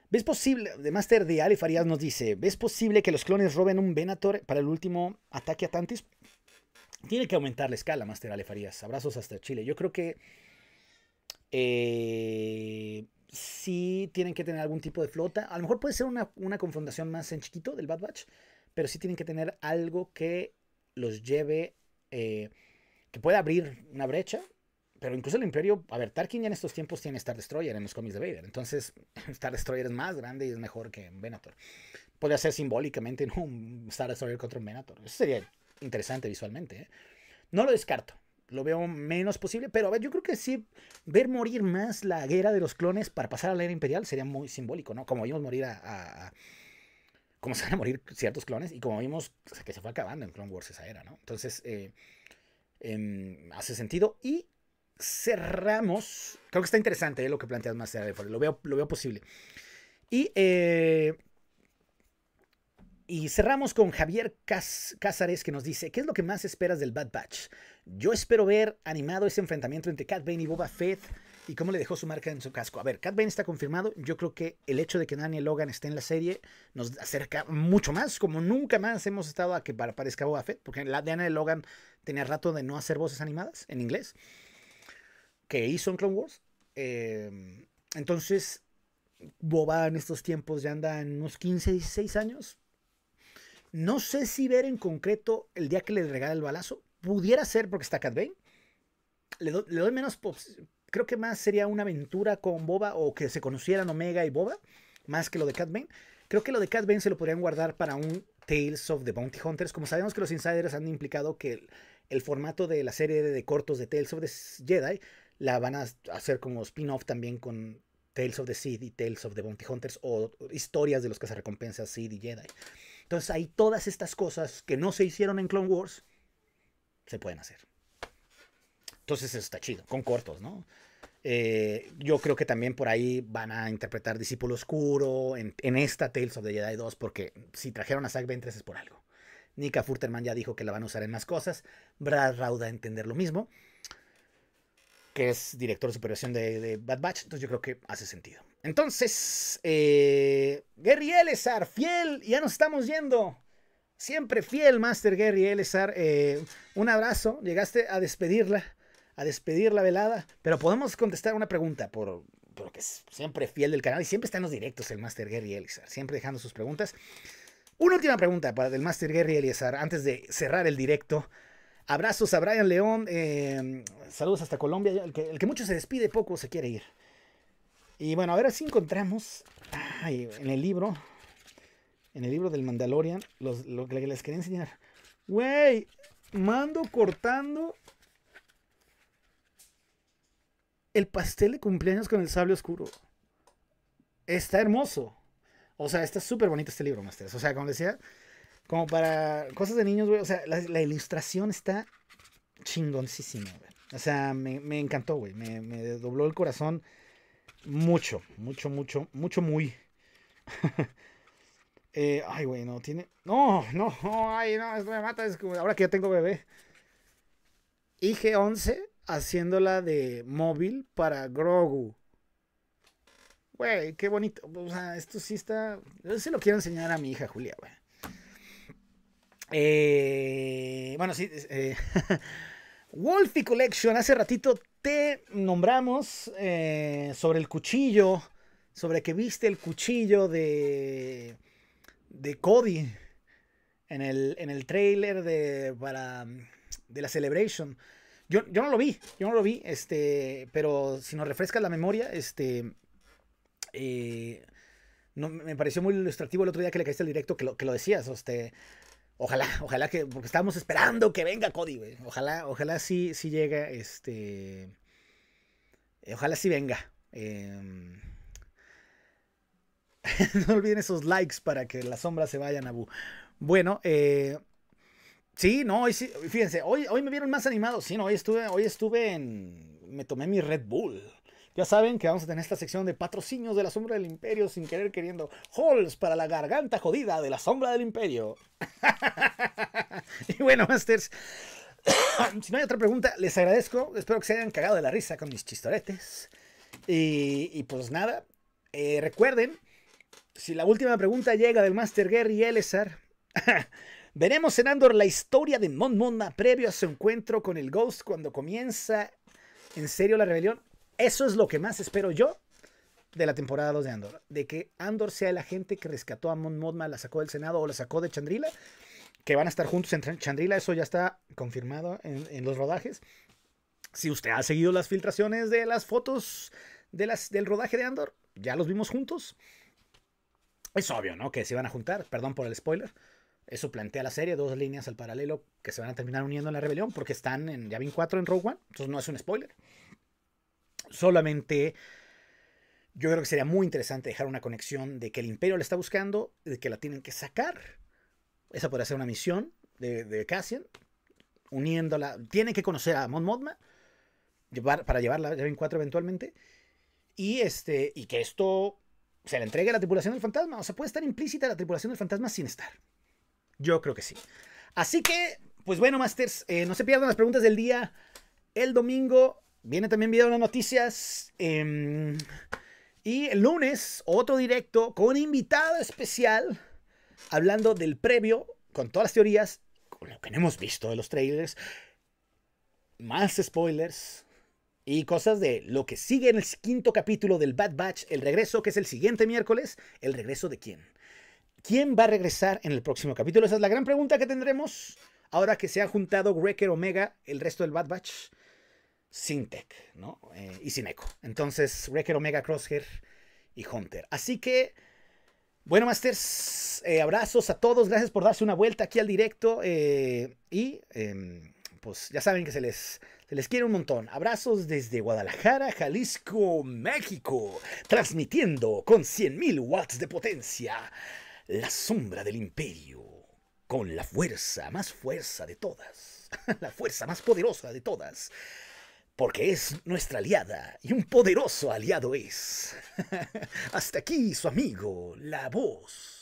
¿Ves posible? De Master de Ale Farías nos dice: ¿Ves posible que los clones roben un Venator para el último ataque a Tantis? Tiene que aumentar la escala, Master Ale Farías. Abrazos hasta Chile. Yo creo que. Eh, sí tienen que tener algún tipo de flota. A lo mejor puede ser una, una confrontación más en chiquito del Bad Batch, pero sí tienen que tener algo que los lleve, eh, que pueda abrir una brecha. Pero incluso el Imperio, a ver, Tarkin ya en estos tiempos tiene Star Destroyer en los cómics de Vader. Entonces, Star Destroyer es más grande y es mejor que Venator. Podría ser simbólicamente ¿no? un Star Destroyer contra un Venator. Eso sería interesante visualmente. ¿eh? No lo descarto lo veo menos posible, pero a ver, yo creo que sí, ver morir más la guerra de los clones para pasar a la era imperial sería muy simbólico, ¿no? Como vimos morir a... como se van a morir ciertos clones y como vimos que se fue acabando en Clone Wars esa era, ¿no? Entonces, eh, em, hace sentido y cerramos, creo que está interesante eh, lo que planteas más lo veo, lo veo posible. Y eh, y cerramos con Javier Cázares que nos dice, ¿qué es lo que más esperas del Bad Batch? Yo espero ver animado ese enfrentamiento entre Cat Bane y Boba Fett y cómo le dejó su marca en su casco. A ver, Cat Bane está confirmado. Yo creo que el hecho de que Daniel Logan esté en la serie nos acerca mucho más, como nunca más hemos estado a que aparezca Boba Fett, porque la Daniel Logan tenía rato de no hacer voces animadas en inglés, que hizo en Clone Wars. Em, entonces, Boba en estos tiempos ya anda en unos 15, 16 años, no sé si ver en concreto el día que le regala el balazo. Pudiera ser porque está Cat Bane. Le, doy menos. Creo que más sería una aventura con Boba o que se conocieran Omega y Boba, más que lo de Cat Creo que lo de Cat se lo podrían guardar para un Tales of the Bounty Hunters. Como sabemos que los insiders han implicado que el, formato de la serie de, cortos de Tales of the Jedi la van a hacer como spin-off también con Tales of the Seed y Tales of the Bounty Hunters o historias de los cazarrecompensas Seed y Jedi. Entonces ahí todas estas cosas que no se hicieron en Clone Wars se pueden hacer. Entonces eso está chido, con cortos, ¿no? Eh, yo creo que también por ahí van a interpretar Discípulo Oscuro en, esta Tales of the Jedi 2, porque si trajeron a Zack Ventress es por algo. Nika Furterman ya dijo que la van a usar en más cosas. Brad Rauda entender lo mismo, que es director de superación de, de Bad Batch, entonces yo creo que hace sentido. Entonces, eh, Gary Elezar, fiel, ya nos estamos yendo. Siempre fiel, Master Gary Elezar. Eh, un abrazo, llegaste a despedirla, a despedir la velada, pero podemos contestar una pregunta por, que es siempre fiel del canal y siempre está en los directos el Master Gary Elezar, siempre dejando sus preguntas. Una última pregunta para el Master Gary Elezar antes de cerrar el directo. Abrazos a Brian León, eh, saludos hasta Colombia, el que mucho se despide, poco se quiere ir. Y bueno, a ver si encontramos en el libro, en el libro del Mandalorian, lo que les quería enseñar. Güey, mando cortando el pastel de cumpleaños con el sable oscuro. Está hermoso. O sea, está súper bonito este libro, Masters. O sea, como decía, como para cosas de niños, güey. O sea, la, ilustración está chingoncísima, güey. O sea, me, me encantó, güey. Me, me dobló el corazón mucho, mucho, mucho, mucho, muy. Eh, ay, güey, no tiene. No, no, ay, no, esto me mata. Es ahora que ya tengo bebé. IG-11 haciéndola de móvil para Grogu. Güey, qué bonito. O sea, esto sí está. Yo se lo quiero enseñar a mi hija Julia, güey. Eh, bueno, sí. Eh. Wolfie Collection hace ratito te nombramos eh, sobre el cuchillo, sobre que viste el cuchillo de, de Cody en el, en el trailer de, para, de la Celebration. Yo, no lo vi, yo no lo vi, este, pero si nos refrescas la memoria, este, eh, me pareció muy ilustrativo el otro día que le caíste el directo que lo, que lo decías, este, Ojalá, ojalá que, porque estamos esperando que venga Cody, güey. Ojalá, ojalá sí, sí llega, este... Ojalá sí venga. Em, no olviden esos likes para que las sombras se vayan a Bueno, eh... Sí, no, hoy sí, fíjense, hoy, hoy me vieron más animado. Sí, no, hoy estuve, hoy estuve en... Me tomé mi Red Bull. Ya saben que vamos a tener esta sección de patrocinios de la sombra del imperio sin querer queriendo. Halls para la garganta jodida de la sombra del imperio. y bueno, Masters. si no hay otra pregunta, les agradezco. Espero que se hayan cagado de la risa con mis chistoretes. Y, pues nada, eh, recuerden, si la última pregunta llega del Master Gary Elezar, veremos en Andor la historia de Mon previo a su encuentro con el Ghost cuando comienza en serio la rebelión. Eso es lo que más espero yo de la temporada 2 de Andor. De que Andor sea la gente que rescató a Mon Mothma, la sacó del Senado o la sacó de Chandrila. Que van a estar juntos en Chandrila, eso ya está confirmado en, los rodajes. Si usted ha seguido las filtraciones de las fotos del rodaje de Andor, ya los vimos juntos. Es obvio, ¿no? Que se van a juntar, perdón por el spoiler. Eso plantea la serie, dos líneas al paralelo que se van a terminar uniendo en la rebelión porque están en Yavin 4 en Rogue One. Entonces no es un spoiler. Solamente yo creo que sería muy interesante dejar una conexión de que el imperio la está buscando, de que la tienen que sacar. Esa podría ser una misión de, de Cassian, uniéndola. Tienen que conocer a Mon Mothma para llevarla a en 4 eventualmente. Y, este, y que esto se le entregue a la tripulación del fantasma. O sea, puede estar implícita la tripulación del fantasma sin estar. Yo creo que sí. Así que, pues bueno, Masters, eh, no se pierdan las preguntas del día. El domingo Viene también video de las noticias. Em, y el lunes, otro directo con un invitado especial, hablando del previo, con todas las teorías, con lo que hemos visto de los trailers, más spoilers y cosas de lo que sigue en el quinto capítulo del Bad Batch, el regreso, que es el siguiente miércoles, el regreso de quién. ¿Quién va a regresar en el próximo capítulo? Esa es la gran pregunta que tendremos ahora que se ha juntado Wrecker Omega, el resto del Bad Batch sin Tech, ¿no? Eh, y sin eco. Entonces, Wrecker, Omega, Crosshair y Hunter. Así que, bueno, Masters, eh, abrazos a todos. Gracias por darse una vuelta aquí al directo. Eh, y, em, pues, ya saben que se les, se les quiere un montón. Abrazos desde Guadalajara, Jalisco, México. Transmitiendo con 100.000 watts de potencia. La sombra del imperio. Con la fuerza, más fuerza de todas. la fuerza más poderosa de todas porque es nuestra aliada y un poderoso aliado es. Hasta aquí su amigo, la voz.